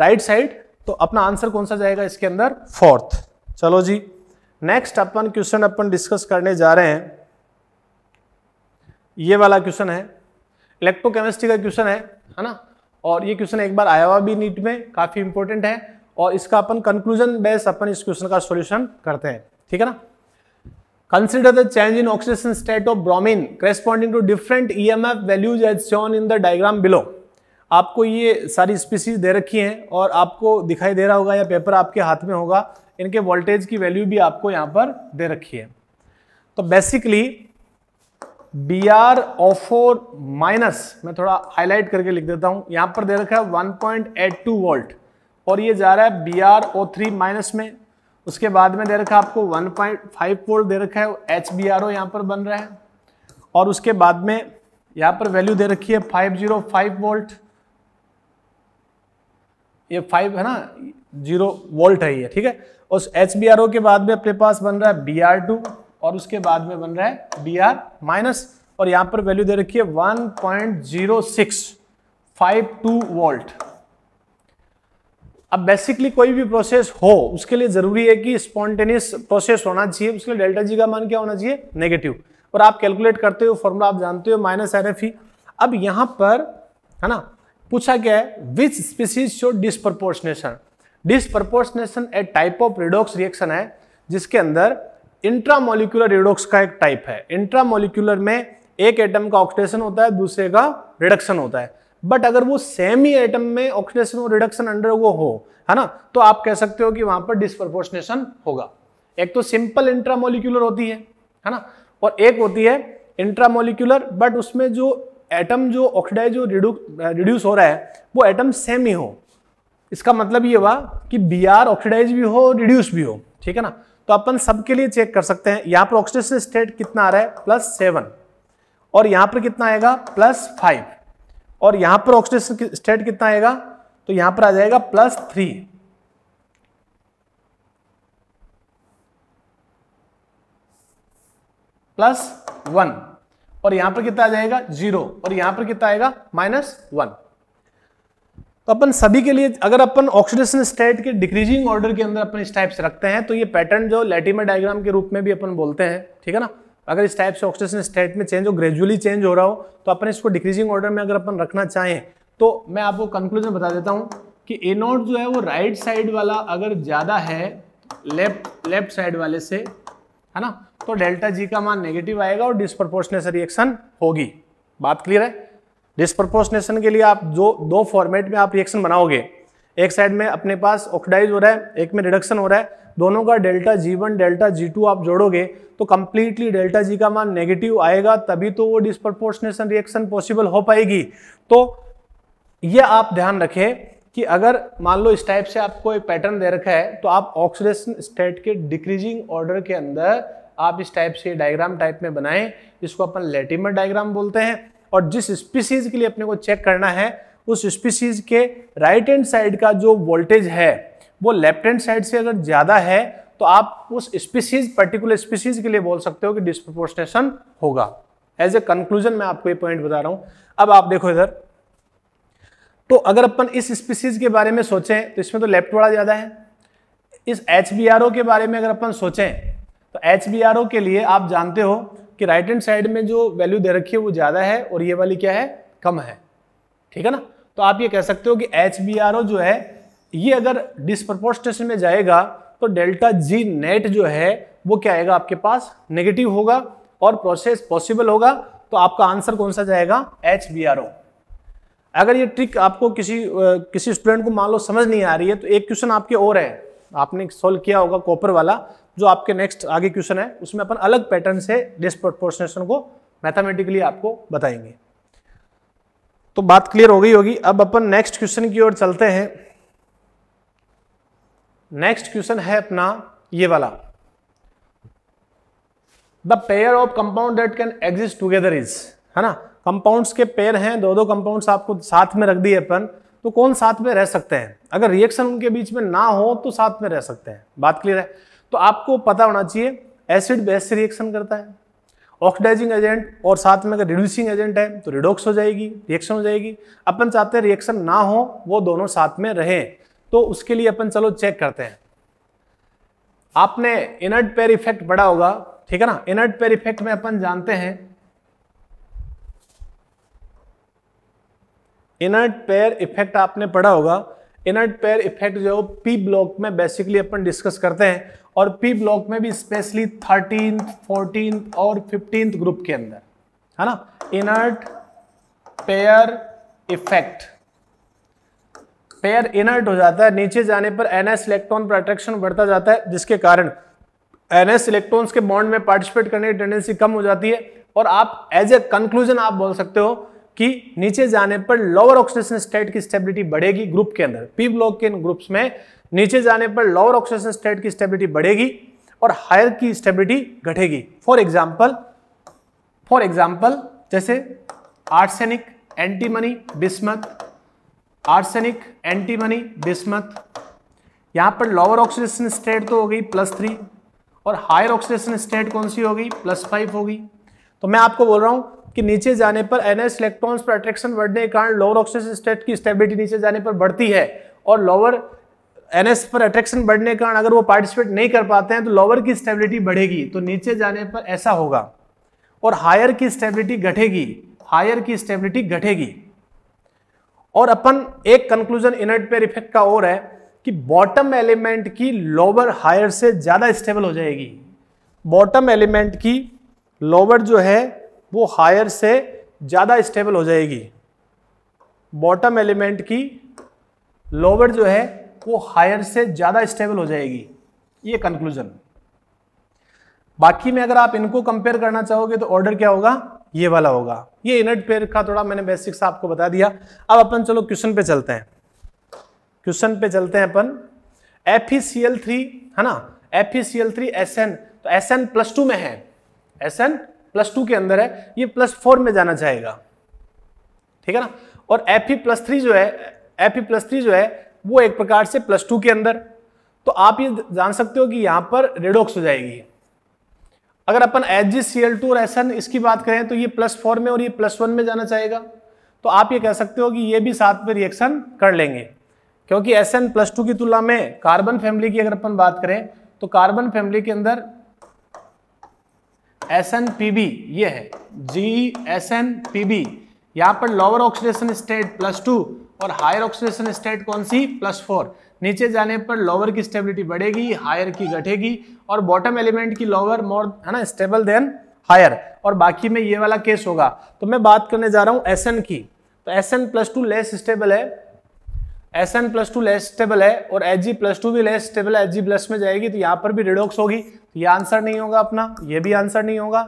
right side तो अपना आंसर कौन सा जाएगा इसके अंदर फोर्थ चलो जी नेक्स्ट अपन क्वेश्चन अपन डिस्कस करने जा रहे हैं ये वाला क्वेश्चन है इलेक्ट्रोकेमिस्ट्री का क्वेश्चन है है ना और ये क्वेश्चन एक बार आया हुआ भी नीट में काफ़ी इंपॉर्टेंट है और इसका अपन कंक्लूजन बेस अपन इस क्वेश्चन का सॉल्यूशन करते हैं ठीक है ना Consider the change in oxidation state of bromine corresponding to different EMF values as shown in the diagram below. आपको ये सारी स्पीसीज दे रखी हैं और आपको दिखाई दे रहा होगा या पेपर आपके हाथ में होगा इनके वोल्टेज की वैल्यू भी आपको यहाँ पर दे रखी है तो basically B R O four minus मैं थोड़ा हाईलाइट करके लिख देता हूँ यहाँ पर दे रखा है 1.82 वोल्ट और ये जा रहा है B R O three minus में उसके बाद में दे रखा आपको 1.5 वोल्ट दे रखा है एच बी आर ओ यहाँ पर बन रहा है और उसके बाद में यहाँ पर वैल्यू दे रखी है 505 वोल्ट ये फाइव है ना जीरो वोल्ट है ये ठीक है उस एच बी आर ओ के बाद में अपने पास बन रहा है बी आर टू और उसके बाद में बन रहा है बी आर माइनस और यहाँ पर वैल्यू दे रखी है one point zero six five two volt अब बेसिकली कोई भी प्रोसेस हो उसके लिए जरूरी है कि स्पॉन्टेनियस प्रोसेस होना चाहिए उसके लिए डेल्टा जी का मान क्या होना चाहिए नेगेटिव और आप कैलकुलेट करते हो फॉर्मूला आप जानते हो माइनस एन एफ ई अब यहां पर है ना पूछा गया है which species show disproportionation disproportionation a type of redox reaction है जिसके अंदर इंट्रामोलिकुलर रिडोक्स का एक टाइप है इंट्रामोलिकुलर में एक एटम का ऑक्सीडेशन होता है दूसरे का रिडक्शन होता है बट अगर वो सेम ही आइटम में ऑक्सीडेशन और रिडक्शन अंडर वो हो है ना तो आप कह सकते हो कि वहां पर डिस्प्रपोर्शनेशन होगा एक तो सिंपल इंट्रामोलिकुलर होती है है ना और एक होती है इंट्रामोलिकुलर बट उसमें जो एटम जो ऑक्सीडाइज रिड्यूस हो रहा है वो एटम सेम ही हो इसका मतलब ये हुआ कि बी आर ऑक्सीडाइज भी हो रिड्यूस भी हो ठीक है ना तो अपन सबके लिए चेक कर सकते हैं यहाँ पर ऑक्सीडेशन स्टेट कितना आ रहा है प्लस सेवन और यहाँ पर कितना आएगा प्लस फाइव और यहां पर ऑक्सीडेशन स्टेट कितना आएगा तो यहां पर आ जाएगा प्लस थ्री प्लस वन और यहां पर कितना आ जाएगा जीरो और यहां पर कितना आएगा माइनस वन तो अपन सभी के लिए अगर अपन ऑक्सीडेशन स्टेट के डिक्रीजिंग ऑर्डर के अंदर अपन इस टाइप से रखते हैं तो ये पैटर्न जो लेटिमर डायग्राम के रूप में भी अपन बोलते हैं ठीक है ना अगर इस टाइप से ऑक्सीजन स्टेट में चेंज हो ग्रेजुअली चेंज हो रहा हो तो अपने इसको डिक्रीजिंग ऑर्डर में अगर अपन रखना चाहें तो मैं आपको कंक्लूजन बता देता हूँ कि ए नोट जो है वो राइट साइड वाला अगर ज़्यादा है लेफ्ट लेफ्ट साइड वाले से है ना तो डेल्टा जी का मान नेगेटिव आएगा और डिस्प्रपोर्शनेस रिएक्शन होगी बात क्लियर है डिस्प्रपोर्शनेशन के लिए आप जो दो फॉर्मेट में आप रिएक्शन बनाओगे एक साइड में अपने पास ऑक्सीडाइज हो रहा है एक में रिडक्शन हो रहा है दोनों का delta G one delta G two आप जोड़ोगे तो कंप्लीटली डेल्टा जी का मान नेगेटिव आएगा तभी तो वो डिस्प्रपोर्शनेशन रिएक्शन पॉसिबल हो पाएगी तो ये आप ध्यान रखें कि अगर मान लो इस टाइप से आपको एक पैटर्न दे रखा है तो आप ऑक्सीडेशन स्टेट के डिक्रीजिंग ऑर्डर के अंदर आप इस टाइप से डायग्राम टाइप में बनाएं इसको अपन लेटिमर डायग्राम बोलते हैं और जिस स्पीसीज के लिए अपने को चेक करना है उस स्पीसीज के राइट हैंड साइड का जो वोल्टेज है वो लेफ्ट हैंड साइड से अगर ज़्यादा है तो आप उस स्पीसीज पर्टिकुलर स्पीसीज के लिए बोल सकते हो कि डिस्प्रोपोर्शनेशन होगा एज ए कंक्लूजन मैं आपको ये पॉइंट बता रहा हूं अब आप देखो इधर तो अगर अपन इस स्पीसीज के बारे में सोचें तो इसमें तो लेफ्ट वाला ज़्यादा है इस एच के बारे में अगर अपन सोचें तो एच के लिए आप जानते हो कि राइट हैंड साइड में जो वैल्यू दे रखी है वो ज़्यादा है और ये वाली क्या है कम है ठीक है ना तो आप ये कह सकते हो कि एच जो है ये अगर डिस्प्रपोर्शनेशन में जाएगा तो डेल्टा जी नेट जो है वो क्या आएगा आपके पास नेगेटिव होगा और प्रोसेस पॉसिबल होगा तो आपका आंसर कौन सा जाएगा एच बी आर ओ अगर ये ट्रिक आपको किसी किसी स्टूडेंट को मान लो समझ नहीं आ रही है तो एक क्वेश्चन आपके और है आपने सॉल्व किया होगा कॉपर वाला जो आपके नेक्स्ट आगे क्वेश्चन है उसमें अपन अलग पैटर्न से डिस्प्रोपोर्शनेशन को मैथमेटिकली आपको बताएंगे तो बात क्लियर हो गई होगी अब अपन नेक्स्ट क्वेश्चन की ओर चलते हैं नेक्स्ट क्वेश्चन है अपना ये वाला the pair of compound that can exist together is है ना कंपाउंड्स के पेयर हैं दो दो कंपाउंड्स आपको साथ में रख दिए अपन तो कौन साथ में रह सकते हैं अगर रिएक्शन उनके बीच में ना हो तो साथ में रह सकते हैं बात क्लियर है तो आपको पता होना चाहिए एसिड बेस से रिएक्शन करता है ऑक्सीडाइजिंग एजेंट और साथ में अगर रिड्यूसिंग एजेंट है तो रिडोक्स हो जाएगी रिएक्शन हो जाएगी अपन चाहते हैं रिएक्शन ना हो वो दोनों साथ में रहें तो उसके लिए अपन चलो चेक करते हैं आपने इनर्ट पेयर इफेक्ट पढ़ा होगा ठीक है ना इनर्ट पेयर इफेक्ट में अपन जानते हैं इनर्ट पेयर इफेक्ट आपने पढ़ा होगा इनर्ट पेयर इफेक्ट जो है पी ब्लॉक में बेसिकली अपन डिस्कस करते हैं और पी ब्लॉक में भी स्पेशली थर्टीन फोर्टीन और फिफ्टींथ ग्रुप के अंदर है ना inert pair effect pair inert हो जाता है नीचे जाने पर एनएस इलेक्ट्रॉन पर अट्रैक्शन बढ़ता जाता है जिसके कारण एनएस इलेक्ट्रॉन्स के बॉन्ड में पार्टिसिपेट करने की टेंडेंसी कम हो जाती है और आप एज ए कंक्लूजन आप बोल सकते हो कि नीचे जाने पर लोअर ऑक्सीजन स्टेट की स्टेबिलिटी बढ़ेगी ग्रुप के अंदर पी ब्लॉक के इन ग्रुप्स में नीचे जाने पर लोअर ऑक्सीजन स्टेट की स्टेबिलिटी बढ़ेगी और हायर की स्टेबिलिटी घटेगी फॉर एग्जाम्पल फॉर एग्जाम्पल जैसे arsenic antimony bismuth arsenic antimony bismuth यहाँ पर लोअर ऑक्सीडेशन स्टेट तो हो गई प्लस थ्री और हायर ऑक्सीडेशन स्टेट कौन सी होगी प्लस फाइव होगी तो मैं आपको बोल रहा हूँ कि नीचे जाने पर एनएस इलेक्ट्रॉन्स पर अट्रैक्शन बढ़ने के कारण लोअर ऑक्सीडेशन स्टेट की स्टेबिलिटी नीचे जाने पर बढ़ती है और लोअर एनएस पर अट्रैक्शन बढ़ने के कारण अगर वो पार्टिसिपेट नहीं कर पाते हैं तो लोअर की स्टेबिलिटी बढ़ेगी तो नीचे जाने पर ऐसा होगा और हायर की स्टेबिलिटी घटेगी हायर की स्टेबिलिटी घटेगी और अपन एक कंक्लूजन इनर्ट पेयर इफेक्ट का और है कि बॉटम एलिमेंट की लोअर हायर से ज़्यादा स्टेबल हो जाएगी बॉटम एलिमेंट की लोअर जो है वो हायर से ज़्यादा स्टेबल हो जाएगी बॉटम एलिमेंट की लोअर जो है वो हायर से ज़्यादा स्टेबल हो जाएगी ये कंक्लूजन बाकी में अगर आप इनको कंपेयर करना चाहोगे तो ऑर्डर क्या होगा ये वाला होगा ये इनट पेयर का थोड़ा मैंने बेसिक्स आपको बता दिया अब अपन चलो क्वेश्चन पे चलते हैं क्वेश्चन पे चलते हैं अपन F E C L three है ना F E C L three S N तो एस एन प्लस टू में है एस एन प्लस टू के अंदर है ये प्लस फोर में जाना चाहेगा ठीक है ना और एफ ई प्लस थ्री जो है एफ ई प्लस थ्री जो है वो एक प्रकार से प्लस टू के अंदर तो आप ये जान सकते हो कि यहां पर रेडोक्स हो जाएगी अगर अपन H G C L two और एस एन इसकी बात करें तो ये प्लस फोर में और ये प्लस वन में जाना चाहेगा तो आप ये कह सकते हो कि ये भी साथ में रिएक्शन कर लेंगे क्योंकि एस एन प्लस टू की तुलना में कार्बन फैमिली की अगर अपन बात करें तो कार्बन फैमिली के अंदर एस एन पी बी ये है G S N P B यहाँ पर lower oxidation state plus two और हायर ऑक्सीडेशन स्टेट कौन सी प्लस फोर नीचे जाने पर लोअर की स्टेबिलिटी बढ़ेगी हायर की घटेगी और बॉटम एलिमेंट की लोअर मोर है ना स्टेबल देन हायर और बाकी में ये वाला केस होगा तो मैं बात करने जा रहा हूँ एस की तो S N plus two less stable है S N plus two less stable है और एच जी प्लस टू भी लेस स्टेबल है एच जी प्लस में जाएगी तो यहाँ पर भी रिडोक्स होगी तो ये आंसर नहीं होगा अपना ये भी आंसर नहीं होगा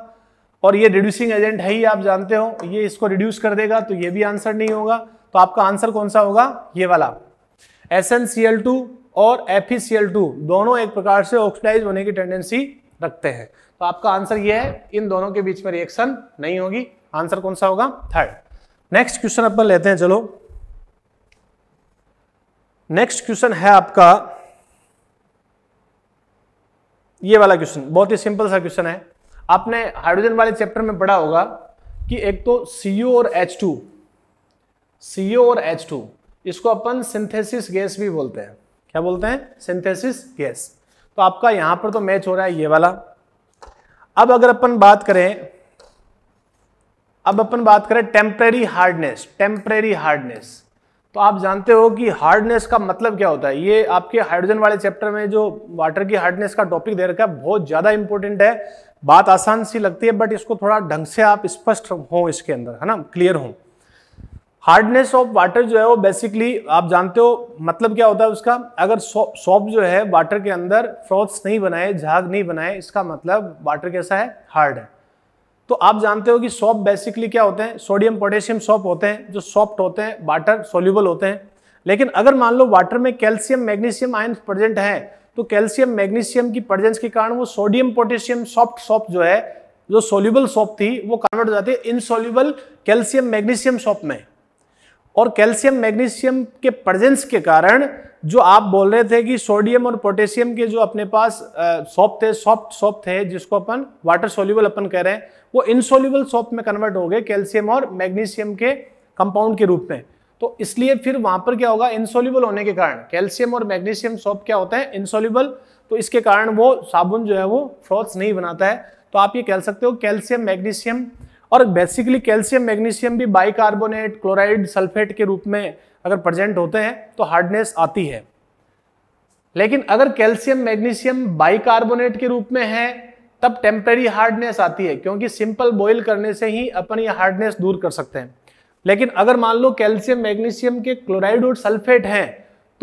और ये रिड्यूसिंग एजेंट है ही आप जानते हो ये इसको रिड्यूस कर देगा तो ये भी आंसर नहीं होगा तो आपका आंसर कौन सा होगा ये वाला S N C L two और F E C L two दोनों एक प्रकार से ऑक्सीडाइज होने की टेंडेंसी रखते हैं तो आपका आंसर यह है इन दोनों के बीच में रिएक्शन नहीं होगी आंसर कौन सा होगा थर्ड नेक्स्ट क्वेश्चन अपन लेते हैं चलो नेक्स्ट क्वेश्चन है आपका ये वाला क्वेश्चन बहुत ही सिंपल सा क्वेश्चन है आपने हाइड्रोजन वाले चैप्टर में पढ़ा होगा कि एक तो सीयू और एच टू और एच टू इसको अपन सिंथेसिस गैस भी बोलते हैं क्या बोलते हैं सिंथेसिस गैस तो आपका यहां पर तो मैच हो रहा है ये वाला अब अगर अपन बात करें अब अपन बात करें टेम्परेरी हार्डनेस टेम्परेरी हार्डनेस तो आप जानते हो कि हार्डनेस का मतलब क्या होता है ये आपके हाइड्रोजन वाले चैप्टर में जो वाटर की हार्डनेस का टॉपिक दे रखा है बहुत ज़्यादा इंपॉर्टेंट है बात आसान सी लगती है बट इसको थोड़ा ढंग से आप स्पष्ट हो इसके अंदर है ना क्लियर हों हार्डनेस ऑफ वाटर जो है वो बेसिकली आप जानते हो मतलब क्या होता है उसका अगर सॉप जो है वाटर के अंदर फ्रॉथ्स नहीं बनाए झाग नहीं बनाए इसका मतलब वाटर कैसा है हार्ड है तो आप जानते हो कि सॉप बेसिकली क्या होते हैं सोडियम पोटेशियम सॉप होते हैं जो सॉफ्ट होते हैं वाटर सोल्यूबल होते हैं लेकिन अगर मान लो वाटर में कैल्शियम मैग्नीशियम आयन प्रेजेंट है तो कैल्शियम मैग्नीशियम की प्रेजेंस के कारण वो सोडियम पोटेशियम सॉफ्ट सॉप जो है जो सोल्यूबल सॉप थी वो कन्वर्ट हो जाती है इनसोल्यूबल कैल्शियम मैग्नीशियम सॉप में और कैल्शियम मैग्नीशियम के प्रजेंस के कारण जो आप बोल रहे थे कि सोडियम और पोटेशियम के जो अपने पास सॉफ्ट थे सॉफ्ट सॉफ्ट है जिसको अपन वाटर सोल्यूबल अपन कह रहे हैं वो इनसोल्यूबल सॉफ्ट में कन्वर्ट हो गए कैल्शियम और मैग्नीशियम के कंपाउंड के रूप में तो इसलिए फिर वहां पर क्या होगा इनसोल्यूबल होने के कारण कैल्शियम और मैग्नीशियम सॉफ्ट क्या होता है इनसोल्यूबल तो इसके कारण वो साबुन जो है वो फ्रॉथ्स नहीं बनाता है तो आप ये कह सकते हो कैल्शियम मैग्नीशियम और बेसिकली कैल्शियम मैग्नीशियम भी बाइकार्बोनेट क्लोराइड सल्फेट के रूप में अगर प्रेजेंट होते हैं तो हार्डनेस आती है लेकिन अगर कैल्शियम मैग्नीशियम बाइकार्बोनेट के रूप में है तब टेम्परेरी हार्डनेस आती है क्योंकि सिंपल बॉइल करने से ही अपन ये हार्डनेस दूर कर सकते हैं लेकिन अगर मान लो कैल्शियम मैग्नीशियम के क्लोराइड और सल्फेट हैं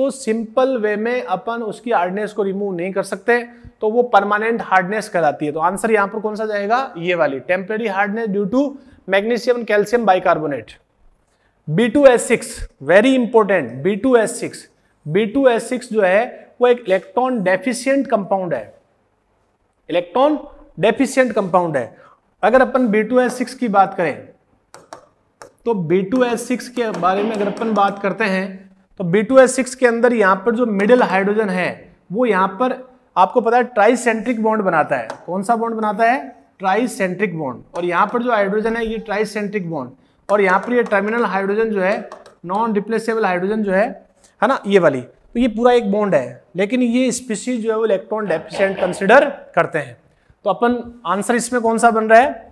तो सिंपल वे में अपन उसकी हार्डनेस को रिमूव नहीं कर सकते तो वो परमानेंट हार्डनेस कहलाती है तो आंसर यहां पर कौन सा जाएगा ये वाली temporary hardness due to magnesium calcium bicarbonate B two S six very important B two S six B two S six जो है वो एक इलेक्ट्रॉन डेफिशियंट कंपाउंड है इलेक्ट्रॉन डेफिशियंट कंपाउंड है अगर अपन बी टू एस सिक्स की बात करें तो बी टू एस सिक्स के बारे में अगर अपन बात करते हैं तो बी टू एस सिक्स के अंदर यहाँ पर जो मिडिल हाइड्रोजन है वो यहाँ पर आपको पता है ट्राइसेंट्रिक बॉन्ड बनाता है कौन सा बॉन्ड बनाता है ट्राइसेंट्रिक बॉन्ड और यहाँ पर जो हाइड्रोजन है ये ट्राइसेंट्रिक बॉन्ड और यहाँ पर ये टर्मिनल हाइड्रोजन जो है नॉन रिप्लेसेबल हाइड्रोजन जो है है ना ये वाली तो ये पूरा एक बॉन्ड है लेकिन ये स्पीसीज जो है वो इलेक्ट्रॉन डेफिशिएंट कंसिडर करते हैं तो अपन आंसर इसमें कौन सा बन रहा है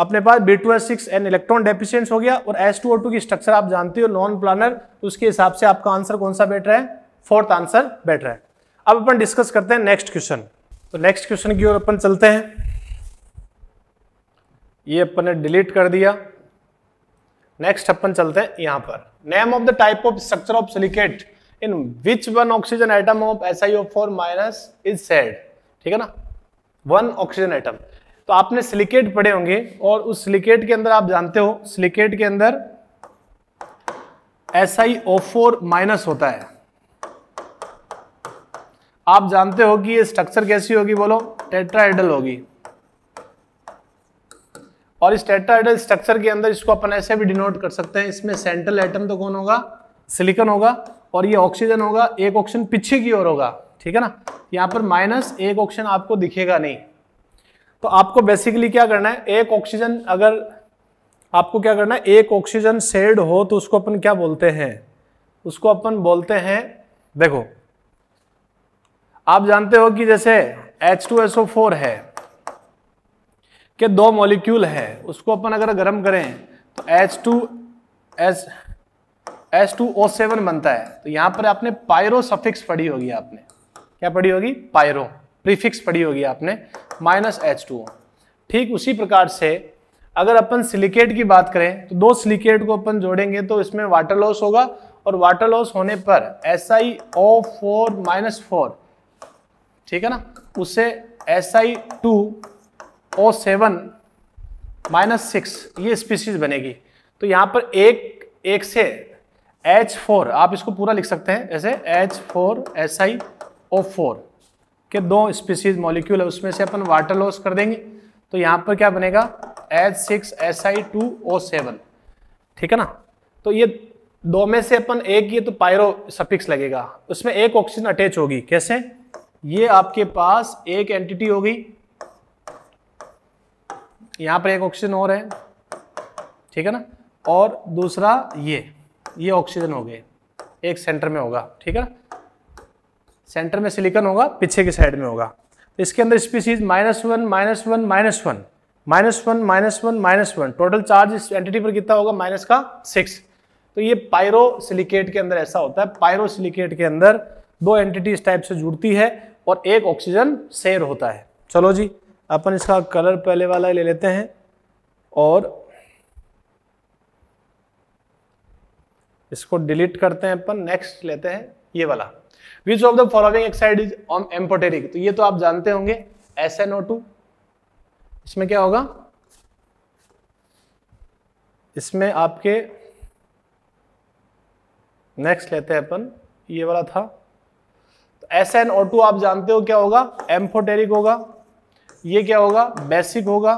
अपने पास B two S six an electron deficient हो गया और एस टू ओ टू की स्ट्रक्चर आप जानते हो नॉन प्लानर तो उसके हिसाब से आपका आंसर कौन सा बेटर है फोर्थ आंसर बेटर है अब अपन डिस्कस करते हैं नेक्स्ट क्वेश्चन तो नेक्स्ट क्वेश्चन की ओर अपन चलते हैं ये अपन ने डिलीट कर दिया नेक्स्ट अपन चलते हैं यहां पर name of the type of structure of silicate in which one oxygen item of S I O four minus is said ठीक है ना वन ऑक्सीजन आइटम तो आपने सिलिकेट पढ़े होंगे और उस सिलिकेट के अंदर आप जानते हो सिलिकेट के अंदर S I O four minus होता है आप जानते हो कि ये स्ट्रक्चर कैसी होगी बोलो टेट्राइडल होगी और इस टेट्राइडल स्ट्रक्चर के अंदर इसको अपन ऐसे भी डिनोट कर सकते हैं इसमें सेंट्रल एटम तो कौन होगा सिलिकन होगा और ये ऑक्सीजन होगा एक ऑक्सीजन पीछे की ओर होगा ठीक है ना यहां पर माइनस एक ऑक्सीजन आपको दिखेगा नहीं तो आपको बेसिकली क्या करना है एक ऑक्सीजन अगर आपको क्या करना है एक ऑक्सीजन शेड हो तो उसको अपन क्या बोलते हैं उसको अपन बोलते हैं देखो आप जानते हो कि जैसे H2SO4 है के दो मॉलिक्यूल है उसको अपन अगर गर्म करें तो H2S H2O7 बनता है तो यहां पर आपने पायरो सफिक्स पढ़ी होगी आपने क्या पढ़ी होगी पायरो प्रीफिक्स पढ़ी होगी आपने माइनस एच टू ठीक उसी प्रकार से अगर अपन सिलिकेट की बात करें तो दो सिलिकेट को अपन जोड़ेंगे तो इसमें वाटर लॉस होगा और वाटर लॉस होने पर S I O four minus four ठीक है ना उसे S I two O seven minus six ये स्पीसीज बनेगी तो यहाँ पर एक एक से एच फोर आप इसको पूरा लिख सकते हैं ऐसे H four S I O four के दो स्पीसीज मॉलिक्यूल है उसमें से अपन वाटर लॉस कर देंगे तो यहाँ पर क्या बनेगा H six S I two O seven ठीक है ना तो ये दो में से अपन एक ये तो पायरो सफिक्स लगेगा उसमें एक ऑक्सीजन अटैच होगी कैसे ये आपके पास एक एंटिटी होगी यहां पर एक ऑक्सीजन और है ठीक है ना और दूसरा ये ये ऑक्सीजन हो गए एक सेंटर में होगा ठीक है ना सेंटर में सिलिकन होगा पीछे की साइड में होगा तो इसके अंदर species minus one minus one minus one minus one minus one minus one total charge इस एंटिटी पर कितना होगा माइनस का सिक्स तो ये पायरो सिलिकेट के अंदर ऐसा होता है पायरो सिलिकेट के अंदर दो एंटिटी इस टाइप से जुड़ती है और एक ऑक्सीजन शेयर होता है चलो जी अपन इसका कलर पहले वाला ले लेते हैं और इसको डिलीट करते हैं अपन नेक्स्ट लेते हैं ये वाला which of the following oxide is on amphoteric तो ये तो आप जानते होंगे एस एन ओ टू इसमें क्या होगा इसमें आपके नेक्स्ट लेते हैं अपन ये वाला था तो एस एन ओ टू आप जानते हो क्या होगा एम्फोटेरिक होगा ये क्या होगा बेसिक होगा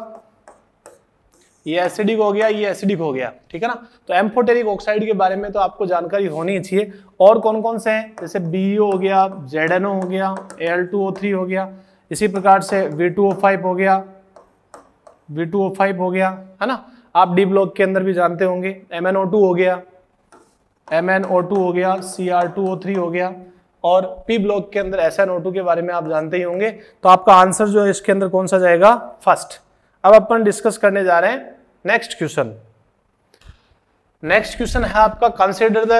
ये एसिडिक हो गया ये एसिडिक हो गया ठीक है ना तो एम्फोटेरिक ऑक्साइड के बारे में तो आपको जानकारी होनी चाहिए और कौन कौन से हैं जैसे बी हो गया जेड हो गया ए हो गया इसी प्रकार से वी हो गया वी हो गया है ना आप डी ब्लॉक के अंदर भी जानते होंगे एम हो गया एम हो गया सी हो गया और पी ब्लॉक के अंदर एस के बारे में आप जानते ही होंगे तो आपका आंसर जो है इसके अंदर कौन सा जाएगा फर्स्ट अब अपन डिस्कस करने जा रहे हैं नेक्स्ट क्वेश्चन नेक्स्ट क्वेश्चन है आपका consider the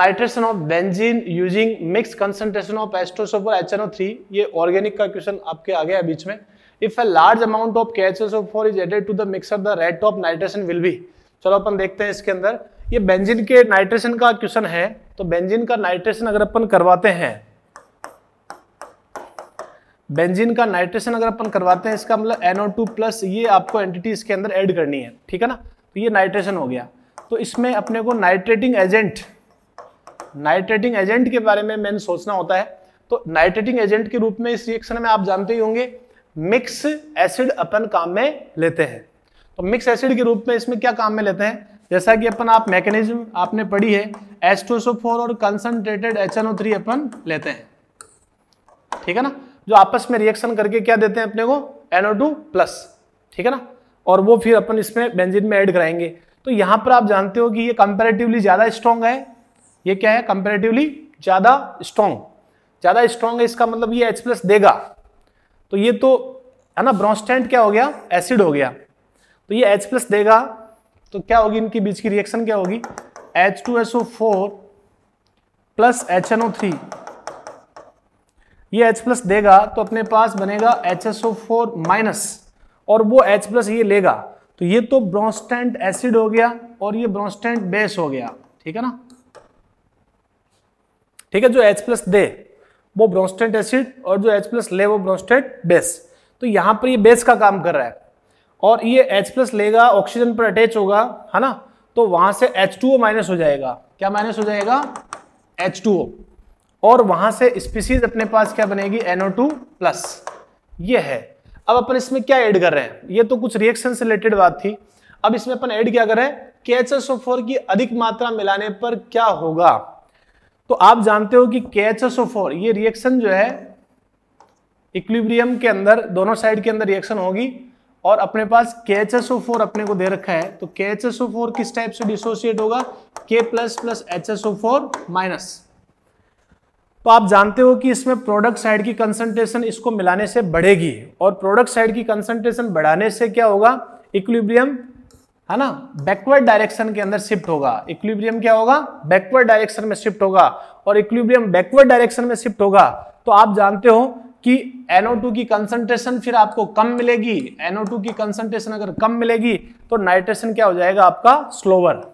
nitration of benzene using mix concentration of एस्ट्रोसोफोर एच एन ओ थ्री ये ऑर्गेनिक का क्वेश्चन आपके आ गया बीच में if a large amount of K is added to the mixer the rate of nitration will be चलो अपन देखते हैं इसके अंदर ये बेंजिन के नाइट्रेशन का क्वेश्चन है तो बेंजिन का नाइट्रेशन अगर अपन करवाते हैं बेंजीन का नाइट्रेशन अगर अपन करवाते हैं इसका मतलब एनओ प्लस ये आपको एंटिटी इसके अंदर ऐड करनी है ठीक है ना तो ये नाइट्रेशन हो गया तो इसमें अपने को नाइट्रेटिंग एजेंट नाइट्रेटिंग एजेंट के बारे में मैंने सोचना होता है तो नाइट्रेटिंग एजेंट के रूप में इस रिएक्शन में आप जानते ही होंगे मिक्स एसिड अपन काम में लेते हैं तो मिक्स एसिड के रूप में इसमें क्या काम में लेते हैं जैसा कि अपन आप मैकेनिज्म आपने पढ़ी है एस्टोसोफोर और कंसनट्रेटेड एच अपन लेते हैं ठीक है ना जो आपस में रिएक्शन करके क्या देते हैं अपने को NO2 प्लस ठीक है ना और वो फिर अपन इसमें बेंजीन में ऐड कराएंगे तो यहां पर आप जानते हो कि ये कंपेरेटिवली ज़्यादा स्ट्रांग है ये क्या है कंपेरेटिवली ज़्यादा स्ट्रांग ज़्यादा स्ट्रांग है इसका मतलब ये H प्लस देगा तो ये तो है ना ब्रॉन्स्टेंट क्या हो गया एसिड हो गया तो ये H प्लस देगा तो क्या होगी इनके बीच की रिएक्शन क्या होगी H two S O four plus H N O three ये H प्लस देगा तो अपने पास बनेगा H S O four minus और वो H प्लस ये लेगा तो ये तो ब्रॉन्स्टेंट एसिड हो गया और ये ब्रॉन्स्टेंट बेस हो गया ठीक है ना ठीक है जो H प्लस दे वो ब्रॉन्स्टेंट एसिड और जो H प्लस ले वो ब्रॉन्स्टेंट बेस तो यहां पर ये बेस का काम कर रहा है और ये एच प्लस लेगा ऑक्सीजन पर अटैच होगा है ना तो वहां से ओ माइनस हो जाएगा क्या माइनस हो जाएगा ओ और वहां से स्पीसीज अपने पास क्या बनेगी एनओ टू प्लस ये है अब अपन इसमें क्या ऐड कर रहे हैं ये तो कुछ रिएक्शन से रिलेटेड बात थी अब इसमें अपन ऐड क्या कर रहे हैं फोर की अधिक मात्रा मिलाने पर क्या होगा तो आप जानते हो कि K H S O four ये रिएक्शन जो है इक्विब्रियम के अंदर दोनों साइड के अंदर रिएक्शन होगी और अपने पास के एच एस ओ फोर अपने को दे रखा है तो K H S O four किस टाइप से डिसोसिएट होगा K plus plus H S O four minus तो आप जानते हो कि इसमें प्रोडक्ट साइड की कंसंट्रेशन इसको मिलाने से बढ़ेगी और प्रोडक्ट साइड की कंसंट्रेशन बढ़ाने से क्या होगा इक्विलिब्रियम है ना बैकवर्ड डायरेक्शन के अंदर शिफ्ट होगा इक्विलिब्रियम क्या होगा बैकवर्ड डायरेक्शन में शिफ्ट होगा और इक्विलिब्रियम बैकवर्ड डायरेक्शन में शिफ्ट होगा तो आप जानते हो कि NO2 की कंसंट्रेशन फिर आपको कम मिलेगी NO2 की कंसंट्रेशन अगर कम मिलेगी तो नाइट्रेशन क्या हो जाएगा आपका स्लोवर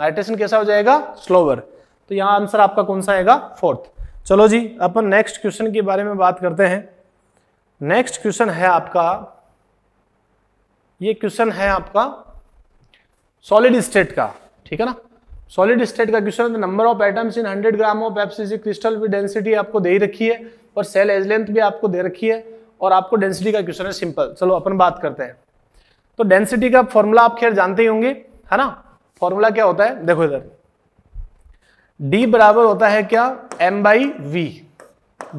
नाइट्रेशन कैसा हो जाएगा स्लोवर तो यहां आंसर आपका कौन सा आएगा फोर्थ चलो जी अपन नेक्स्ट क्वेश्चन के बारे में बात करते हैं नेक्स्ट क्वेश्चन है आपका ये क्वेश्चन है आपका सॉलिड स्टेट का ठीक है ना सॉलिड स्टेट का question number of atoms in 100 gram of FCC crystal भी डेंसिटी आपको दे ही रखी है और सेल एज लेंथ भी आपको दे रखी है और आपको डेंसिटी का क्वेश्चन है सिंपल चलो अपन बात करते हैं तो डेंसिटी का फॉर्मूला आप खैर जानते ही होंगे है ना फॉर्मूला क्या होता है देखो इधर डी बराबर होता है क्या एम बाई वी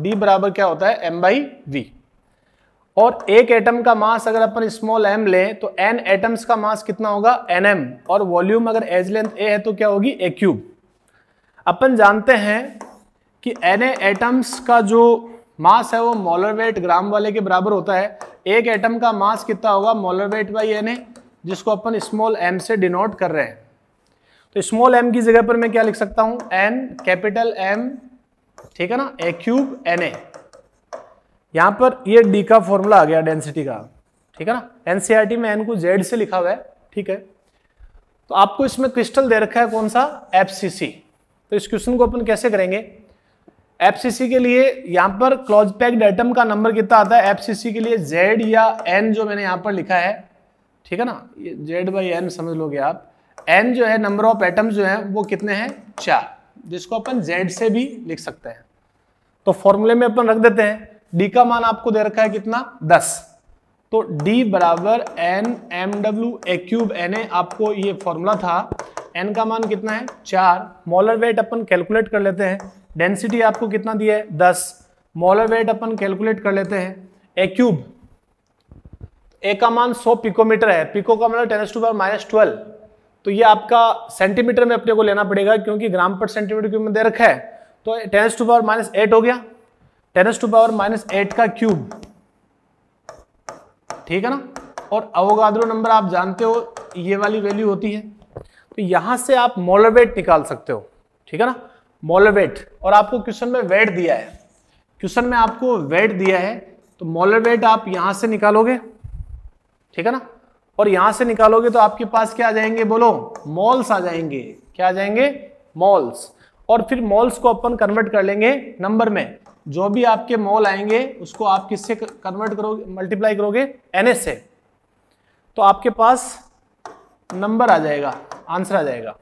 डी बराबर क्या होता है एम बाई वी और एक एटम का मास अगर अपन स्मॉल एम लें तो एन एटम्स का मास कितना होगा एन एम और वॉल्यूम अगर एज लेंथ ए है तो क्या होगी ए क्यूब अपन जानते हैं कि एन एटम्स का जो मास है वो मोलर वेट ग्राम वाले के बराबर होता है एक एटम का मास कितना होगा मोलर वेट बाई एन जिसको अपन स्मॉल एम से डिनोट कर रहे हैं तो स्मॉल एम की जगह पर मैं क्या लिख सकता हूं एन कैपिटल एम ठीक है ना ए क्यूब एन ए यहां पर ये डी का फॉर्मूला आ गया डेंसिटी का ठीक है ना एनसीआरटी e में एन को जेड से लिखा हुआ है ठीक है तो आपको इसमें क्रिस्टल दे रखा है कौन सा सी तो इस क्वेश्चन को अपन कैसे करेंगे सी के लिए यहां पर क्लोज पैक्ड एटम का नंबर कितना आता है सी के लिए जेड या एन जो मैंने यहां पर लिखा है ठीक है ना ये जेड बाई एन समझ लोगे आप एन जो है नंबर ऑफ एटम्स जो है वो कितने हैं चार जिसको अपन जेड से भी लिख सकते हैं तो फॉर्मूले में अपन रख देते हैं डी का मान आपको दे रखा है कितना दस तो डी बराबर N M W A cube N A आपको ये फॉर्मूला था एन का मान कितना है चार मॉलर वेट अपन कैलकुलेट कर लेते हैं डेंसिटी आपको कितना दिया है दस मॉलर वेट अपन कैलकुलेट कर लेते हैं ए क्यूब ए का मान सौ पिकोमीटर है पिको का मतलब ten to power minus twelve तो ये आपका सेंटीमीटर में अपने को लेना पड़ेगा क्योंकि ग्राम पर सेंटीमीटर क्यूब में दे रखा है तो tens to power minus eight हो गया tens to power minus eight का क्यूब ठीक है ना और अवगाद्रो नंबर आप जानते हो ये वाली वैल्यू होती है तो यहां से आप मोलर वेट निकाल सकते हो ठीक है ना मोलर वेट और आपको क्वेश्चन में वेट दिया है क्वेश्चन में आपको वेट दिया है तो मोलर वेट आप यहां से निकालोगे ठीक है ना और यहां से निकालोगे तो आपके पास क्या आ जाएंगे बोलो मॉल्स आ जाएंगे क्या आ जाएंगे मॉल्स और फिर मॉल्स को अपन कन्वर्ट कर लेंगे नंबर में जो भी आपके मॉल आएंगे उसको आप किससे कन्वर्ट करोगे मल्टीप्लाई करोगे एन से तो आपके पास नंबर आ जाएगा आंसर आ जाएगा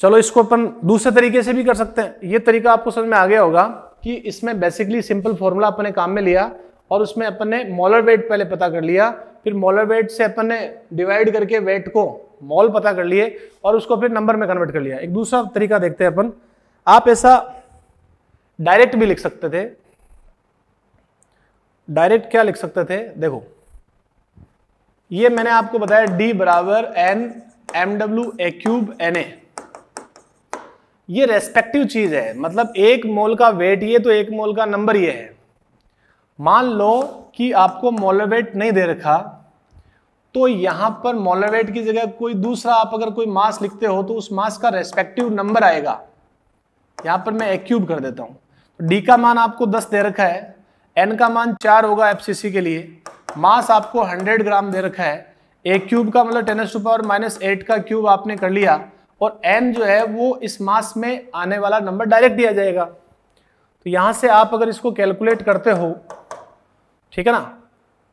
चलो इसको अपन दूसरे तरीके से भी कर सकते हैं ये तरीका आपको समझ में आ गया होगा कि इसमें बेसिकली सिंपल फॉर्मूला अपने काम में लिया और उसमें अपन ने मॉलर वेट पहले पता कर लिया फिर मोलर वेट से अपन ने डिवाइड करके वेट को मॉल पता कर लिए और उसको फिर नंबर में कन्वर्ट कर लिया एक दूसरा तरीका देखते हैं अपन आप ऐसा डायरेक्ट भी लिख सकते थे डायरेक्ट क्या लिख सकते थे देखो ये मैंने आपको बताया डी बराबर N M W A cube N A ये रेस्पेक्टिव चीज है मतलब एक मोल का वेट ये तो एक मोल का नंबर ये है मान लो कि आपको मोलोवेट नहीं दे रखा तो यहां पर मोलोवेट की जगह कोई दूसरा आप अगर कोई मास लिखते हो तो उस मास का रेस्पेक्टिव नंबर आएगा यहां पर मैं एक्यूब कर देता हूं डी तो का मान आपको 10 दे रखा है एन का मान चार होगा एफसीसी के लिए मास आपको 100 ग्राम दे रखा है ए क्यूब का मतलब ten to power minus eight का क्यूब आपने कर लिया और एन जो है वो इस मास में आने वाला नंबर डायरेक्ट दिया जाएगा तो यहां से आप अगर इसको कैलकुलेट करते हो ठीक है ना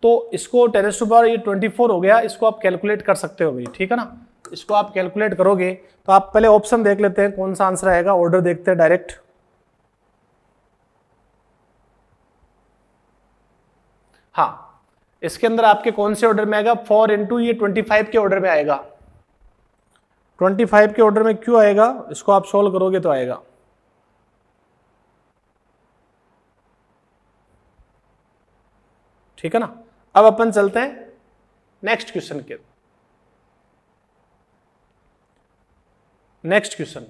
तो इसको टेरेस टू पावर ये 24 हो गया इसको आप कैलकुलेट कर सकते हो भाई ठीक है ना इसको आप कैलकुलेट करोगे तो आप पहले ऑप्शन देख लेते हैं कौन सा आंसर आएगा ऑर्डर देखते हैं डायरेक्ट हाँ इसके अंदर आपके कौन से ऑर्डर में आएगा फोर इंटू ये ट्वेंटी फाइव के ऑर्डर में आएगा ट्वेंटी फाइव के ऑर्डर में क्यों आएगा इसको आप सोल्व करोगे तो आएगा ठीक है ना अब अपन चलते हैं नेक्स्ट क्वेश्चन के नेक्स्ट क्वेश्चन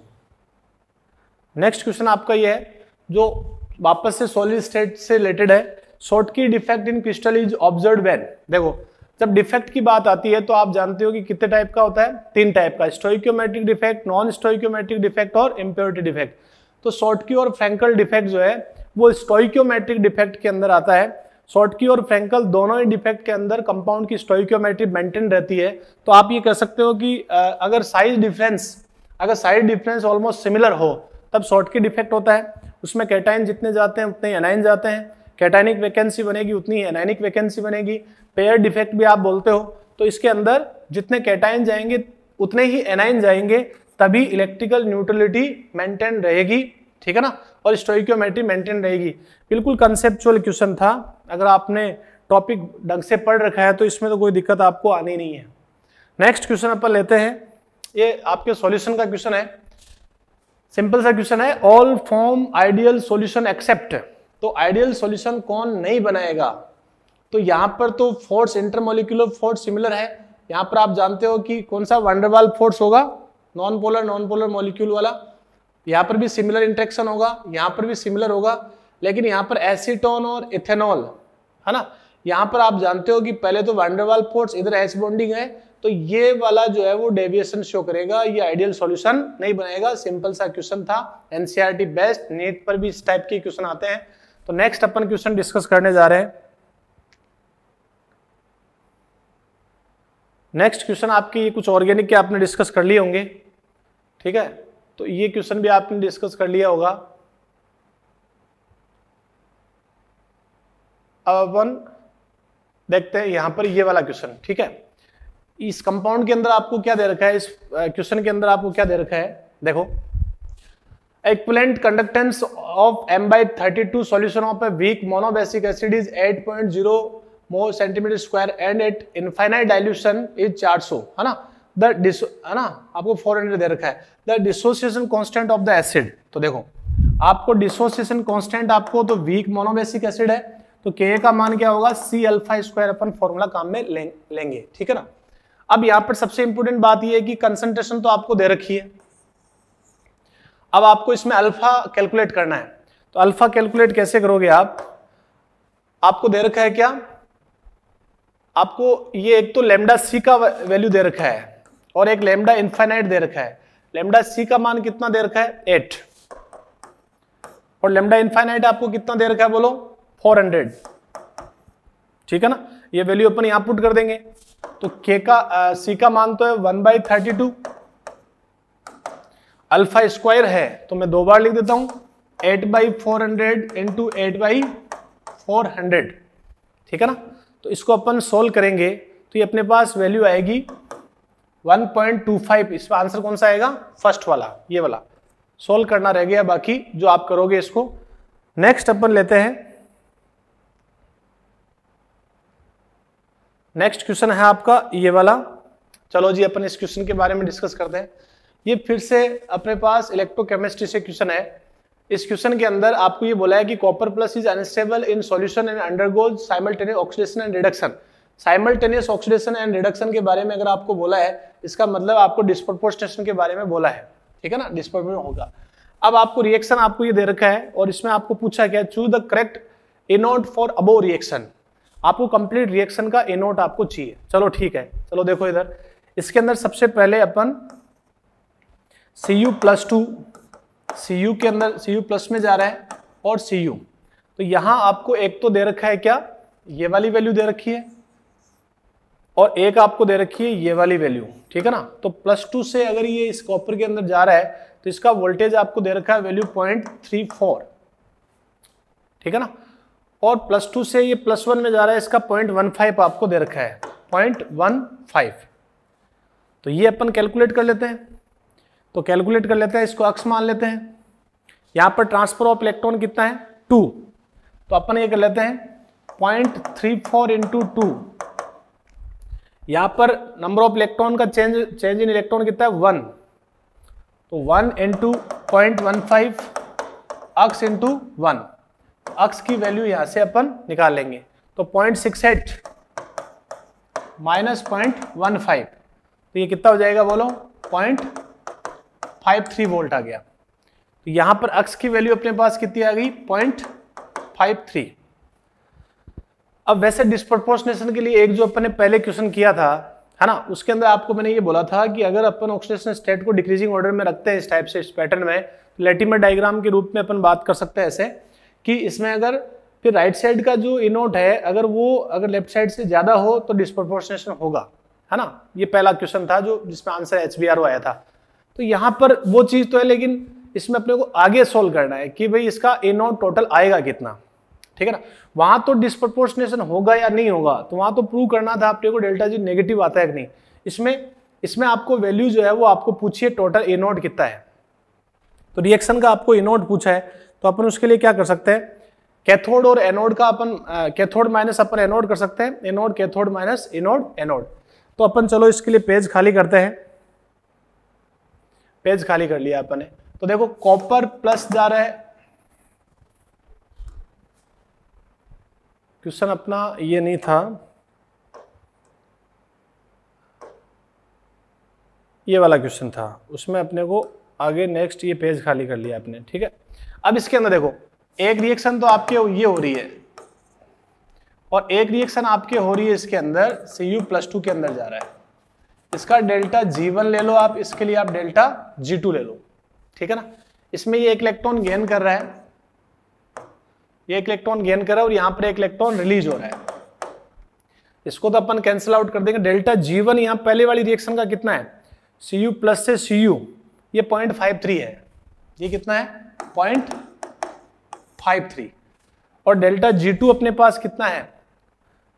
नेक्स्ट क्वेश्चन आपका यह है जो वापस से सॉलिड स्टेट से रिलेटेड है Schottky defect in crystal is observe when देखो जब डिफेक्ट की बात आती है तो आप जानते हो कि कितने टाइप का होता है तीन टाइप का stoichiometric defect non stoichiometric defect और इम्प्योरिटी डिफेक्ट तो शॉर्ट की और फैंकल डिफेक्ट जो है वो स्टोइक्योमेट्रिक डिफेक्ट के अंदर आता है शॉर्टकी और फ्रेंकल दोनों ही डिफेक्ट के अंदर कंपाउंड की स्टोइक्योमेट्री मेंटेन रहती है तो आप ये कह सकते हो कि अगर साइज डिफरेंस अगर साइज डिफरेंस ऑलमोस्ट सिमिलर हो तब शॉर्टकी डिफेक्ट होता है उसमें कैटाइन जितने जाते हैं उतने ही एनाइन जाते हैं कैटाइनिक वैकेंसी बनेगी उतनी ही एनाइनिक वैकेंसी बनेगी पेयर डिफेक्ट भी आप बोलते हो तो इसके अंदर जितने कैटाइन जाएंगे उतने ही एनाइन जाएंगे तभी इलेक्ट्रिकल न्यूट्रलिटी मेंटेन रहेगी ठीक है ना और स्टोइक्योमेट्री मेंटेन रहेगी बिल्कुल कंसेप्चुअल क्वेश्चन था अगर आपने टॉपिक ढंग से पढ़ रखा है तो इसमें तो कोई दिक्कत आपको आनी नहीं है नेक्स्ट क्वेश्चन अपन लेते हैं ये आपके सॉल्यूशन का क्वेश्चन है सिंपल सा क्वेश्चन है all form ideal solution except तो आइडियल सॉल्यूशन कौन नहीं बनाएगा तो यहाँ पर तो फोर्स इंटरमोलिकुलर फोर्स सिमिलर है यहाँ पर आप जानते हो कि कौन सा वंडरवाल फोर्स होगा non polar non polar molecule वाला यहाँ पर भी सिमिलर इंट्रेक्शन होगा यहाँ पर भी सिमिलर होगा लेकिन यहाँ पर एसीटोन और इथेनॉल है ना यहाँ पर आप जानते हो कि पहले तो वैंडरवाल फोर्स इधर एस बॉन्डिंग है तो ये वाला जो है वो डेविएशन शो करेगा ये आइडियल सॉल्यूशन नहीं बनाएगा सिंपल सा क्वेश्चन था एनसीईआरटी बेस्ट नीट पर भी इस टाइप के क्वेश्चन आते हैं तो नेक्स्ट अपन क्वेश्चन डिस्कस करने जा रहे हैं नेक्स्ट क्वेश्चन आपके ये कुछ ऑर्गेनिक के आपने डिस्कस कर लिए होंगे ठीक है तो ये क्वेश्चन भी आपने डिस्कस कर लिया होगा अब अपन देखते हैं यहां पर ये वाला क्वेश्चन ठीक है इस कंपाउंड के अंदर आपको क्या दे रखा है इस क्वेश्चन के अंदर आपको क्या दे रखा है देखो एक plant conductance of M by thirty two solution of a weak monobasic acid is eight point zero more centimetre square and at infinite dilution is 400 है ना द है ना आपको 400 दे रखा है the dissociation constant of the acid तो देखो आपको डिसोसिएशन कॉन्स्टेंट आपको तो वीक मोनोबेसिक एसिड है तो के का मान क्या होगा सी अल्फा स्क्वायर अपन फॉर्मूला काम में लें, लेंगे ठीक है ना अब यहां पर सबसे इंपोर्टेंट बात यह है कि कंसंट्रेशन तो आपको दे रखी है अब आपको इसमें अल्फा कैलकुलेट करना है तो अल्फा कैलकुलेट कैसे करोगे आप आपको दे रखा है क्या आपको ये एक तो लेमडा सी का वैल्यू दे रखा है और एक लेमडा इन्फाइनाइट दे रखा है लेमडा सी का मान कितना दे रखा है एट और लेमडा इन्फाइनाइट आपको कितना दे रखा है बोलो फोर हंड्रेड ठीक है ना ये वैल्यू अपन यहां पुट कर देंगे तो के का सी का मान तो है one by thirty two alpha square है तो मैं दो बार लिख देता हूं eight by four hundred into eight by four hundred ठीक है ना तो इसको अपन सोल्व करेंगे तो ये अपने पास वैल्यू आएगी 1.25 इसमें आंसर कौन सा आएगा फर्स्ट वाला ये वाला सोल्व करना रह गया बाकी जो आप करोगे इसको नेक्स्ट अपन लेते हैं नेक्स्ट क्वेश्चन है आपका ये वाला चलो जी अपन इस क्वेश्चन के बारे में डिस्कस करते हैं ये फिर से अपने पास इलेक्ट्रोकेमिस्ट्री से क्वेश्चन है इस क्वेश्चन के अंदर आपको ये बोला है कि copper plus is unstable in solution and undergoes simultaneous oxidation and reduction simultaneous oxidation and reduction के बारे में अगर आपको बोला है इसका मतलब आपको डिस्प्रपोर्शनेशन के बारे में बोला है ठीक है ना डिस्प्रपोर्शन होगा अब आपको रिएक्शन आपको ये दे रखा है और इसमें आपको पूछा गया choose the correct E naught for above reaction आपको कंप्लीट रिएक्शन का एनोट आपको चाहिए चलो ठीक है चलो देखो इधर इसके अंदर सबसे पहले अपन C U plus two C U के अंदर सी यू प्लस में जा रहा है और सी यू तो यहां आपको एक तो दे रखा है क्या ये वाली वैल्यू दे रखी है और एक आपको दे रखी है ये वाली वैल्यू ठीक है ना तो प्लस टू से अगर ये इस कॉपर के अंदर जा रहा है तो इसका वोल्टेज आपको दे रखा है वैल्यू पॉइंट थ्री फोर ठीक है ना और प्लस टू से ये प्लस वन में जा रहा है इसका पॉइंट वन फाइव आपको दे रखा है पॉइंट वन फाइव तो ये अपन कैलकुलेट कर लेते हैं तो कैलकुलेट कर लेते हैं इसको अक्स मान लेते हैं यहाँ पर ट्रांसफर ऑफ इलेक्ट्रॉन कितना है टू तो अपन ये कर लेते हैं point three four into two यहाँ पर नंबर ऑफ इलेक्ट्रॉन का चेंज चेंज इन इलेक्ट्रॉन कितना है वन तो one into point one five x into one x की वैल्यू यहाँ से अपन निकाल लेंगे तो point six eight minus point one five तो ये कितना हो जाएगा बोलो पॉइंट फाइव थ्री वोल्ट आ गया तो यहाँ पर अक्स की वैल्यू अपने पास कितनी आ गई पॉइंट फाइव थ्री अब वैसे डिस्प्रपोर्शनेशन के लिए एक जो अपन ने पहले क्वेश्चन किया था है ना उसके अंदर आपको मैंने ये बोला था कि अगर अपन ऑक्सीडेशन स्टेट को डिक्रीजिंग ऑर्डर में रखते हैं इस टाइप से इस पैटर्न में लेटिमर तो डायग्राम के रूप में अपन बात कर सकते हैं ऐसे कि इसमें अगर फिर राइट साइड का जो इनोट है अगर वो अगर लेफ्ट साइड से ज़्यादा हो तो डिस्प्रपोर्शनेशन होगा है ना ये पहला क्वेश्चन था जो जिसमें आंसर एच आया था तो यहाँ पर वो चीज़ तो है लेकिन इसमें अपने को आगे सोल्व करना है कि भाई इसका इनोट टोटल आएगा कितना ठीक है ना वहां तो डिस्प्रपोर्शनेशन होगा या नहीं होगा तो वहां तो प्रूव करना था आपको डेल्टा जी नेगेटिव आता है कि नहीं इसमें इसमें आपको वैल्यू जो है वो आपको पूछिए टोटल ए नोट कितना है तो रिएक्शन का आपको ए नोट पूछा है तो अपन उसके लिए क्या कर सकते हैं कैथोड और एनोड का अपन कैथोड माइनस अपन एनोड कर सकते हैं anode cathode minus anode anode तो अपन चलो इसके लिए पेज खाली करते हैं पेज खाली कर लिया अपन ने तो देखो कॉपर प्लस जा रहा है क्वेश्चन अपना ये नहीं था ये वाला क्वेश्चन था उसमें अपने को आगे नेक्स्ट ये पेज खाली कर लिया आपने ठीक है अब इसके अंदर देखो एक रिएक्शन तो आपके ये हो रही है और एक रिएक्शन आपके हो रही है इसके अंदर सी यू प्लस टू के अंदर जा रहा है इसका डेल्टा जी वन ले लो आप इसके लिए आप डेल्टा जी टू ले लो ठीक है ना इसमें ये एक इलेक्ट्रॉन गेन कर रहा है एक इलेक्ट्रॉन गेन कर रहा है और यहां पर एक इलेक्ट्रॉन रिलीज हो रहा है इसको तो अपन कैंसिल आउट कर देंगे डेल्टा जी वन यहां पहले वाली रिएक्शन का कितना है सी यू प्लस से सी यू ये पॉइंट फाइव थ्री है ये कितना है पॉइंट फाइव थ्री और डेल्टा जी टू अपने पास कितना है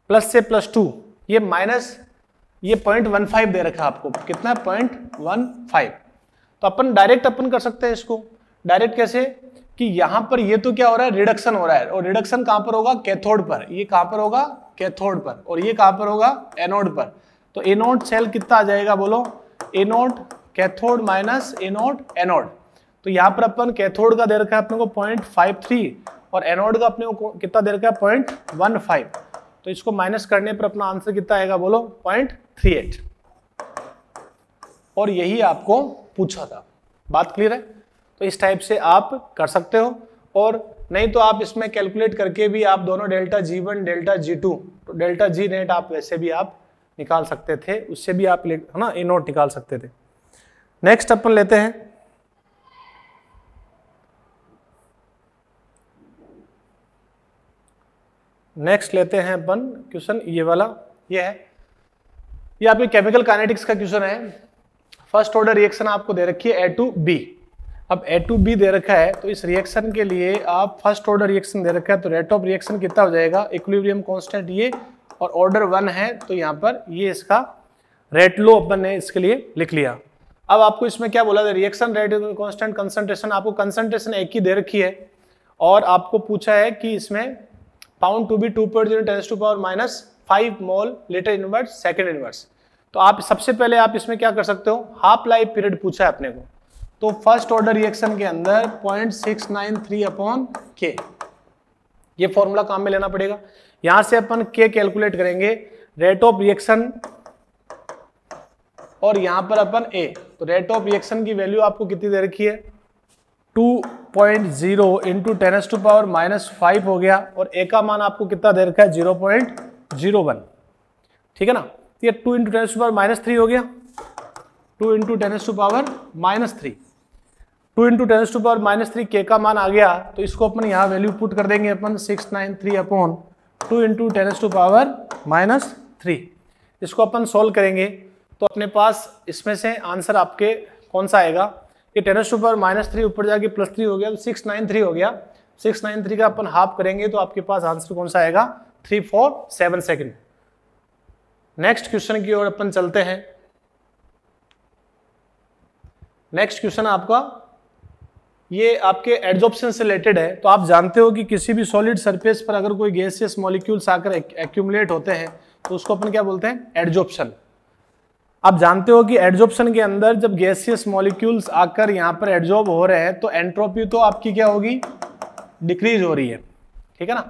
प्लस से प्लस टू ये माइनस ये पॉइंट वन फाइव दे रखा है आपको कितना है पॉइंट वन फाइव तो अपन डायरेक्ट अपन कर सकते हैं इसको डायरेक्ट कैसे कि यहां पर ये तो क्या हो रहा है रिडक्शन हो रहा है और रिडक्शन कहां पर होगा कैथोड पर ये कहां पर होगा कैथोड पर और ये कहां पर होगा एनोड पर तो एनोड सेल कितना आ जाएगा बोलो anode cathode minus anode anode तो यहां पर अपन कैथोड का दे रखा है अपने को पॉइंट फाइव थ्री और एनोड का अपने को कितना दे रखा है पॉइंट वन फाइव तो इसको माइनस करने पर अपना आंसर कितना आएगा बोलो पॉइंट थ्री एट और यही आपको पूछा था बात क्लियर है तो इस टाइप से आप कर सकते हो और नहीं तो आप इसमें कैलकुलेट करके भी आप दोनों delta G one delta G two तो डेल्टा जी नेट आप वैसे भी आप निकाल सकते थे उससे भी आप है ना ए नोट निकाल सकते थे नेक्स्ट अपन लेते हैं नेक्स्ट लेते हैं अपन क्वेश्चन ये वाला ये है ये आपके केमिकल काइनेटिक्स का क्वेश्चन है फर्स्ट ऑर्डर रिएक्शन आपको दे रखी है ए टू बी अब ए टू बी दे रखा है तो इस रिएक्शन के लिए आप फर्स्ट ऑर्डर रिएक्शन दे रखा है तो रेट ऑफ रिएक्शन कितना हो जाएगा इक्विलिब्रियम कांस्टेंट ये और ऑर्डर वन है तो यहाँ पर ये इसका रेट लो अपन ने इसके लिए लिख लिया अब आपको इसमें क्या बोला था रिएक्शन रेट कॉन्स्टेंट कंसनट्रेशन आपको कंसनट्रेशन एक ही दे रखी है और आपको पूछा है कि इसमें found to B two point zero tens to power minus five mole litre inverse second inverse तो आप सबसे पहले आप इसमें क्या कर सकते हो हाफ लाइफ पीरियड पूछा है अपने को तो फर्स्ट ऑर्डर रिएक्शन के अंदर point six nine three upon K ये फॉर्मूला काम में लेना पड़ेगा यहां से अपन के कैलकुलेट करेंगे रेट ऑफ रिएक्शन और यहां पर अपन ए तो रेट ऑफ रिएक्शन की वैल्यू आपको कितनी दे रखी है 2.0 point zero into ten S to power minus five हो गया और ए का मान आपको कितना दे रखा है जीरो पॉइंट जीरो वन ठीक है ना तो ये two into ten S to power minus three हो गया two into ten S to power minus three two into ten to power minus three K का मान आ गया तो इसको अपन यहाँ वैल्यू पुट कर देंगे अपन six nine three upon two into ten to power minus three इसको अपन सॉल्व करेंगे तो अपने पास इसमें से आंसर आपके कौन सा आएगा कि ten to power minus three ऊपर जाके प्लस थ्री हो गया तो सिक्स नाइन थ्री हो गया सिक्स नाइन थ्री का अपन हाफ करेंगे तो आपके पास आंसर कौन सा आएगा three four seven second next question की ओर अपन चलते हैं नेक्स्ट क्वेश्चन आपका ये आपके एड्जॉप्शन से रिलेटेड है तो आप जानते हो कि किसी भी सॉलिड सरफेस पर अगर कोई गैसियस मॉलिक्यूल्स आकर एक्यूमुलेट होते हैं तो उसको अपन क्या बोलते हैं एड्जॉप्शन आप जानते हो कि एड्जॉप्शन के अंदर जब गैसियस मॉलिक्यूल्स आकर यहाँ पर एडजॉर्ब हो रहे हैं तो एंट्रोपी तो आपकी क्या होगी डिक्रीज हो रही है ठीक है ना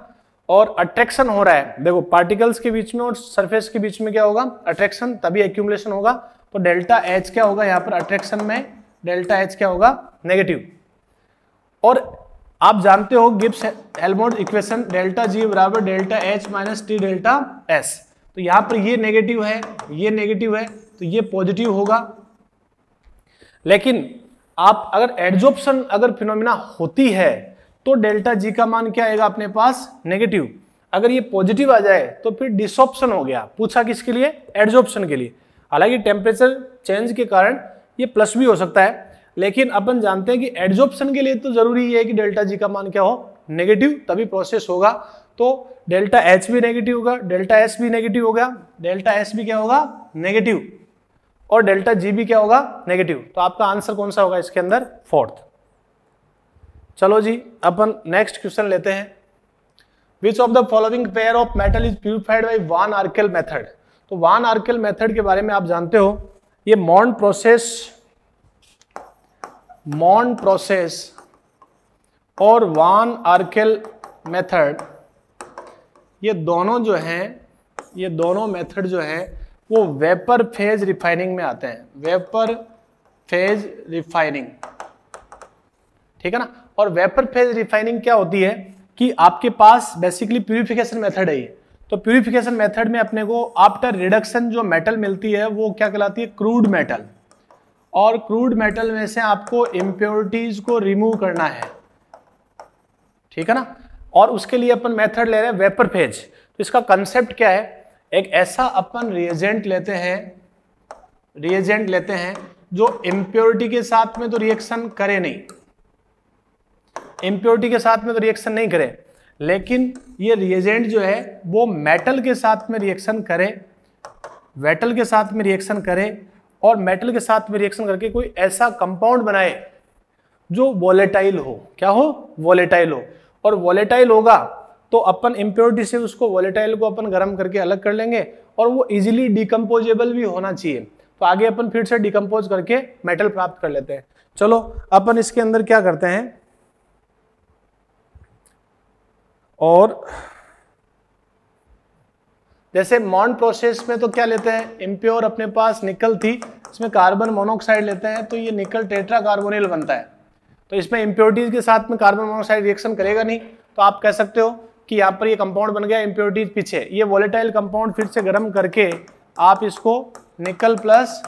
और अट्रैक्शन हो रहा है देखो पार्टिकल्स के बीच में और सरफेस के बीच में क्या होगा अट्रैक्शन तभी एक्यूमुलेशन होगा तो डेल्टा एच क्या होगा यहाँ पर अट्रैक्शन में डेल्टा एच क्या होगा नेगेटिव और आप जानते हो Gibbs Helmholtz equation delta G बराबर delta H minus T delta S तो यहां पर ये नेगेटिव है ये नेगेटिव है तो ये पॉजिटिव होगा लेकिन आप अगर एडजॉप्शन अगर फिनोमिना होती है तो डेल्टा जी का मान क्या आएगा अपने पास नेगेटिव अगर ये पॉजिटिव आ जाए तो फिर डिसऑप्शन हो गया पूछा किसके लिए एडजॉप्शन के लिए हालांकि टेम्परेचर चेंज के कारण ये प्लस भी हो सकता है लेकिन अपन जानते हैं कि एडजॉर्प्शन के लिए तो जरूरी है कि डेल्टा जी का मान क्या हो नेगेटिव तभी प्रोसेस होगा तो डेल्टा एच भी नेगेटिव होगा डेल्टा एस भी नेगेटिव होगा डेल्टा एस भी क्या होगा नेगेटिव और डेल्टा जी भी क्या होगा नेगेटिव तो आपका आंसर कौन सा होगा इसके अंदर फोर्थ चलो जी अपन नेक्स्ट क्वेश्चन लेते हैं which of the following pair of metal is purified by van Arkel method तो वान आर्कल मेथड के बारे में आप जानते हो ये मॉन्ड प्रोसेस मॉन प्रोसेस और वान आर्केल मेथड ये दोनों जो हैं ये दोनों मेथड जो हैं वो वेपर फेज रिफाइनिंग में आते हैं वेपर फेज रिफाइनिंग ठीक है ना और वेपर फेज रिफाइनिंग क्या होती है कि आपके पास बेसिकली प्यूरिफिकेशन मेथड है ये तो प्यूरिफिकेशन मेथड में अपने को आफ्टर रिडक्शन जो मेटल मिलती है वो क्या कहलाती है क्रूड मेटल और क्रूड मेटल में से आपको इम्प्योरिटीज को रिमूव करना है ठीक है ना और उसके लिए अपन मेथड ले रहे हैं वेपर फेज तो इसका कंसेप्ट क्या है एक ऐसा अपन रिएजेंट लेते हैं रिएजेंट लेते हैं जो इम्प्योरिटी के साथ में तो रिएक्शन करे नहीं इम्प्योरिटी के साथ में तो रिएक्शन नहीं करे लेकिन ये रिएजेंट जो है वो मेटल के साथ में रिएक्शन करे वेटल के साथ में रिएक्शन करे और मेटल के साथ में रिएक्शन करके कोई ऐसा कंपाउंड बनाए जो वॉलेटाइल हो क्या हो वॉलेटाइल हो और वॉलेटाइल होगा तो अपन इम्प्योरिटी से उसको वॉलेटाइल को अपन गर्म करके अलग कर लेंगे और वो इजिली डिकम्पोजेबल भी होना चाहिए तो आगे अपन फिर से डिकम्पोज करके मेटल प्राप्त कर लेते हैं चलो अपन इसके अंदर क्या करते हैं और जैसे मॉन्ड प्रोसेस में तो क्या लेते हैं इम्प्योर अपने पास निकल थी इसमें कार्बन मोनोक्साइड लेते हैं तो ये निकल टेट्रा कार्बोनिल बनता है तो इसमें इम्प्योरिटीज के साथ में कार्बन मोनोक्साइड रिएक्शन करेगा नहीं तो आप कह सकते हो कि यहाँ पर ये कंपाउंड बन गया इम्प्योरिटीज पीछे ये वॉलेटाइल कंपाउंड फिर से गर्म करके आप इसको निकल प्लस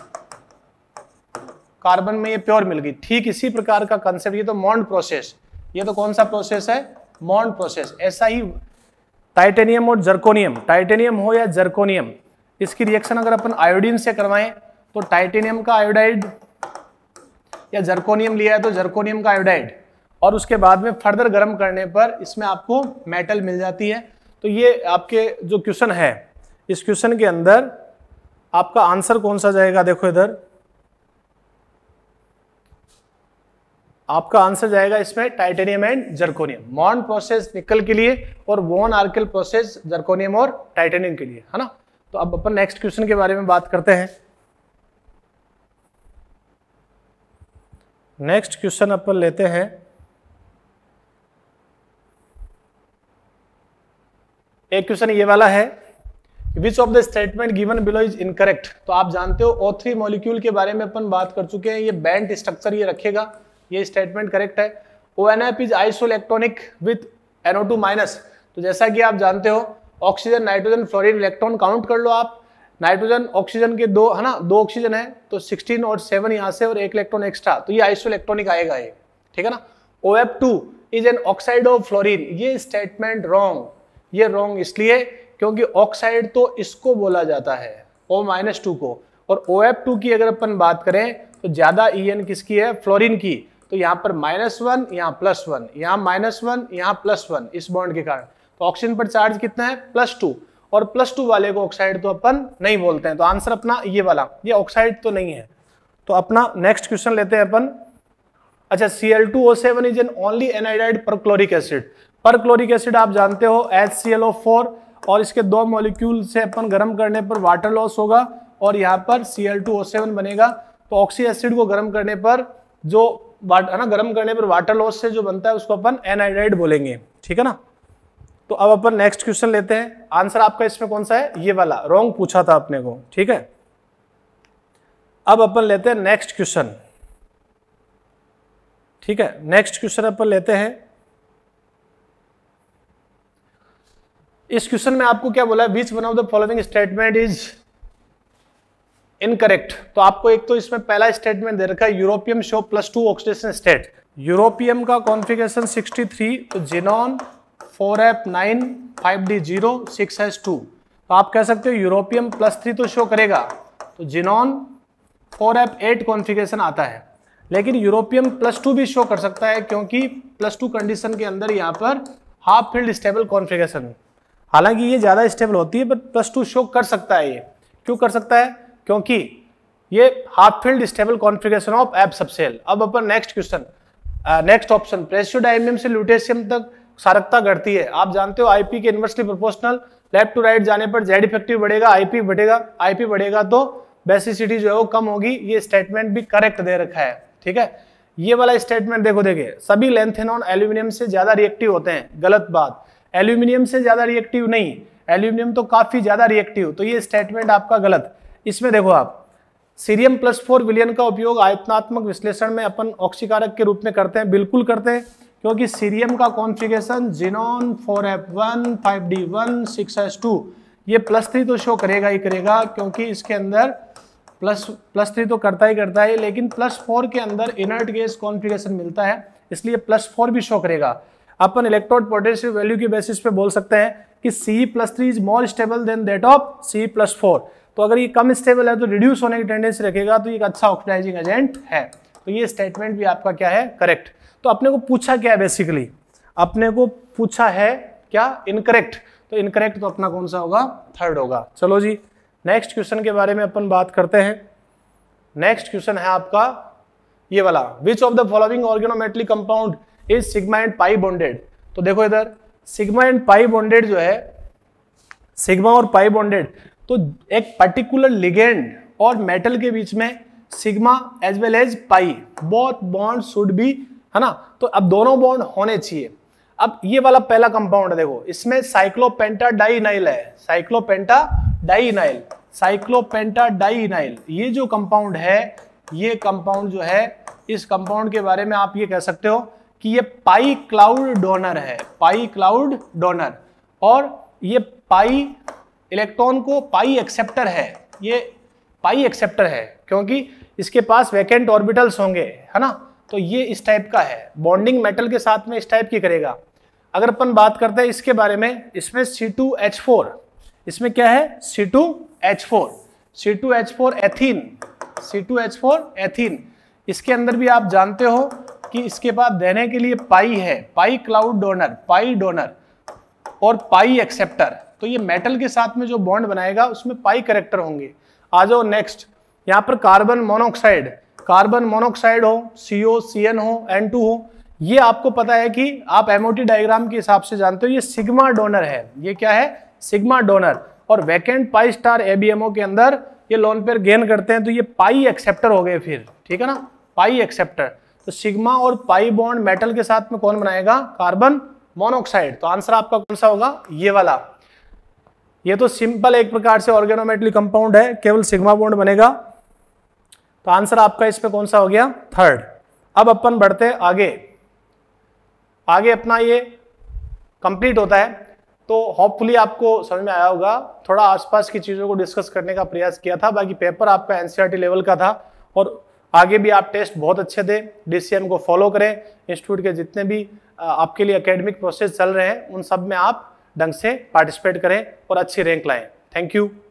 कार्बन में ये प्योर मिल गई ठीक इसी प्रकार का कंसेप्ट ये तो मॉन्ड प्रोसेस ये तो कौन सा प्रोसेस है मॉन्ड प्रोसेस ऐसा ही टाइटेनियम और जर्कोनियम टाइटेनियम हो या जर्कोनियम इसकी रिएक्शन अगर अपन आयोडीन से करवाएं तो टाइटेनियम का आयोडाइड या जर्कोनियम लिया है तो जर्कोनियम का आयोडाइड और उसके बाद में फर्दर गर्म करने पर इसमें आपको मेटल मिल जाती है तो ये आपके जो क्वेश्चन है इस क्वेश्चन के अंदर आपका आंसर कौन सा जाएगा देखो इधर आपका आंसर जाएगा इसमें titanium and zirconium Mond process nickel के लिए और वॉन आर्किल प्रोसेस जर्कोनियम और टाइटेनियम के लिए है ना तो अब अपन नेक्स्ट क्वेश्चन के बारे में बात करते हैं नेक्स्ट क्वेश्चन अपन लेते हैं एक क्वेश्चन ये वाला है which of the statement given below is incorrect तो आप जानते हो ओ थ्री मॉलिक्यूल के बारे में अपन बात कर चुके हैं ये बैंड स्ट्रक्चर ये रखेगा ये स्टेटमेंट करेक्ट है O N F is isoelectronic with NO two minus तो जैसा कि आप जानते हो oxygen nitrogen fluorine electron count कर लो आप नाइट्रोजन ऑक्सीजन के दो है ना दो ऑक्सीजन है तो 16 और 7 यहाँ से और एक इलेक्ट्रॉन एक्स्ट्रा तो ये आइसो इलेक्ट्रॉनिक आएगा ये ठीक है ना O F two is an oxide of fluorine ये स्टेटमेंट रॉन्ग ये रॉन्ग इसलिए क्योंकि ऑक्साइड तो इसको बोला जाता है ओ माइनस टू को और ओ एफ टू की अगर अपन बात करें तो ज़्यादा ई e एन किसकी है फ्लोरिन की तो यहाँ पर माइनस वन यहाँ प्लस वन यहाँ माइनस वन यहाँ प्लस वन इस बॉन्ड के कारण तो ऑक्सीजन पर चार्ज कितना है प्लस टू और प्लस टू वाले को ऑक्साइड तो अपन नहीं बोलते हैं तो आंसर अपना ये वाला ये ऑक्साइड तो नहीं है तो अपना नेक्स्ट क्वेश्चन लेते हैं अपन अच्छा C L two O seven is an only anhydride chloric acid perchloric acid आप जानते हो H C L O four और इसके दो मॉलिक्यूल से अपन गर्म करने पर वाटर लॉस होगा और यहाँ पर C L two O seven बनेगा तो ऑक्सी एसिड को गर्म करने पर जो वाट है ना गर्म करने पर वाटर लॉस से जो बनता है उसको अपन एनहाइड्राइड बोलेंगे ठीक है ना तो अब अपन नेक्स्ट क्वेश्चन लेते हैं आंसर आपका इसमें कौन सा है ये वाला रॉन्ग पूछा था अपने को ठीक है अब अपन लेते हैं नेक्स्ट क्वेश्चन ठीक है नेक्स्ट क्वेश्चन अपन लेते हैं इस क्वेश्चन में आपको क्या बोला है which one of the following statement is incorrect तो आपको एक तो इसमें पहला स्टेटमेंट दे रखा है europium show plus two oxidation state europium का कॉन्फिगेशन 63 तो जिनॉन 4F9 5D0 6S2 तो आप कह सकते हो यूरोपियम प्लस थ्री तो शो करेगा तो जिनॉन 4F8 कॉन्फिगेशन आता है लेकिन यूरोपियम प्लस टू भी शो कर सकता है क्योंकि प्लस टू कंडीशन के अंदर यहाँ पर हाफ फील्ड स्टेबल कॉन्फिगेशन हालांकि ये ज़्यादा स्टेबल होती है बट प्लस टू शो कर सकता है ये क्यों कर सकता है क्योंकि ये half filled stable configuration of f subshell अब अपन नेक्स्ट क्वेश्चन नेक्स्ट ऑप्शन डायमियम से ल्यूटेशियम तक सारकता घटती है आप जानते हो आईपी के inversely proportional left to right जाने पर जेड इफेक्टिव बढ़ेगा आईपी बढ़ेगा आईपी बढ़ेगा तो बेसिसिटी जो है वो कम होगी ये स्टेटमेंट भी करेक्ट दे रखा है ठीक है ये वाला स्टेटमेंट देखो देखिए सभी लेंथेनॉन एल्यूमिनियम से ज्यादा रिएक्टिव होते हैं गलत बात एल्यूमिनियम से ज्यादा रिएक्टिव नहीं एल्यूमिनियम तो काफी ज्यादा रिएक्टिव तो ये स्टेटमेंट आपका गलत इसमें देखो आप सीरियम प्लस फोर विलियन का उपयोग आयतनात्मक विश्लेषण में अपन ऑक्सीकारक के रूप में करते हैं बिल्कुल करते हैं क्योंकि सीरियम का configuration xenon four f one five d one six s two ये प्लस थ्री तो शो करेगा ही करेगा क्योंकि इसके अंदर प्लस प्लस थ्री तो करता ही करता है लेकिन प्लस फोर के अंदर इनर्ट गैस कॉन्फ़िगरेशन मिलता है इसलिए प्लस फोर भी शो करेगा अपन इलेक्ट्रोड पोटेशियम वैल्यू के बेसिस पे बोल सकते हैं कि C plus three is more stable than that of C plus four तो अगर ये कम स्टेबल है तो रिड्यूस होने की टेंडेंसी रखेगा तो ये एक अच्छा ऑक्सीडाइजिंग एजेंट है तो ये स्टेटमेंट भी आपका क्या है करेक्ट तो अपने को पूछा क्या है बेसिकली अपने को पूछा है क्या इनकरेक्ट तो इनकरेक्ट तो अपना कौन सा होगा थर्ड होगा चलो जी नेक्स्ट क्वेश्चन के बारे में अपन बात करते हैं नेक्स्ट क्वेश्चन है आपका ये वाला which of the following organometallic compound is sigma and pi bonded तो देखो इधर सिग्मा एंड पाई बॉन्डेड जो है सिग्मा और पाई बॉन्डेड तो एक पर्टिकुलर लिगेंड और मेटल के बीच में sigma as well as pi both bond should be है ना तो अब दोनों बॉन्ड होने चाहिए अब ये वाला पहला कंपाउंड देखो इसमें साइक्लोपेंटा डाइनाइल है साइक्लोपेंटा डाइनाइल साइक्लोपेंटा डाइनाइल ये जो कंपाउंड है ये कंपाउंड जो है इस कंपाउंड के बारे में आप ये कह सकते हो कि ये पाई क्लाउड डोनर है पाई क्लाउड डोनर और ये पाई इलेक्ट्रॉन को पाई एक्सेप्टर है ये पाई एक्सेप्टर है क्योंकि इसके पास वैकेंट ऑर्बिटल्स होंगे है ना तो ये इस टाइप का है बॉन्डिंग मेटल के साथ में इस टाइप की करेगा अगर अपन बात करते हैं इसके बारे में इसमें C2H4 इसमें क्या है C2H4 C2H4 ethene four ethene इसके अंदर भी आप जानते हो कि इसके पास देने के लिए पाई है pi cloud donor pi donor और पाई एक्सेप्टर तो ये मेटल के साथ में जो बॉन्ड बनाएगा उसमें पाई करेक्टर होंगे आ जाओ नेक्स्ट यहाँ पर कार्बन मोनोक्साइड कार्बन मोनोक्साइड हो सीओ सी एन हो एन टू हो ये आपको पता है कि आप एमओटी डायग्राम के हिसाब से जानते हो ये सिग्मा डोनर है ये क्या है सिग्मा डोनर और वैकेंट पाई स्टार एबीएमओ के अंदर ये लोन पेयर गेन करते हैं तो ये पाई एक्सेप्टर हो गए फिर ठीक है ना पाई एक्सेप्टर तो सिग्मा और पाई बॉन्ड मेटल के साथ में कौन बनाएगा कार्बन मोनोक्साइड तो आंसर आपका कौन सा होगा ये वाला ये तो सिंपल एक प्रकार से ऑर्गेनोमेटली कंपाउंड है केवल सिग्मा बॉन्ड बनेगा तो आंसर आपका इसमें कौन सा हो गया थर्ड अब अपन बढ़ते आगे आगे अपना ये कंप्लीट होता है तो होपफुली आपको समझ में आया होगा थोड़ा आसपास की चीज़ों को डिस्कस करने का प्रयास किया था बाकी पेपर आपका एनसीईआरटी लेवल e का था और आगे भी आप टेस्ट बहुत अच्छे दें डीसीएम को फॉलो करें इंस्टीट्यूट के जितने भी आपके लिए एकेडमिक प्रोसेस चल रहे हैं उन सब में आप ढंग से पार्टिसिपेट करें और अच्छी रैंक लाएं थैंक यू